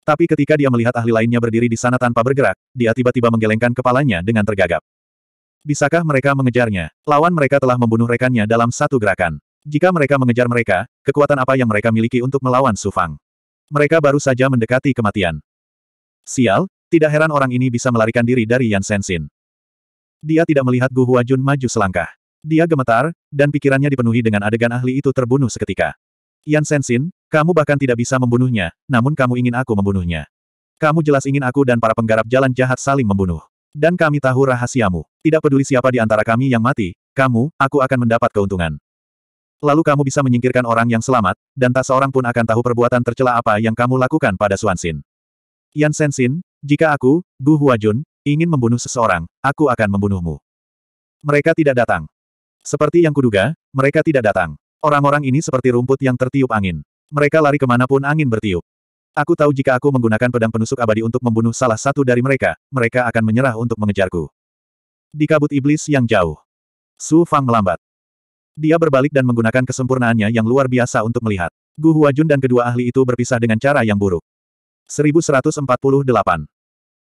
Tapi ketika dia melihat ahli lainnya berdiri di sana tanpa bergerak, dia tiba-tiba menggelengkan kepalanya dengan tergagap. Bisakah mereka mengejarnya? Lawan mereka telah membunuh rekannya dalam satu gerakan. Jika mereka mengejar mereka, kekuatan apa yang mereka miliki untuk melawan Sufang? Mereka baru saja mendekati kematian. Sial, tidak heran orang ini bisa melarikan diri dari Yan Sensin. Dia tidak melihat Gu Huajun maju selangkah. Dia gemetar, dan pikirannya dipenuhi dengan adegan ahli itu terbunuh seketika. Yan Sensin, kamu bahkan tidak bisa membunuhnya, namun kamu ingin aku membunuhnya. Kamu jelas ingin aku dan para penggarap jalan jahat saling membunuh. Dan kami tahu rahasiamu. Tidak peduli siapa di antara kami yang mati, kamu, aku akan mendapat keuntungan. Lalu kamu bisa menyingkirkan orang yang selamat, dan tak seorang pun akan tahu perbuatan tercela apa yang kamu lakukan pada Suansin. Yan Sensin, jika aku, Gu Huajun, ingin membunuh seseorang, aku akan membunuhmu. Mereka tidak datang. Seperti yang kuduga, mereka tidak datang. Orang-orang ini seperti rumput yang tertiup angin. Mereka lari kemanapun angin bertiup. Aku tahu jika aku menggunakan pedang penusuk abadi untuk membunuh salah satu dari mereka, mereka akan menyerah untuk mengejarku. Di kabut iblis yang jauh. Su Fang melambat. Dia berbalik dan menggunakan kesempurnaannya yang luar biasa untuk melihat. Gu Huajun dan kedua ahli itu berpisah dengan cara yang buruk. 1148.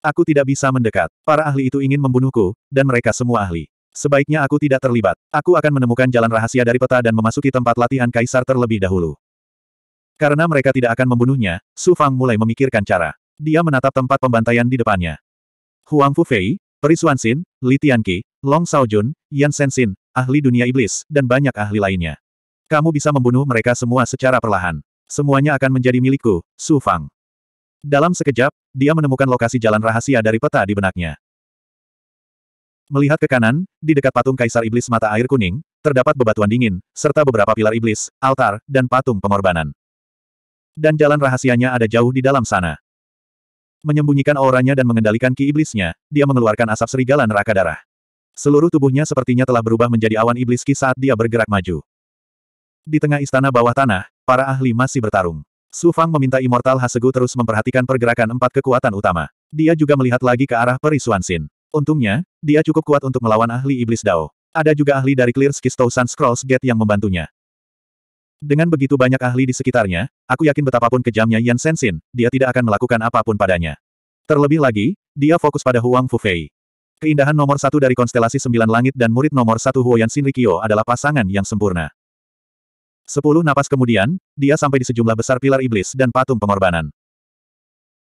Aku tidak bisa mendekat. Para ahli itu ingin membunuhku, dan mereka semua ahli. Sebaiknya aku tidak terlibat. Aku akan menemukan jalan rahasia dari peta dan memasuki tempat latihan kaisar terlebih dahulu. Karena mereka tidak akan membunuhnya, Su Fang mulai memikirkan cara. Dia menatap tempat pembantaian di depannya. Huang Fu Fei, Peri Xuanxin, Li Tianqi, Long Jun, Yan Sen Xin, ahli dunia iblis, dan banyak ahli lainnya. Kamu bisa membunuh mereka semua secara perlahan. Semuanya akan menjadi milikku, Su Fang. Dalam sekejap, dia menemukan lokasi jalan rahasia dari peta di benaknya. Melihat ke kanan, di dekat patung Kaisar Iblis Mata Air Kuning, terdapat bebatuan dingin, serta beberapa pilar iblis, altar, dan patung pengorbanan. Dan jalan rahasianya ada jauh di dalam sana. Menyembunyikan auranya dan mengendalikan ki iblisnya, dia mengeluarkan asap serigala neraka darah. Seluruh tubuhnya sepertinya telah berubah menjadi awan iblis ki saat dia bergerak maju. Di tengah istana bawah tanah, para ahli masih bertarung. Su Fang meminta Immortal Hasegu terus memperhatikan pergerakan empat kekuatan utama. Dia juga melihat lagi ke arah Peri Suansin. Untungnya, dia cukup kuat untuk melawan ahli iblis Dao. Ada juga ahli dari Clear Skistow Scrolls Gate yang membantunya. Dengan begitu banyak ahli di sekitarnya, aku yakin betapapun kejamnya Yan Sensin, dia tidak akan melakukan apapun padanya. Terlebih lagi, dia fokus pada Huang Fufei. Keindahan nomor satu dari konstelasi Sembilan Langit dan murid nomor satu Huoyan Rikyo adalah pasangan yang sempurna. Sepuluh napas kemudian, dia sampai di sejumlah besar pilar iblis dan patung pengorbanan.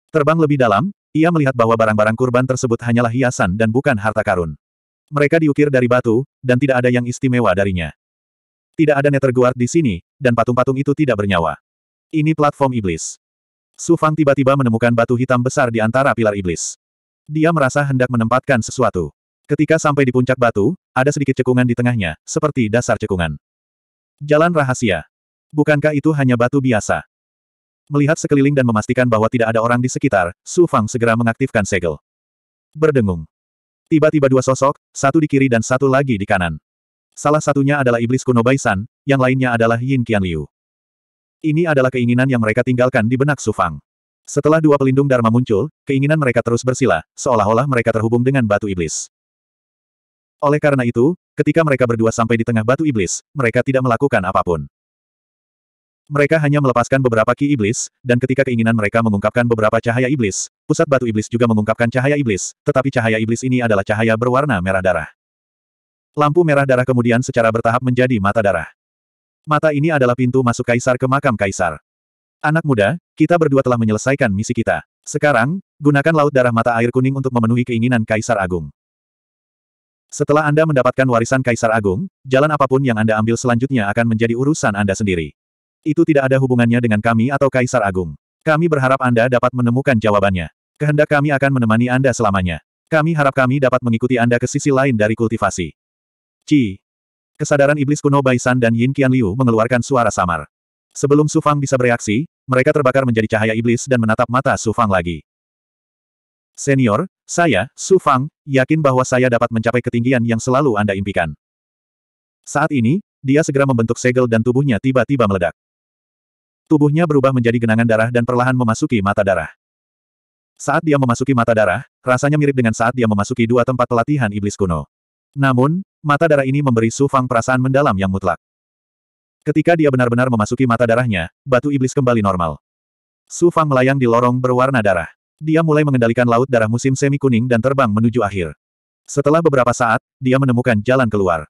Terbang lebih dalam, ia melihat bahwa barang-barang kurban tersebut hanyalah hiasan dan bukan harta karun. Mereka diukir dari batu, dan tidak ada yang istimewa darinya. Tidak ada Netherguard di sini, dan patung-patung itu tidak bernyawa. Ini platform iblis. Su Fang tiba-tiba menemukan batu hitam besar di antara pilar iblis. Dia merasa hendak menempatkan sesuatu. Ketika sampai di puncak batu, ada sedikit cekungan di tengahnya, seperti dasar cekungan. Jalan rahasia. Bukankah itu hanya batu biasa? Melihat sekeliling dan memastikan bahwa tidak ada orang di sekitar, Su Fang segera mengaktifkan segel. Berdengung. Tiba-tiba dua sosok, satu di kiri dan satu lagi di kanan. Salah satunya adalah iblis kuno Baisan, yang lainnya adalah Yin Qian Liu. Ini adalah keinginan yang mereka tinggalkan di benak Su Fang. Setelah dua pelindung Dharma muncul, keinginan mereka terus bersila, seolah-olah mereka terhubung dengan batu iblis. Oleh karena itu, ketika mereka berdua sampai di tengah batu iblis, mereka tidak melakukan apapun. Mereka hanya melepaskan beberapa ki iblis, dan ketika keinginan mereka mengungkapkan beberapa cahaya iblis, pusat batu iblis juga mengungkapkan cahaya iblis, tetapi cahaya iblis ini adalah cahaya berwarna merah darah. Lampu merah darah kemudian secara bertahap menjadi mata darah. Mata ini adalah pintu masuk kaisar ke makam kaisar. Anak muda, kita berdua telah menyelesaikan misi kita. Sekarang, gunakan laut darah mata air kuning untuk memenuhi keinginan kaisar agung. Setelah Anda mendapatkan warisan Kaisar Agung, jalan apapun yang Anda ambil selanjutnya akan menjadi urusan Anda sendiri. Itu tidak ada hubungannya dengan kami atau Kaisar Agung. Kami berharap Anda dapat menemukan jawabannya. Kehendak kami akan menemani Anda selamanya. Kami harap kami dapat mengikuti Anda ke sisi lain dari kultivasi. Ci. Kesadaran iblis kuno Baisan dan Yin Qian Liu mengeluarkan suara samar. Sebelum Su Fang bisa bereaksi, mereka terbakar menjadi cahaya iblis dan menatap mata Su Fang lagi. Senior, saya, Su Fang, yakin bahwa saya dapat mencapai ketinggian yang selalu Anda impikan. Saat ini, dia segera membentuk segel dan tubuhnya tiba-tiba meledak. Tubuhnya berubah menjadi genangan darah dan perlahan memasuki mata darah. Saat dia memasuki mata darah, rasanya mirip dengan saat dia memasuki dua tempat pelatihan iblis kuno. Namun, mata darah ini memberi Su Fang perasaan mendalam yang mutlak. Ketika dia benar-benar memasuki mata darahnya, batu iblis kembali normal. Su Fang melayang di lorong berwarna darah. Dia mulai mengendalikan laut darah musim semi kuning dan terbang menuju akhir. Setelah beberapa saat, dia menemukan jalan keluar.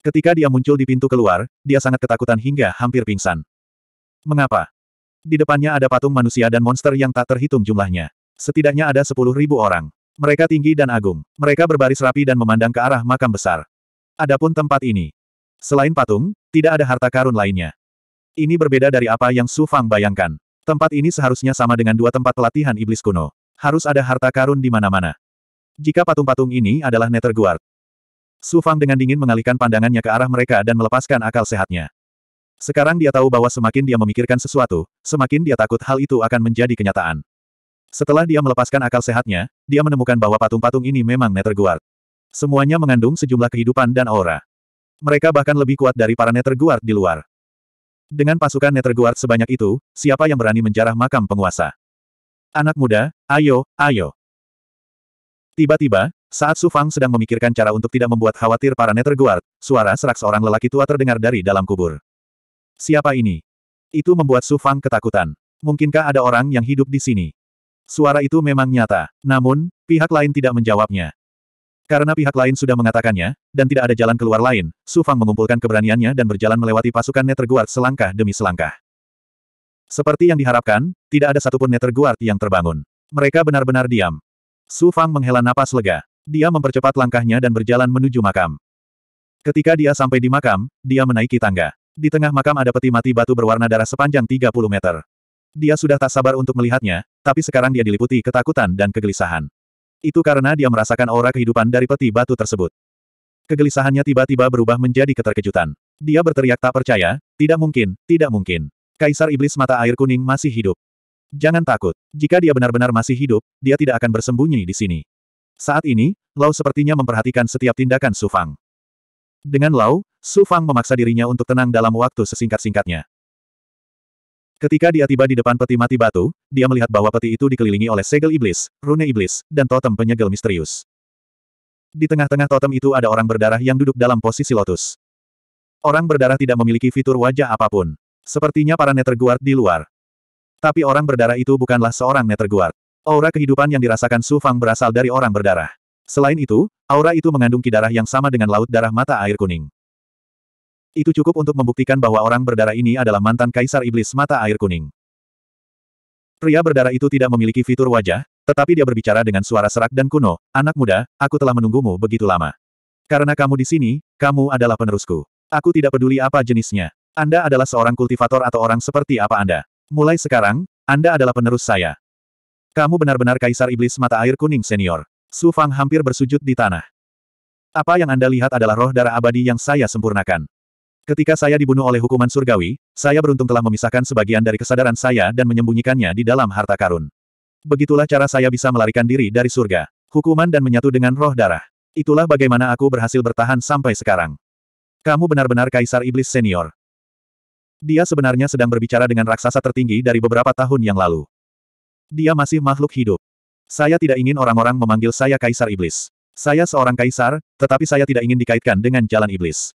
Ketika dia muncul di pintu keluar, dia sangat ketakutan hingga hampir pingsan. Mengapa? Di depannya ada patung manusia dan monster yang tak terhitung jumlahnya. Setidaknya ada sepuluh ribu orang. Mereka tinggi dan agung. Mereka berbaris rapi dan memandang ke arah makam besar. Adapun tempat ini. Selain patung, tidak ada harta karun lainnya. Ini berbeda dari apa yang Su Fang bayangkan. Tempat ini seharusnya sama dengan dua tempat pelatihan iblis kuno. Harus ada harta karun di mana-mana. Jika patung-patung ini adalah Nether Guard. Su Fang dengan dingin mengalihkan pandangannya ke arah mereka dan melepaskan akal sehatnya. Sekarang dia tahu bahwa semakin dia memikirkan sesuatu, semakin dia takut hal itu akan menjadi kenyataan. Setelah dia melepaskan akal sehatnya, dia menemukan bahwa patung-patung ini memang Nether Guard. Semuanya mengandung sejumlah kehidupan dan aura. Mereka bahkan lebih kuat dari para Nether Guard di luar. Dengan pasukan Netherguard sebanyak itu, siapa yang berani menjarah makam penguasa? Anak muda, ayo, ayo. Tiba-tiba, saat Su Fang sedang memikirkan cara untuk tidak membuat khawatir para Netherguard, suara serak seorang lelaki tua terdengar dari dalam kubur. Siapa ini? Itu membuat Su Fang ketakutan. Mungkinkah ada orang yang hidup di sini? Suara itu memang nyata, namun, pihak lain tidak menjawabnya. Karena pihak lain sudah mengatakannya, dan tidak ada jalan keluar lain, Su Fang mengumpulkan keberaniannya dan berjalan melewati pasukan Nether Guard selangkah demi selangkah. Seperti yang diharapkan, tidak ada satupun Nether Guard yang terbangun. Mereka benar-benar diam. Su Fang menghela napas lega. Dia mempercepat langkahnya dan berjalan menuju makam. Ketika dia sampai di makam, dia menaiki tangga. Di tengah makam ada peti mati batu berwarna darah sepanjang 30 meter. Dia sudah tak sabar untuk melihatnya, tapi sekarang dia diliputi ketakutan dan kegelisahan. Itu karena dia merasakan aura kehidupan dari peti batu tersebut. Kegelisahannya tiba-tiba berubah menjadi keterkejutan. Dia berteriak tak percaya, tidak mungkin, tidak mungkin. Kaisar Iblis Mata Air Kuning masih hidup. Jangan takut, jika dia benar-benar masih hidup, dia tidak akan bersembunyi di sini. Saat ini, Lau sepertinya memperhatikan setiap tindakan Sufang. Dengan Lau, Su Fang memaksa dirinya untuk tenang dalam waktu sesingkat-singkatnya. Ketika dia tiba di depan peti mati batu, dia melihat bahwa peti itu dikelilingi oleh segel iblis, rune iblis, dan totem penyegel misterius. Di tengah-tengah totem itu ada orang berdarah yang duduk dalam posisi lotus. Orang berdarah tidak memiliki fitur wajah apapun. Sepertinya para Netherguard di luar. Tapi orang berdarah itu bukanlah seorang Netherguard. Aura kehidupan yang dirasakan Su Fang berasal dari orang berdarah. Selain itu, aura itu mengandung kidarah yang sama dengan laut darah mata air kuning. Itu cukup untuk membuktikan bahwa orang berdarah ini adalah mantan Kaisar Iblis Mata Air Kuning. Pria berdarah itu tidak memiliki fitur wajah, tetapi dia berbicara dengan suara serak dan kuno, anak muda, aku telah menunggumu begitu lama. Karena kamu di sini, kamu adalah penerusku. Aku tidak peduli apa jenisnya. Anda adalah seorang kultivator atau orang seperti apa Anda. Mulai sekarang, Anda adalah penerus saya. Kamu benar-benar Kaisar Iblis Mata Air Kuning Senior. Su Fang hampir bersujud di tanah. Apa yang Anda lihat adalah roh darah abadi yang saya sempurnakan. Ketika saya dibunuh oleh hukuman surgawi, saya beruntung telah memisahkan sebagian dari kesadaran saya dan menyembunyikannya di dalam harta karun. Begitulah cara saya bisa melarikan diri dari surga, hukuman dan menyatu dengan roh darah. Itulah bagaimana aku berhasil bertahan sampai sekarang. Kamu benar-benar kaisar iblis senior. Dia sebenarnya sedang berbicara dengan raksasa tertinggi dari beberapa tahun yang lalu. Dia masih makhluk hidup. Saya tidak ingin orang-orang memanggil saya kaisar iblis. Saya seorang kaisar, tetapi saya tidak ingin dikaitkan dengan jalan iblis.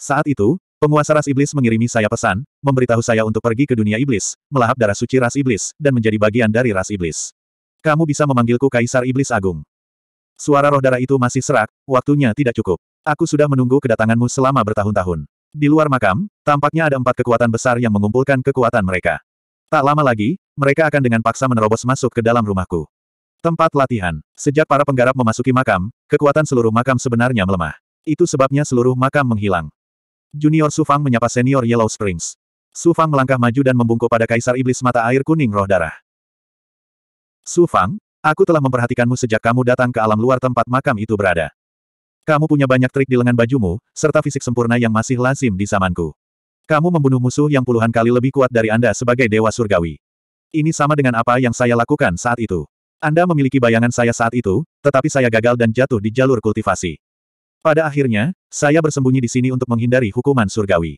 Saat itu, penguasa ras iblis mengirimi saya pesan, memberitahu saya untuk pergi ke dunia iblis, melahap darah suci ras iblis, dan menjadi bagian dari ras iblis. Kamu bisa memanggilku Kaisar Iblis Agung. Suara roh darah itu masih serak, waktunya tidak cukup. Aku sudah menunggu kedatanganmu selama bertahun-tahun. Di luar makam, tampaknya ada empat kekuatan besar yang mengumpulkan kekuatan mereka. Tak lama lagi, mereka akan dengan paksa menerobos masuk ke dalam rumahku. Tempat latihan. Sejak para penggarap memasuki makam, kekuatan seluruh makam sebenarnya melemah. Itu sebabnya seluruh makam menghilang. Junior Sufang menyapa senior Yellow Springs. Sufang melangkah maju dan membungkuk pada Kaisar Iblis Mata Air Kuning Roh Darah. Sufang, aku telah memperhatikanmu sejak kamu datang ke alam luar tempat makam itu berada. Kamu punya banyak trik di lengan bajumu, serta fisik sempurna yang masih lazim di zamanku. Kamu membunuh musuh yang puluhan kali lebih kuat dari Anda sebagai Dewa Surgawi. Ini sama dengan apa yang saya lakukan saat itu. Anda memiliki bayangan saya saat itu, tetapi saya gagal dan jatuh di jalur kultivasi. Pada akhirnya, saya bersembunyi di sini untuk menghindari hukuman surgawi.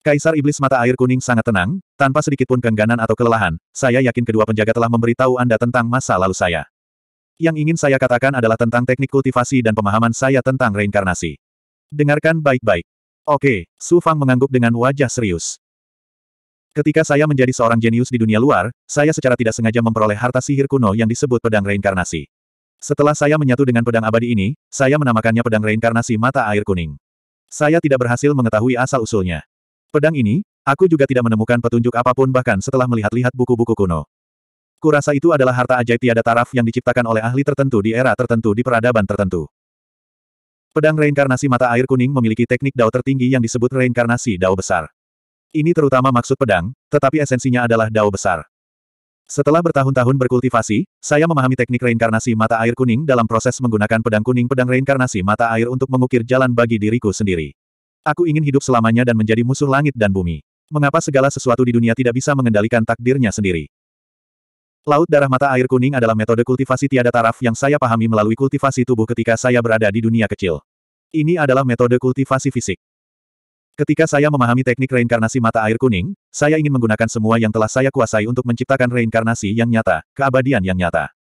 Kaisar Iblis Mata Air Kuning sangat tenang, tanpa sedikitpun kengganan atau kelelahan, saya yakin kedua penjaga telah memberitahu Anda tentang masa lalu saya. Yang ingin saya katakan adalah tentang teknik kultivasi dan pemahaman saya tentang reinkarnasi. Dengarkan baik-baik. Oke, Su Fang mengangguk dengan wajah serius. Ketika saya menjadi seorang jenius di dunia luar, saya secara tidak sengaja memperoleh harta sihir kuno yang disebut pedang reinkarnasi. Setelah saya menyatu dengan pedang abadi ini, saya menamakannya pedang reinkarnasi mata air kuning. Saya tidak berhasil mengetahui asal-usulnya. Pedang ini, aku juga tidak menemukan petunjuk apapun bahkan setelah melihat-lihat buku-buku kuno. Kurasa itu adalah harta ajaib tiada taraf yang diciptakan oleh ahli tertentu di era tertentu di peradaban tertentu. Pedang reinkarnasi mata air kuning memiliki teknik dao tertinggi yang disebut reinkarnasi dao besar. Ini terutama maksud pedang, tetapi esensinya adalah dao besar. Setelah bertahun-tahun berkultivasi, saya memahami teknik reinkarnasi mata air kuning dalam proses menggunakan pedang kuning pedang reinkarnasi mata air untuk mengukir jalan bagi diriku sendiri. Aku ingin hidup selamanya dan menjadi musuh langit dan bumi. Mengapa segala sesuatu di dunia tidak bisa mengendalikan takdirnya sendiri? Laut darah mata air kuning adalah metode kultivasi tiada taraf yang saya pahami melalui kultivasi tubuh ketika saya berada di dunia kecil. Ini adalah metode kultivasi fisik. Ketika saya memahami teknik reinkarnasi mata air kuning, saya ingin menggunakan semua yang telah saya kuasai untuk menciptakan reinkarnasi yang nyata, keabadian yang nyata.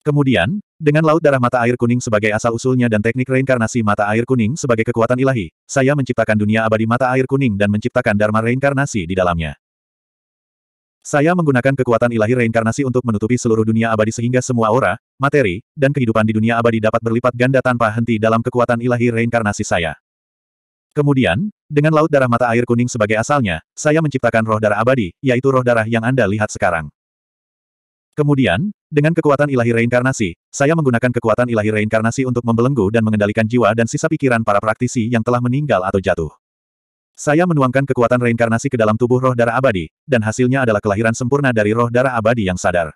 Kemudian, dengan laut darah mata air kuning sebagai asal-usulnya dan teknik reinkarnasi mata air kuning sebagai kekuatan ilahi, saya menciptakan dunia abadi mata air kuning dan menciptakan dharma reinkarnasi di dalamnya. Saya menggunakan kekuatan ilahi reinkarnasi untuk menutupi seluruh dunia abadi sehingga semua aura, materi, dan kehidupan di dunia abadi dapat berlipat ganda tanpa henti dalam kekuatan ilahi reinkarnasi saya. Kemudian, dengan laut darah mata air kuning sebagai asalnya, saya menciptakan roh darah abadi, yaitu roh darah yang Anda lihat sekarang. Kemudian, dengan kekuatan ilahi reinkarnasi, saya menggunakan kekuatan ilahi reinkarnasi untuk membelenggu dan mengendalikan jiwa dan sisa pikiran para praktisi yang telah meninggal atau jatuh. Saya menuangkan kekuatan reinkarnasi ke dalam tubuh roh darah abadi, dan hasilnya adalah kelahiran sempurna dari roh darah abadi yang sadar.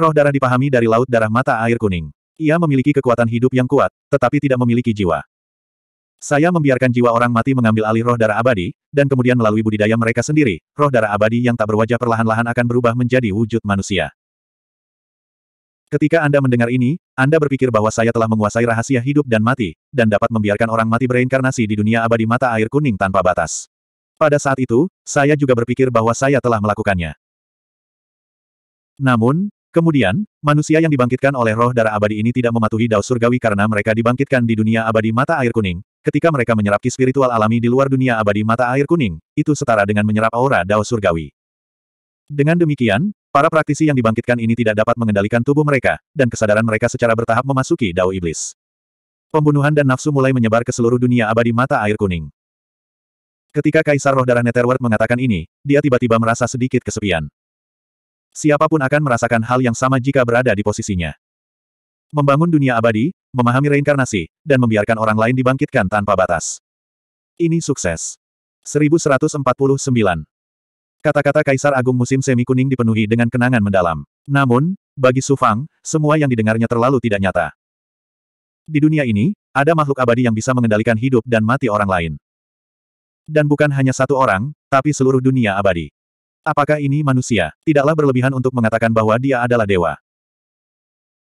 Roh darah dipahami dari laut darah mata air kuning. Ia memiliki kekuatan hidup yang kuat, tetapi tidak memiliki jiwa. Saya membiarkan jiwa orang mati mengambil alih roh darah abadi, dan kemudian melalui budidaya mereka sendiri, roh darah abadi yang tak berwajah perlahan-lahan akan berubah menjadi wujud manusia. Ketika Anda mendengar ini, Anda berpikir bahwa saya telah menguasai rahasia hidup dan mati, dan dapat membiarkan orang mati bereinkarnasi di dunia abadi mata air kuning tanpa batas. Pada saat itu, saya juga berpikir bahwa saya telah melakukannya. Namun, kemudian, manusia yang dibangkitkan oleh roh darah abadi ini tidak mematuhi Dao Surgawi karena mereka dibangkitkan di dunia abadi mata air kuning, Ketika mereka menyerap ki spiritual alami di luar dunia abadi mata air kuning, itu setara dengan menyerap aura dao surgawi. Dengan demikian, para praktisi yang dibangkitkan ini tidak dapat mengendalikan tubuh mereka, dan kesadaran mereka secara bertahap memasuki dao iblis. Pembunuhan dan nafsu mulai menyebar ke seluruh dunia abadi mata air kuning. Ketika Kaisar Roh Darah Netherworld mengatakan ini, dia tiba-tiba merasa sedikit kesepian. Siapapun akan merasakan hal yang sama jika berada di posisinya membangun dunia abadi, memahami reinkarnasi, dan membiarkan orang lain dibangkitkan tanpa batas. Ini sukses. 1149 Kata-kata Kaisar Agung musim semi kuning dipenuhi dengan kenangan mendalam. Namun, bagi Su Fang, semua yang didengarnya terlalu tidak nyata. Di dunia ini, ada makhluk abadi yang bisa mengendalikan hidup dan mati orang lain. Dan bukan hanya satu orang, tapi seluruh dunia abadi. Apakah ini manusia? Tidaklah berlebihan untuk mengatakan bahwa dia adalah dewa.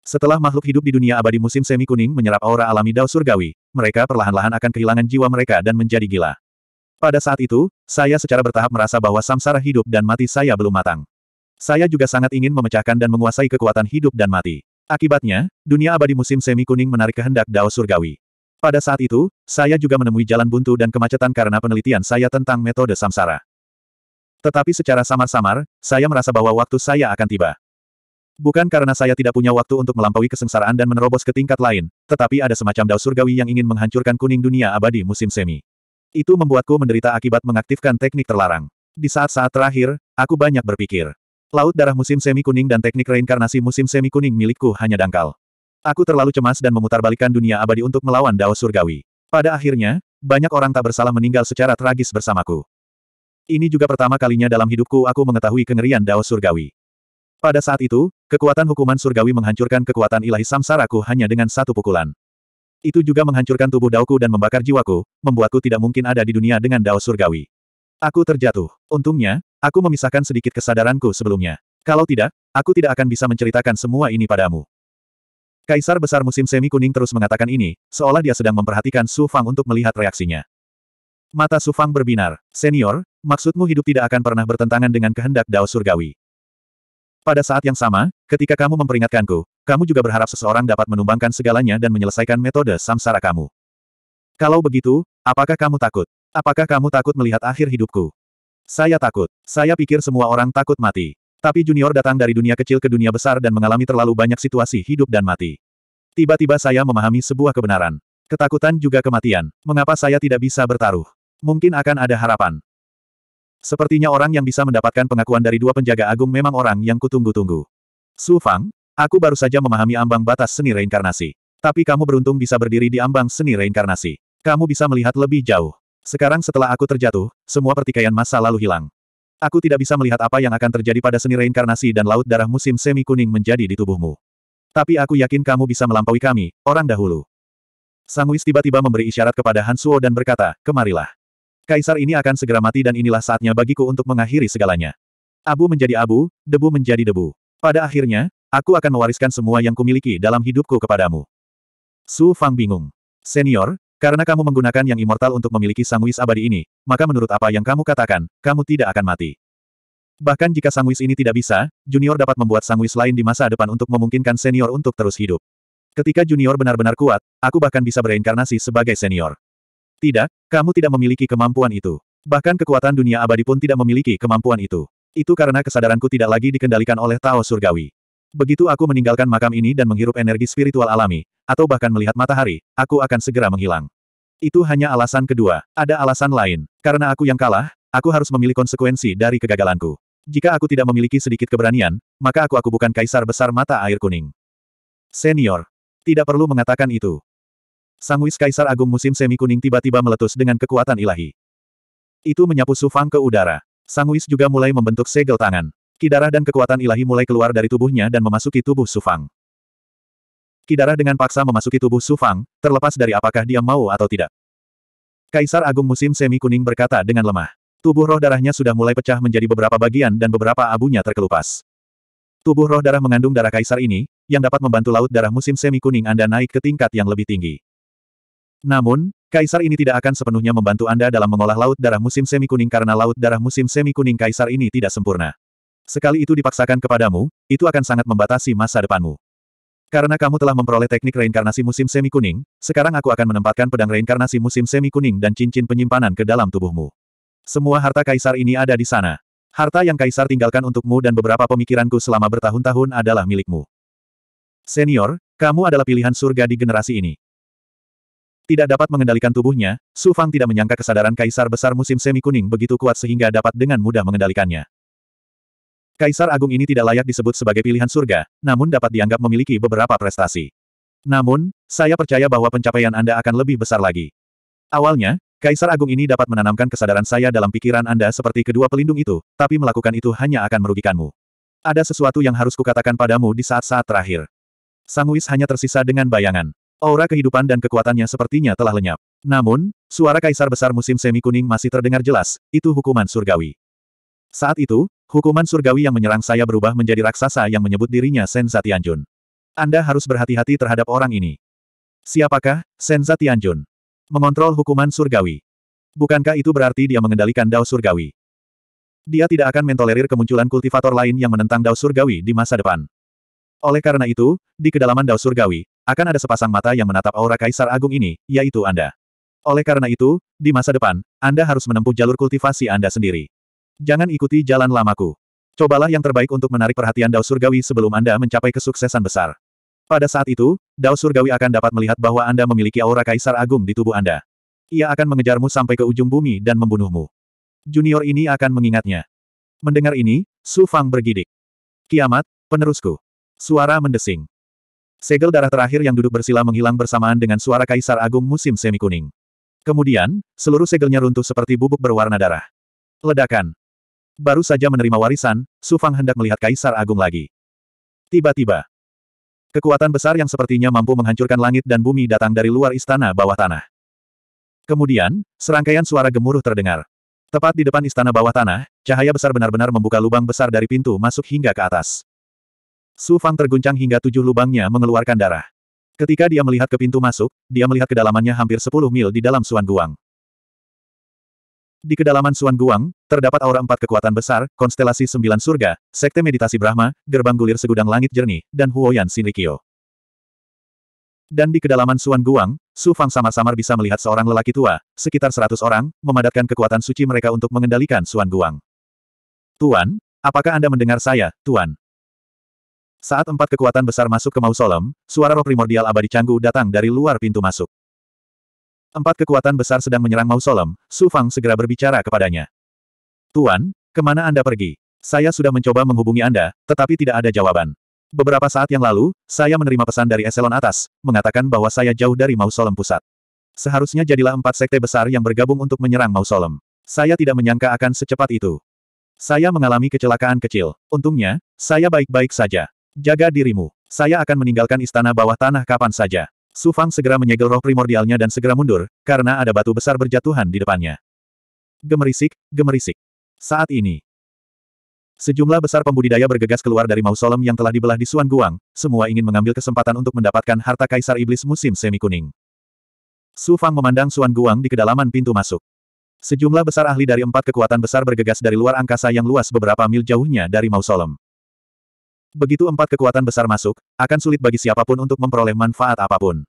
Setelah makhluk hidup di dunia abadi musim semi kuning menyerap aura alami dao surgawi, mereka perlahan-lahan akan kehilangan jiwa mereka dan menjadi gila. Pada saat itu, saya secara bertahap merasa bahwa samsara hidup dan mati saya belum matang. Saya juga sangat ingin memecahkan dan menguasai kekuatan hidup dan mati. Akibatnya, dunia abadi musim semi kuning menarik kehendak dao surgawi. Pada saat itu, saya juga menemui jalan buntu dan kemacetan karena penelitian saya tentang metode samsara. Tetapi secara samar-samar, saya merasa bahwa waktu saya akan tiba. Bukan karena saya tidak punya waktu untuk melampaui kesengsaraan dan menerobos ke tingkat lain, tetapi ada semacam dao surgawi yang ingin menghancurkan kuning dunia abadi musim semi. Itu membuatku menderita akibat mengaktifkan teknik terlarang. Di saat-saat terakhir, aku banyak berpikir. Laut darah musim semi kuning dan teknik reinkarnasi musim semi kuning milikku hanya dangkal. Aku terlalu cemas dan memutarbalikkan dunia abadi untuk melawan dao surgawi. Pada akhirnya, banyak orang tak bersalah meninggal secara tragis bersamaku. Ini juga pertama kalinya dalam hidupku aku mengetahui kengerian dao surgawi. Pada saat itu, kekuatan hukuman surgawi menghancurkan kekuatan ilahi samsaraku hanya dengan satu pukulan. Itu juga menghancurkan tubuh daoku dan membakar jiwaku, membuatku tidak mungkin ada di dunia dengan dao surgawi. Aku terjatuh. Untungnya, aku memisahkan sedikit kesadaranku sebelumnya. Kalau tidak, aku tidak akan bisa menceritakan semua ini padamu. Kaisar Besar Musim Semi Kuning terus mengatakan ini, seolah dia sedang memperhatikan Su Fang untuk melihat reaksinya. Mata Su Fang berbinar. Senior, maksudmu hidup tidak akan pernah bertentangan dengan kehendak Dao Surgawi. Pada saat yang sama, ketika kamu memperingatkanku, kamu juga berharap seseorang dapat menumbangkan segalanya dan menyelesaikan metode samsara kamu. Kalau begitu, apakah kamu takut? Apakah kamu takut melihat akhir hidupku? Saya takut. Saya pikir semua orang takut mati. Tapi junior datang dari dunia kecil ke dunia besar dan mengalami terlalu banyak situasi hidup dan mati. Tiba-tiba saya memahami sebuah kebenaran. Ketakutan juga kematian. Mengapa saya tidak bisa bertaruh? Mungkin akan ada harapan. Sepertinya orang yang bisa mendapatkan pengakuan dari dua penjaga agung memang orang yang kutunggu-tunggu. Su Fang, aku baru saja memahami ambang batas seni reinkarnasi. Tapi kamu beruntung bisa berdiri di ambang seni reinkarnasi. Kamu bisa melihat lebih jauh. Sekarang setelah aku terjatuh, semua pertikaian masa lalu hilang. Aku tidak bisa melihat apa yang akan terjadi pada seni reinkarnasi dan laut darah musim semi kuning menjadi di tubuhmu. Tapi aku yakin kamu bisa melampaui kami, orang dahulu. Sang Wis tiba-tiba memberi isyarat kepada Han dan berkata, kemarilah. Kaisar ini akan segera mati dan inilah saatnya bagiku untuk mengakhiri segalanya. Abu menjadi abu, debu menjadi debu. Pada akhirnya, aku akan mewariskan semua yang kumiliki dalam hidupku kepadamu. Su Fang bingung. Senior, karena kamu menggunakan yang immortal untuk memiliki sangwis abadi ini, maka menurut apa yang kamu katakan, kamu tidak akan mati. Bahkan jika sangwis ini tidak bisa, junior dapat membuat sangwis lain di masa depan untuk memungkinkan senior untuk terus hidup. Ketika junior benar-benar kuat, aku bahkan bisa bereinkarnasi sebagai senior. Tidak, kamu tidak memiliki kemampuan itu. Bahkan kekuatan dunia abadi pun tidak memiliki kemampuan itu. Itu karena kesadaranku tidak lagi dikendalikan oleh Tao Surgawi. Begitu aku meninggalkan makam ini dan menghirup energi spiritual alami, atau bahkan melihat matahari, aku akan segera menghilang. Itu hanya alasan kedua. Ada alasan lain. Karena aku yang kalah, aku harus memilih konsekuensi dari kegagalanku. Jika aku tidak memiliki sedikit keberanian, maka aku aku bukan kaisar besar mata air kuning. Senior. Tidak perlu mengatakan itu. Sangwis Kaisar Agung musim semi kuning tiba-tiba meletus dengan kekuatan ilahi. Itu menyapu Sufang ke udara. Sangwis juga mulai membentuk segel tangan. Kidarah dan kekuatan ilahi mulai keluar dari tubuhnya dan memasuki tubuh Sufang. Kidarah dengan paksa memasuki tubuh Sufang, terlepas dari apakah dia mau atau tidak. Kaisar Agung musim semi kuning berkata dengan lemah. Tubuh roh darahnya sudah mulai pecah menjadi beberapa bagian dan beberapa abunya terkelupas. Tubuh roh darah mengandung darah kaisar ini, yang dapat membantu laut darah musim semi kuning Anda naik ke tingkat yang lebih tinggi. Namun, Kaisar ini tidak akan sepenuhnya membantu Anda dalam mengolah Laut Darah Musim Semi Kuning karena Laut Darah Musim Semi Kuning Kaisar ini tidak sempurna. Sekali itu dipaksakan kepadamu, itu akan sangat membatasi masa depanmu. Karena kamu telah memperoleh teknik reinkarnasi musim semi kuning, sekarang aku akan menempatkan pedang reinkarnasi musim semi kuning dan cincin penyimpanan ke dalam tubuhmu. Semua harta kaisar ini ada di sana. Harta yang kaisar tinggalkan untukmu dan beberapa pemikiranku selama bertahun-tahun adalah milikmu. Senior, kamu adalah pilihan surga di generasi ini. Tidak dapat mengendalikan tubuhnya, Su Fang tidak menyangka kesadaran Kaisar Besar musim semi kuning begitu kuat sehingga dapat dengan mudah mengendalikannya. Kaisar Agung ini tidak layak disebut sebagai pilihan surga, namun dapat dianggap memiliki beberapa prestasi. Namun, saya percaya bahwa pencapaian Anda akan lebih besar lagi. Awalnya, Kaisar Agung ini dapat menanamkan kesadaran saya dalam pikiran Anda seperti kedua pelindung itu, tapi melakukan itu hanya akan merugikanmu. Ada sesuatu yang harus kukatakan padamu di saat-saat terakhir. Sang Wis hanya tersisa dengan bayangan. Aura kehidupan dan kekuatannya sepertinya telah lenyap. Namun, suara kaisar besar musim semi kuning masih terdengar jelas, itu hukuman surgawi. Saat itu, hukuman surgawi yang menyerang saya berubah menjadi raksasa yang menyebut dirinya Senza Tianjun. Anda harus berhati-hati terhadap orang ini. Siapakah, Senza Tianjun? Mengontrol hukuman surgawi. Bukankah itu berarti dia mengendalikan Dao Surgawi? Dia tidak akan mentolerir kemunculan kultivator lain yang menentang Dao Surgawi di masa depan. Oleh karena itu, di kedalaman Dao Surgawi, akan ada sepasang mata yang menatap aura Kaisar Agung ini, yaitu Anda. Oleh karena itu, di masa depan, Anda harus menempuh jalur kultivasi Anda sendiri. Jangan ikuti jalan lamaku. Cobalah yang terbaik untuk menarik perhatian Dao Surgawi sebelum Anda mencapai kesuksesan besar. Pada saat itu, Dao Surgawi akan dapat melihat bahwa Anda memiliki aura Kaisar Agung di tubuh Anda. Ia akan mengejarmu sampai ke ujung bumi dan membunuhmu. Junior ini akan mengingatnya. Mendengar ini, Su Fang bergidik. Kiamat, penerusku. Suara mendesing. Segel darah terakhir yang duduk bersila menghilang bersamaan dengan suara Kaisar Agung musim semi kuning. Kemudian, seluruh segelnya runtuh seperti bubuk berwarna darah. Ledakan. Baru saja menerima warisan, Sufang hendak melihat Kaisar Agung lagi. Tiba-tiba, kekuatan besar yang sepertinya mampu menghancurkan langit dan bumi datang dari luar istana bawah tanah. Kemudian, serangkaian suara gemuruh terdengar. Tepat di depan istana bawah tanah, cahaya besar benar-benar membuka lubang besar dari pintu masuk hingga ke atas. Su Fang terguncang hingga tujuh lubangnya mengeluarkan darah. Ketika dia melihat ke pintu masuk, dia melihat kedalamannya hampir sepuluh mil di dalam Suan Guang. Di kedalaman Suan Guang, terdapat aura empat kekuatan besar, konstelasi sembilan surga, sekte meditasi Brahma, gerbang gulir segudang langit jernih, dan Huoyan Sinrikyo. Dan di kedalaman Suan Guang, Su Fang samar-samar bisa melihat seorang lelaki tua, sekitar seratus orang, memadatkan kekuatan suci mereka untuk mengendalikan Suan Guang. Tuan, apakah Anda mendengar saya, Tuan? Saat empat kekuatan besar masuk ke mausolem, suara roh primordial abadi canggu datang dari luar pintu masuk. Empat kekuatan besar sedang menyerang mausolem. Su Fang segera berbicara kepadanya. Tuan, kemana Anda pergi? Saya sudah mencoba menghubungi Anda, tetapi tidak ada jawaban. Beberapa saat yang lalu, saya menerima pesan dari eselon atas, mengatakan bahwa saya jauh dari mausolem pusat. Seharusnya jadilah empat sekte besar yang bergabung untuk menyerang mausolem. Saya tidak menyangka akan secepat itu. Saya mengalami kecelakaan kecil. Untungnya, saya baik-baik saja. Jaga dirimu. Saya akan meninggalkan istana bawah tanah kapan saja. Su Fang segera menyegel roh primordialnya dan segera mundur, karena ada batu besar berjatuhan di depannya. Gemerisik, gemerisik. Saat ini, sejumlah besar pembudidaya bergegas keluar dari mausolem yang telah dibelah di Suan Guang, semua ingin mengambil kesempatan untuk mendapatkan harta kaisar iblis musim semi kuning. Su Fang memandang Suan Guang di kedalaman pintu masuk. Sejumlah besar ahli dari empat kekuatan besar bergegas dari luar angkasa yang luas beberapa mil jauhnya dari mausolem. Begitu empat kekuatan besar masuk, akan sulit bagi siapapun untuk memperoleh manfaat apapun.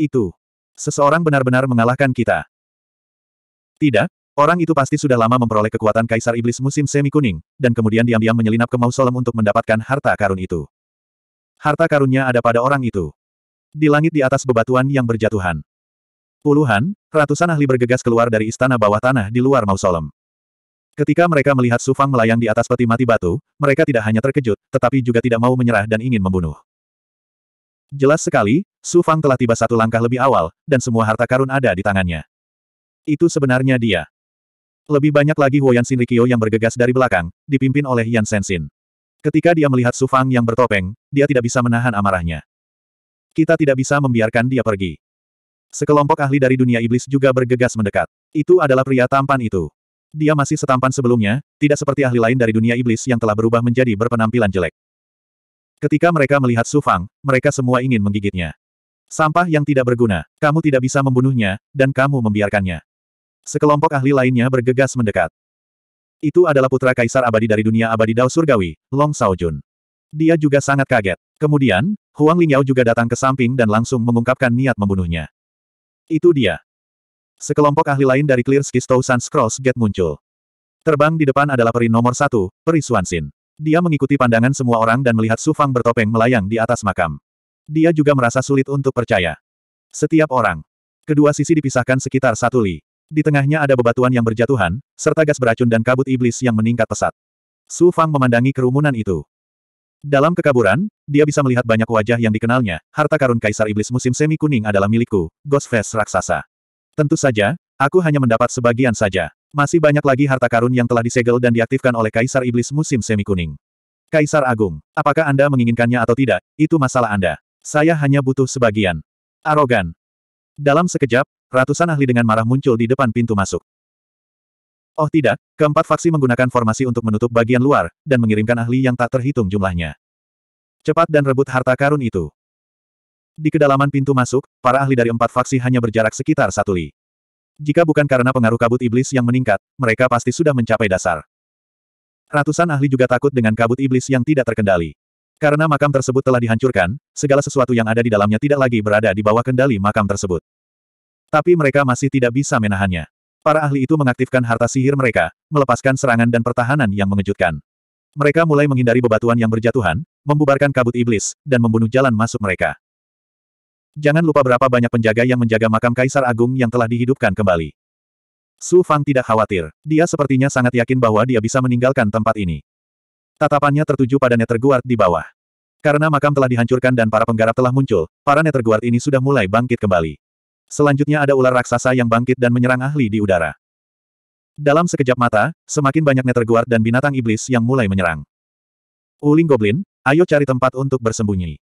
Itu. Seseorang benar-benar mengalahkan kita. Tidak, orang itu pasti sudah lama memperoleh kekuatan Kaisar Iblis musim semi kuning, dan kemudian diam-diam menyelinap ke mausoleum untuk mendapatkan harta karun itu. Harta karunnya ada pada orang itu. Di langit di atas bebatuan yang berjatuhan. Puluhan, ratusan ahli bergegas keluar dari istana bawah tanah di luar mausolem. Ketika mereka melihat Sufang melayang di atas peti mati batu, mereka tidak hanya terkejut, tetapi juga tidak mau menyerah dan ingin membunuh. Jelas sekali, Su Fang telah tiba satu langkah lebih awal, dan semua harta karun ada di tangannya. Itu sebenarnya dia. Lebih banyak lagi Huoyan Shinrikyo yang bergegas dari belakang, dipimpin oleh Yan Senshin. Ketika dia melihat Su Fang yang bertopeng, dia tidak bisa menahan amarahnya. Kita tidak bisa membiarkan dia pergi. Sekelompok ahli dari dunia iblis juga bergegas mendekat. Itu adalah pria tampan itu. Dia masih setampan sebelumnya, tidak seperti ahli lain dari dunia iblis yang telah berubah menjadi berpenampilan jelek. Ketika mereka melihat Su Fang, mereka semua ingin menggigitnya. Sampah yang tidak berguna, kamu tidak bisa membunuhnya, dan kamu membiarkannya. Sekelompok ahli lainnya bergegas mendekat. Itu adalah putra kaisar abadi dari dunia abadi Dao Surgawi, Long Saojun. Dia juga sangat kaget. Kemudian, Huang Lingyao juga datang ke samping dan langsung mengungkapkan niat membunuhnya. Itu dia. Sekelompok ahli lain dari Clear Ski Suns Cross Gate muncul. Terbang di depan adalah peri nomor satu, peri Suansin. Dia mengikuti pandangan semua orang dan melihat Sufang bertopeng melayang di atas makam. Dia juga merasa sulit untuk percaya. Setiap orang. Kedua sisi dipisahkan sekitar satu li. Di tengahnya ada bebatuan yang berjatuhan, serta gas beracun dan kabut iblis yang meningkat pesat. Su Fang memandangi kerumunan itu. Dalam kekaburan, dia bisa melihat banyak wajah yang dikenalnya, harta karun Kaisar Iblis musim semi kuning adalah milikku, Ghost Face Raksasa. Tentu saja, aku hanya mendapat sebagian saja. Masih banyak lagi harta karun yang telah disegel dan diaktifkan oleh Kaisar Iblis musim semi kuning. Kaisar Agung, apakah Anda menginginkannya atau tidak, itu masalah Anda. Saya hanya butuh sebagian. Arogan. Dalam sekejap, ratusan ahli dengan marah muncul di depan pintu masuk. Oh tidak, keempat faksi menggunakan formasi untuk menutup bagian luar, dan mengirimkan ahli yang tak terhitung jumlahnya. Cepat dan rebut harta karun itu. Di kedalaman pintu masuk, para ahli dari empat faksi hanya berjarak sekitar satu li. Jika bukan karena pengaruh kabut iblis yang meningkat, mereka pasti sudah mencapai dasar. Ratusan ahli juga takut dengan kabut iblis yang tidak terkendali. Karena makam tersebut telah dihancurkan, segala sesuatu yang ada di dalamnya tidak lagi berada di bawah kendali makam tersebut. Tapi mereka masih tidak bisa menahannya. Para ahli itu mengaktifkan harta sihir mereka, melepaskan serangan dan pertahanan yang mengejutkan. Mereka mulai menghindari bebatuan yang berjatuhan, membubarkan kabut iblis, dan membunuh jalan masuk mereka. Jangan lupa berapa banyak penjaga yang menjaga makam Kaisar Agung yang telah dihidupkan kembali. Su Fang tidak khawatir. Dia sepertinya sangat yakin bahwa dia bisa meninggalkan tempat ini. Tatapannya tertuju pada Netherguard di bawah. Karena makam telah dihancurkan dan para penggarap telah muncul, para Netherguard ini sudah mulai bangkit kembali. Selanjutnya ada ular raksasa yang bangkit dan menyerang ahli di udara. Dalam sekejap mata, semakin banyak Netherguard dan binatang iblis yang mulai menyerang. Uling Goblin, ayo cari tempat untuk bersembunyi.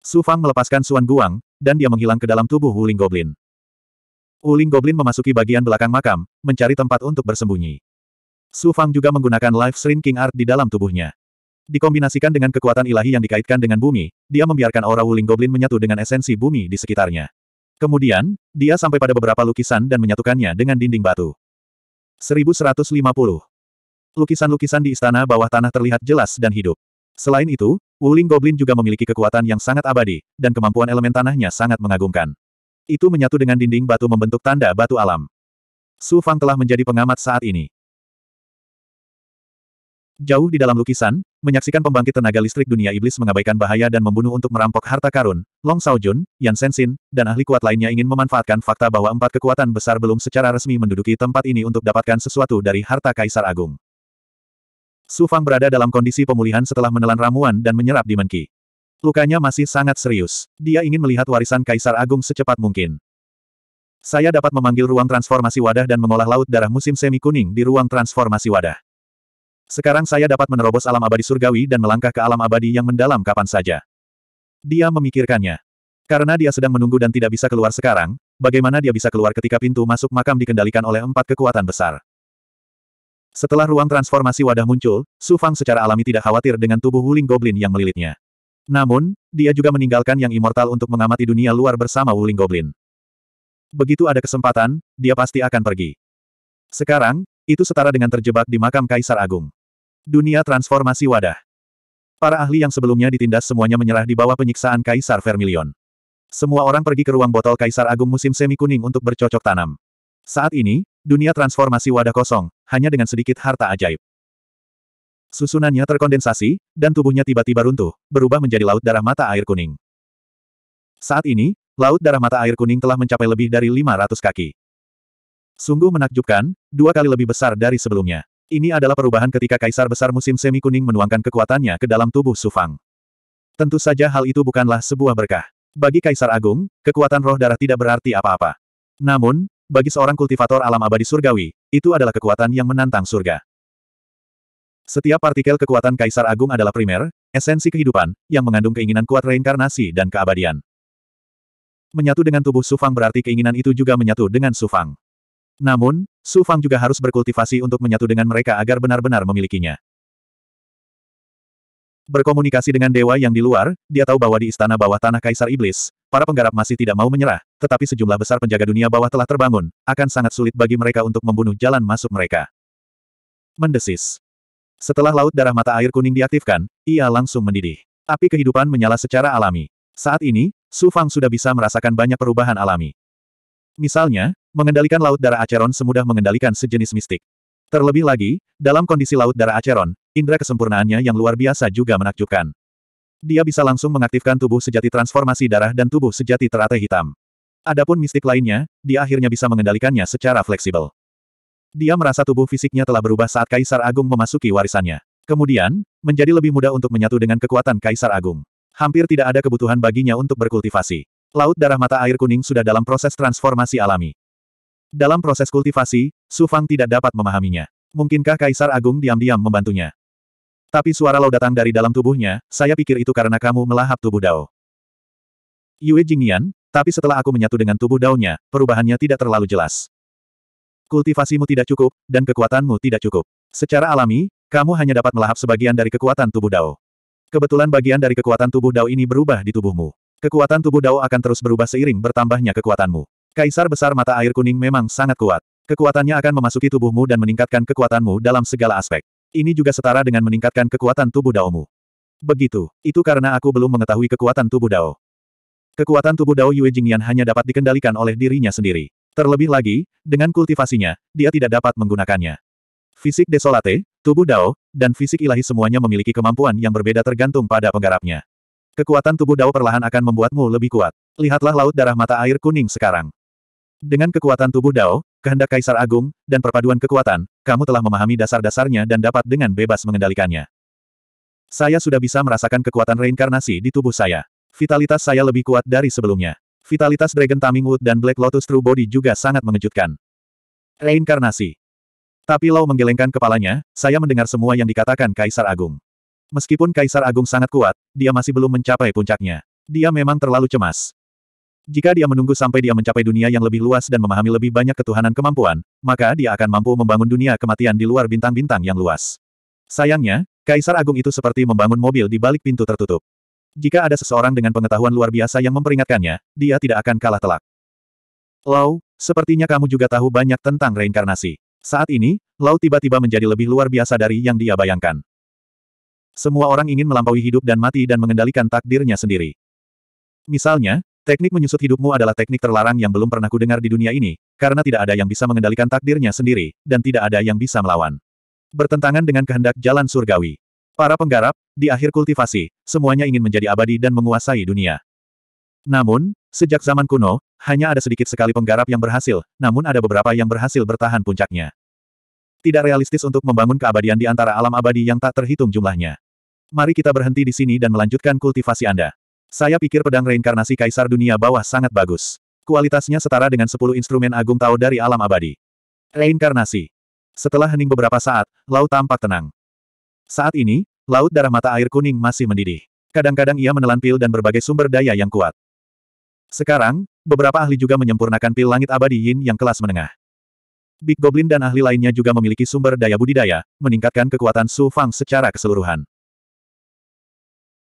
Su Fang melepaskan Suan Guang, dan dia menghilang ke dalam tubuh Wuling Goblin. Wuling Goblin memasuki bagian belakang makam, mencari tempat untuk bersembunyi. Su Fang juga menggunakan Life Shrinking Art di dalam tubuhnya. Dikombinasikan dengan kekuatan ilahi yang dikaitkan dengan bumi, dia membiarkan aura Wuling Goblin menyatu dengan esensi bumi di sekitarnya. Kemudian, dia sampai pada beberapa lukisan dan menyatukannya dengan dinding batu. 1150. Lukisan-lukisan di istana bawah tanah terlihat jelas dan hidup. Selain itu, Wuling Goblin juga memiliki kekuatan yang sangat abadi, dan kemampuan elemen tanahnya sangat mengagumkan. Itu menyatu dengan dinding batu membentuk tanda batu alam. Su Fang telah menjadi pengamat saat ini. Jauh di dalam lukisan, menyaksikan pembangkit tenaga listrik dunia iblis mengabaikan bahaya dan membunuh untuk merampok harta karun, Long Jun, Yan Sensin, dan ahli kuat lainnya ingin memanfaatkan fakta bahwa empat kekuatan besar belum secara resmi menduduki tempat ini untuk dapatkan sesuatu dari harta Kaisar Agung. Su Fang berada dalam kondisi pemulihan setelah menelan ramuan dan menyerap Demon Ki. Lukanya masih sangat serius. Dia ingin melihat warisan Kaisar Agung secepat mungkin. Saya dapat memanggil ruang transformasi wadah dan mengolah laut darah musim semi kuning di ruang transformasi wadah. Sekarang saya dapat menerobos alam abadi surgawi dan melangkah ke alam abadi yang mendalam kapan saja. Dia memikirkannya. Karena dia sedang menunggu dan tidak bisa keluar sekarang, bagaimana dia bisa keluar ketika pintu masuk makam dikendalikan oleh empat kekuatan besar. Setelah ruang transformasi wadah muncul, Su Fang secara alami tidak khawatir dengan tubuh Wuling Goblin yang melilitnya. Namun, dia juga meninggalkan yang immortal untuk mengamati dunia luar bersama Wuling Goblin. Begitu ada kesempatan, dia pasti akan pergi. Sekarang, itu setara dengan terjebak di makam Kaisar Agung. Dunia transformasi wadah. Para ahli yang sebelumnya ditindas semuanya menyerah di bawah penyiksaan Kaisar Vermilion. Semua orang pergi ke ruang botol Kaisar Agung musim semi kuning untuk bercocok tanam. Saat ini, Dunia transformasi wadah kosong, hanya dengan sedikit harta ajaib. Susunannya terkondensasi, dan tubuhnya tiba-tiba runtuh, berubah menjadi laut darah mata air kuning. Saat ini, laut darah mata air kuning telah mencapai lebih dari 500 kaki. Sungguh menakjubkan, dua kali lebih besar dari sebelumnya. Ini adalah perubahan ketika Kaisar Besar Musim Semi Kuning menuangkan kekuatannya ke dalam tubuh Sufang. Tentu saja hal itu bukanlah sebuah berkah. Bagi Kaisar Agung, kekuatan roh darah tidak berarti apa-apa. Namun, bagi seorang kultivator alam abadi surgawi, itu adalah kekuatan yang menantang surga. Setiap partikel kekuatan Kaisar Agung adalah primer, esensi kehidupan, yang mengandung keinginan kuat reinkarnasi dan keabadian. Menyatu dengan tubuh Sufang berarti keinginan itu juga menyatu dengan Sufang. Namun, Sufang juga harus berkultivasi untuk menyatu dengan mereka agar benar-benar memilikinya. Berkomunikasi dengan dewa yang di luar, dia tahu bahwa di istana bawah tanah Kaisar Iblis, para penggarap masih tidak mau menyerah, tetapi sejumlah besar penjaga dunia bawah telah terbangun, akan sangat sulit bagi mereka untuk membunuh jalan masuk mereka. Mendesis. Setelah laut darah mata air kuning diaktifkan, ia langsung mendidih. Api kehidupan menyala secara alami. Saat ini, Su Fang sudah bisa merasakan banyak perubahan alami. Misalnya, mengendalikan laut darah Acheron semudah mengendalikan sejenis mistik. Terlebih lagi, dalam kondisi laut darah Acheron, indera kesempurnaannya yang luar biasa juga menakjubkan. Dia bisa langsung mengaktifkan tubuh sejati transformasi darah dan tubuh sejati teratai hitam. Adapun mistik lainnya, dia akhirnya bisa mengendalikannya secara fleksibel. Dia merasa tubuh fisiknya telah berubah saat Kaisar Agung memasuki warisannya. Kemudian, menjadi lebih mudah untuk menyatu dengan kekuatan Kaisar Agung. Hampir tidak ada kebutuhan baginya untuk berkultivasi. Laut darah mata air kuning sudah dalam proses transformasi alami. Dalam proses kultivasi, Su Fang tidak dapat memahaminya. Mungkinkah Kaisar Agung diam-diam membantunya? Tapi suara Lao datang dari dalam tubuhnya, saya pikir itu karena kamu melahap tubuh Dao. Yue Jingyan, tapi setelah aku menyatu dengan tubuh Dao-nya, perubahannya tidak terlalu jelas. Kultivasimu tidak cukup, dan kekuatanmu tidak cukup. Secara alami, kamu hanya dapat melahap sebagian dari kekuatan tubuh Dao. Kebetulan bagian dari kekuatan tubuh Dao ini berubah di tubuhmu. Kekuatan tubuh Dao akan terus berubah seiring bertambahnya kekuatanmu. Kaisar Besar Mata Air Kuning memang sangat kuat. Kekuatannya akan memasuki tubuhmu dan meningkatkan kekuatanmu dalam segala aspek. Ini juga setara dengan meningkatkan kekuatan tubuh Daomu. Begitu, itu karena aku belum mengetahui kekuatan tubuh Dao. Kekuatan tubuh Dao Yue Jingyan hanya dapat dikendalikan oleh dirinya sendiri. Terlebih lagi, dengan kultivasinya, dia tidak dapat menggunakannya. Fisik desolate, tubuh Dao, dan fisik ilahi semuanya memiliki kemampuan yang berbeda tergantung pada penggarapnya. Kekuatan tubuh Dao perlahan akan membuatmu lebih kuat. Lihatlah laut darah mata air kuning sekarang. Dengan kekuatan tubuh Dao, kehendak Kaisar Agung, dan perpaduan kekuatan, kamu telah memahami dasar-dasarnya dan dapat dengan bebas mengendalikannya. Saya sudah bisa merasakan kekuatan reinkarnasi di tubuh saya. Vitalitas saya lebih kuat dari sebelumnya. Vitalitas Dragon Taming Wood dan Black Lotus True Body juga sangat mengejutkan. Reinkarnasi. Tapi Lau menggelengkan kepalanya, saya mendengar semua yang dikatakan Kaisar Agung. Meskipun Kaisar Agung sangat kuat, dia masih belum mencapai puncaknya. Dia memang terlalu cemas. Jika dia menunggu sampai dia mencapai dunia yang lebih luas dan memahami lebih banyak ketuhanan kemampuan, maka dia akan mampu membangun dunia kematian di luar bintang-bintang yang luas. Sayangnya, Kaisar Agung itu seperti membangun mobil di balik pintu tertutup. Jika ada seseorang dengan pengetahuan luar biasa yang memperingatkannya, dia tidak akan kalah telak. Lau, sepertinya kamu juga tahu banyak tentang reinkarnasi. Saat ini, Lau tiba-tiba menjadi lebih luar biasa dari yang dia bayangkan. Semua orang ingin melampaui hidup dan mati dan mengendalikan takdirnya sendiri. Misalnya, Teknik menyusut hidupmu adalah teknik terlarang yang belum pernah kudengar di dunia ini, karena tidak ada yang bisa mengendalikan takdirnya sendiri, dan tidak ada yang bisa melawan. Bertentangan dengan kehendak jalan surgawi. Para penggarap, di akhir kultivasi, semuanya ingin menjadi abadi dan menguasai dunia. Namun, sejak zaman kuno, hanya ada sedikit sekali penggarap yang berhasil, namun ada beberapa yang berhasil bertahan puncaknya. Tidak realistis untuk membangun keabadian di antara alam abadi yang tak terhitung jumlahnya. Mari kita berhenti di sini dan melanjutkan kultivasi Anda. Saya pikir pedang reinkarnasi Kaisar Dunia Bawah sangat bagus. Kualitasnya setara dengan 10 instrumen agung tahu dari alam abadi. Reinkarnasi. Setelah hening beberapa saat, laut tampak tenang. Saat ini, laut darah mata air kuning masih mendidih. Kadang-kadang ia menelan pil dan berbagai sumber daya yang kuat. Sekarang, beberapa ahli juga menyempurnakan pil langit abadi Yin yang kelas menengah. Big Goblin dan ahli lainnya juga memiliki sumber daya budidaya, meningkatkan kekuatan Su Fang secara keseluruhan.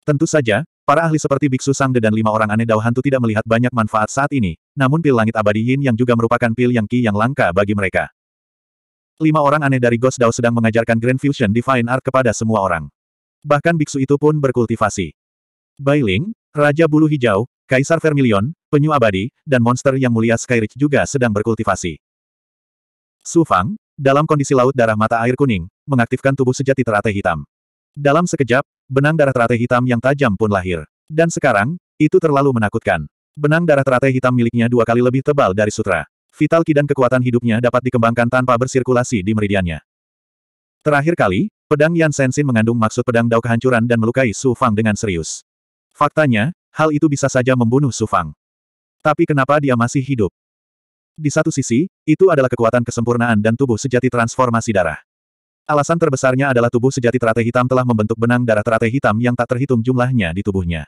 Tentu saja, Para ahli seperti Biksu Sangde dan lima orang aneh Dao Hantu tidak melihat banyak manfaat saat ini, namun pil langit abadi Yin yang juga merupakan pil yang Qi yang langka bagi mereka. Lima orang aneh dari Ghost Dao sedang mengajarkan Grand Fusion Divine Art kepada semua orang. Bahkan biksu itu pun berkultivasi. Bailing, Raja Bulu Hijau, Kaisar Vermilion, Penyu Abadi, dan monster yang mulia Skyrich juga sedang berkultivasi. Su Fang, dalam kondisi laut darah mata air kuning, mengaktifkan tubuh sejati teratai hitam. Dalam sekejap, benang darah teratai hitam yang tajam pun lahir. Dan sekarang, itu terlalu menakutkan. Benang darah teratai hitam miliknya dua kali lebih tebal dari sutra. Vital ki dan kekuatan hidupnya dapat dikembangkan tanpa bersirkulasi di meridiannya. Terakhir kali, pedang Yan Sensin mengandung maksud pedang Dao kehancuran dan melukai Su Fang dengan serius. Faktanya, hal itu bisa saja membunuh Su Fang. Tapi kenapa dia masih hidup? Di satu sisi, itu adalah kekuatan kesempurnaan dan tubuh sejati transformasi darah. Alasan terbesarnya adalah tubuh sejati teratai hitam telah membentuk benang darah teratai hitam yang tak terhitung jumlahnya di tubuhnya.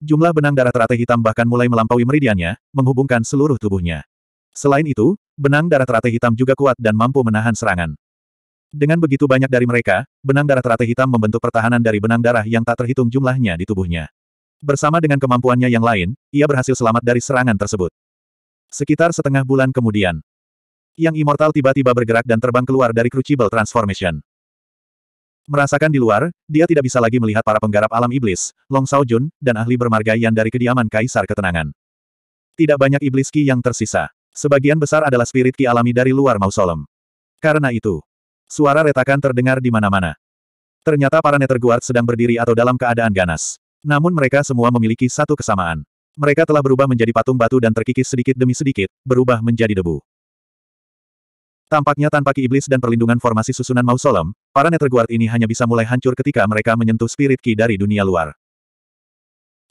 Jumlah benang darah teratai hitam bahkan mulai melampaui meridiannya, menghubungkan seluruh tubuhnya. Selain itu, benang darah teratai hitam juga kuat dan mampu menahan serangan. Dengan begitu banyak dari mereka, benang darah teratai hitam membentuk pertahanan dari benang darah yang tak terhitung jumlahnya di tubuhnya. Bersama dengan kemampuannya yang lain, ia berhasil selamat dari serangan tersebut. Sekitar setengah bulan kemudian, yang Immortal tiba-tiba bergerak dan terbang keluar dari Crucible Transformation. Merasakan di luar, dia tidak bisa lagi melihat para penggarap alam iblis, Long Sao Jun, dan ahli bermarga yang dari kediaman Kaisar Ketenangan. Tidak banyak iblis Ki yang tersisa. Sebagian besar adalah spirit Ki alami dari luar mausolem. Karena itu, suara retakan terdengar di mana-mana. Ternyata para Netherguard sedang berdiri atau dalam keadaan ganas. Namun mereka semua memiliki satu kesamaan. Mereka telah berubah menjadi patung batu dan terkikis sedikit demi sedikit, berubah menjadi debu. Tampaknya tanpa ki iblis dan perlindungan formasi susunan mausoleum, para Netherguard ini hanya bisa mulai hancur ketika mereka menyentuh spirit ki dari dunia luar.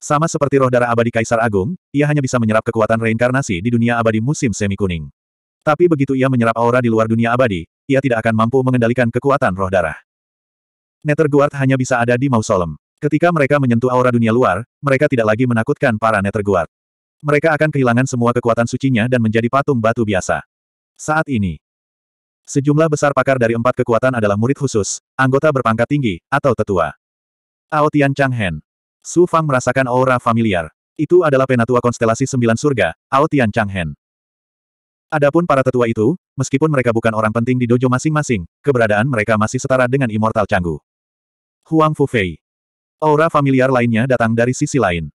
Sama seperti roh darah abadi Kaisar Agung, ia hanya bisa menyerap kekuatan reinkarnasi di dunia abadi musim semi kuning. Tapi begitu ia menyerap aura di luar dunia abadi, ia tidak akan mampu mengendalikan kekuatan roh darah. Netherguard hanya bisa ada di mausoleum. Ketika mereka menyentuh aura dunia luar, mereka tidak lagi menakutkan para Netherguard. Mereka akan kehilangan semua kekuatan sucinya dan menjadi patung batu biasa. Saat ini, Sejumlah besar pakar dari empat kekuatan adalah murid khusus, anggota berpangkat tinggi, atau tetua. Ao Tian Chang Hen. Su Fang merasakan aura familiar. Itu adalah penatua konstelasi sembilan surga, Ao Tian Chang Hen. Adapun para tetua itu, meskipun mereka bukan orang penting di dojo masing-masing, keberadaan mereka masih setara dengan Immortal Canggu. Huang Fei. Aura familiar lainnya datang dari sisi lain.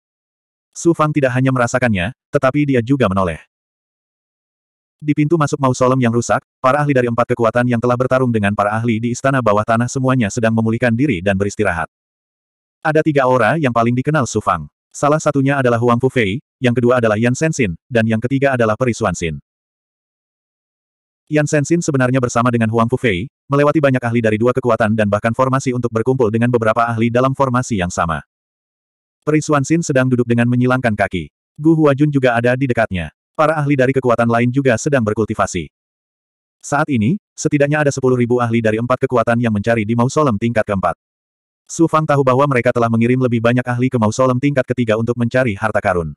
Su Fang tidak hanya merasakannya, tetapi dia juga menoleh. Di pintu masuk mausoleum yang rusak, para ahli dari empat kekuatan yang telah bertarung dengan para ahli di istana bawah tanah semuanya sedang memulihkan diri dan beristirahat. Ada tiga aura yang paling dikenal Sufang. Salah satunya adalah Huang Fufei, yang kedua adalah Yan Sensin, dan yang ketiga adalah Perisuan Sin. Yan Sensin sebenarnya bersama dengan Huang Fufei, melewati banyak ahli dari dua kekuatan dan bahkan formasi untuk berkumpul dengan beberapa ahli dalam formasi yang sama. Perisuan Sin sedang duduk dengan menyilangkan kaki. Gu Huajun juga ada di dekatnya. Para ahli dari kekuatan lain juga sedang berkultivasi. Saat ini, setidaknya ada sepuluh ribu ahli dari empat kekuatan yang mencari di mausolem tingkat keempat. Su Fang tahu bahwa mereka telah mengirim lebih banyak ahli ke mausolem tingkat ketiga untuk mencari harta karun.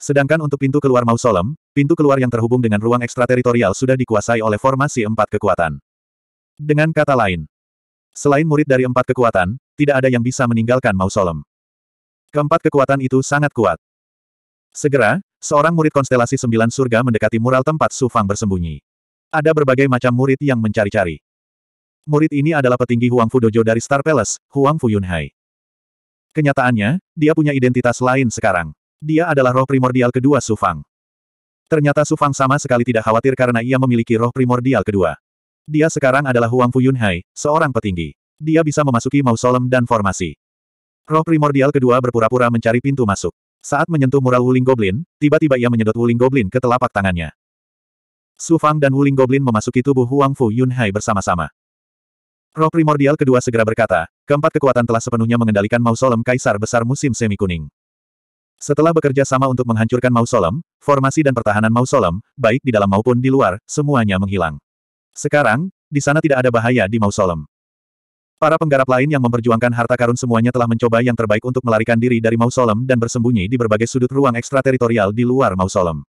Sedangkan untuk pintu keluar mausolem, pintu keluar yang terhubung dengan ruang ekstrateritorial sudah dikuasai oleh formasi empat kekuatan. Dengan kata lain, selain murid dari empat kekuatan, tidak ada yang bisa meninggalkan mausolem. Keempat kekuatan itu sangat kuat. Segera, Seorang murid konstelasi sembilan surga mendekati mural tempat Su Fang bersembunyi. Ada berbagai macam murid yang mencari-cari. Murid ini adalah petinggi Huang Fu Dojo dari Star Palace, Huang Fu Yunhai. Kenyataannya, dia punya identitas lain sekarang. Dia adalah roh primordial kedua Su Fang. Ternyata Su Fang sama sekali tidak khawatir karena ia memiliki roh primordial kedua. Dia sekarang adalah Huang Fu Yunhai, seorang petinggi. Dia bisa memasuki mausolem dan formasi. Roh primordial kedua berpura-pura mencari pintu masuk. Saat menyentuh mural Wuling Goblin, tiba-tiba ia menyedot Wuling Goblin ke telapak tangannya. Su Fang dan Wuling Goblin memasuki tubuh Huang Fu Yun Hai bersama-sama. Roh primordial kedua segera berkata, keempat kekuatan telah sepenuhnya mengendalikan mausolem kaisar besar musim semi kuning. Setelah bekerja sama untuk menghancurkan mausolem, formasi dan pertahanan mausolem, baik di dalam maupun di luar, semuanya menghilang. Sekarang, di sana tidak ada bahaya di mausolem. Para penggarap lain yang memperjuangkan harta karun semuanya telah mencoba yang terbaik untuk melarikan diri dari mausolem dan bersembunyi di berbagai sudut ruang ekstrateritorial di luar mausolem.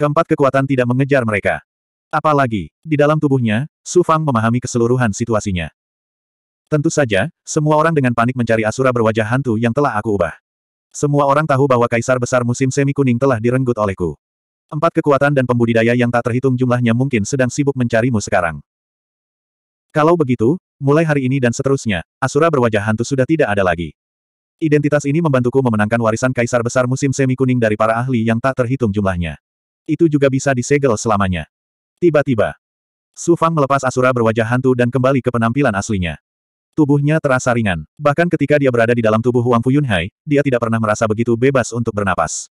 Keempat kekuatan tidak mengejar mereka. Apalagi, di dalam tubuhnya, Su Fang memahami keseluruhan situasinya. Tentu saja, semua orang dengan panik mencari asura berwajah hantu yang telah aku ubah. Semua orang tahu bahwa kaisar besar musim semi kuning telah direnggut olehku. Empat kekuatan dan pembudidaya yang tak terhitung jumlahnya mungkin sedang sibuk mencarimu sekarang. Kalau begitu, Mulai hari ini dan seterusnya, Asura berwajah hantu sudah tidak ada lagi. Identitas ini membantuku memenangkan warisan kaisar besar musim semi kuning dari para ahli yang tak terhitung jumlahnya. Itu juga bisa disegel selamanya. Tiba-tiba, Su Fang melepas Asura berwajah hantu dan kembali ke penampilan aslinya. Tubuhnya terasa ringan. Bahkan ketika dia berada di dalam tubuh Huang Fuyunhai, dia tidak pernah merasa begitu bebas untuk bernapas.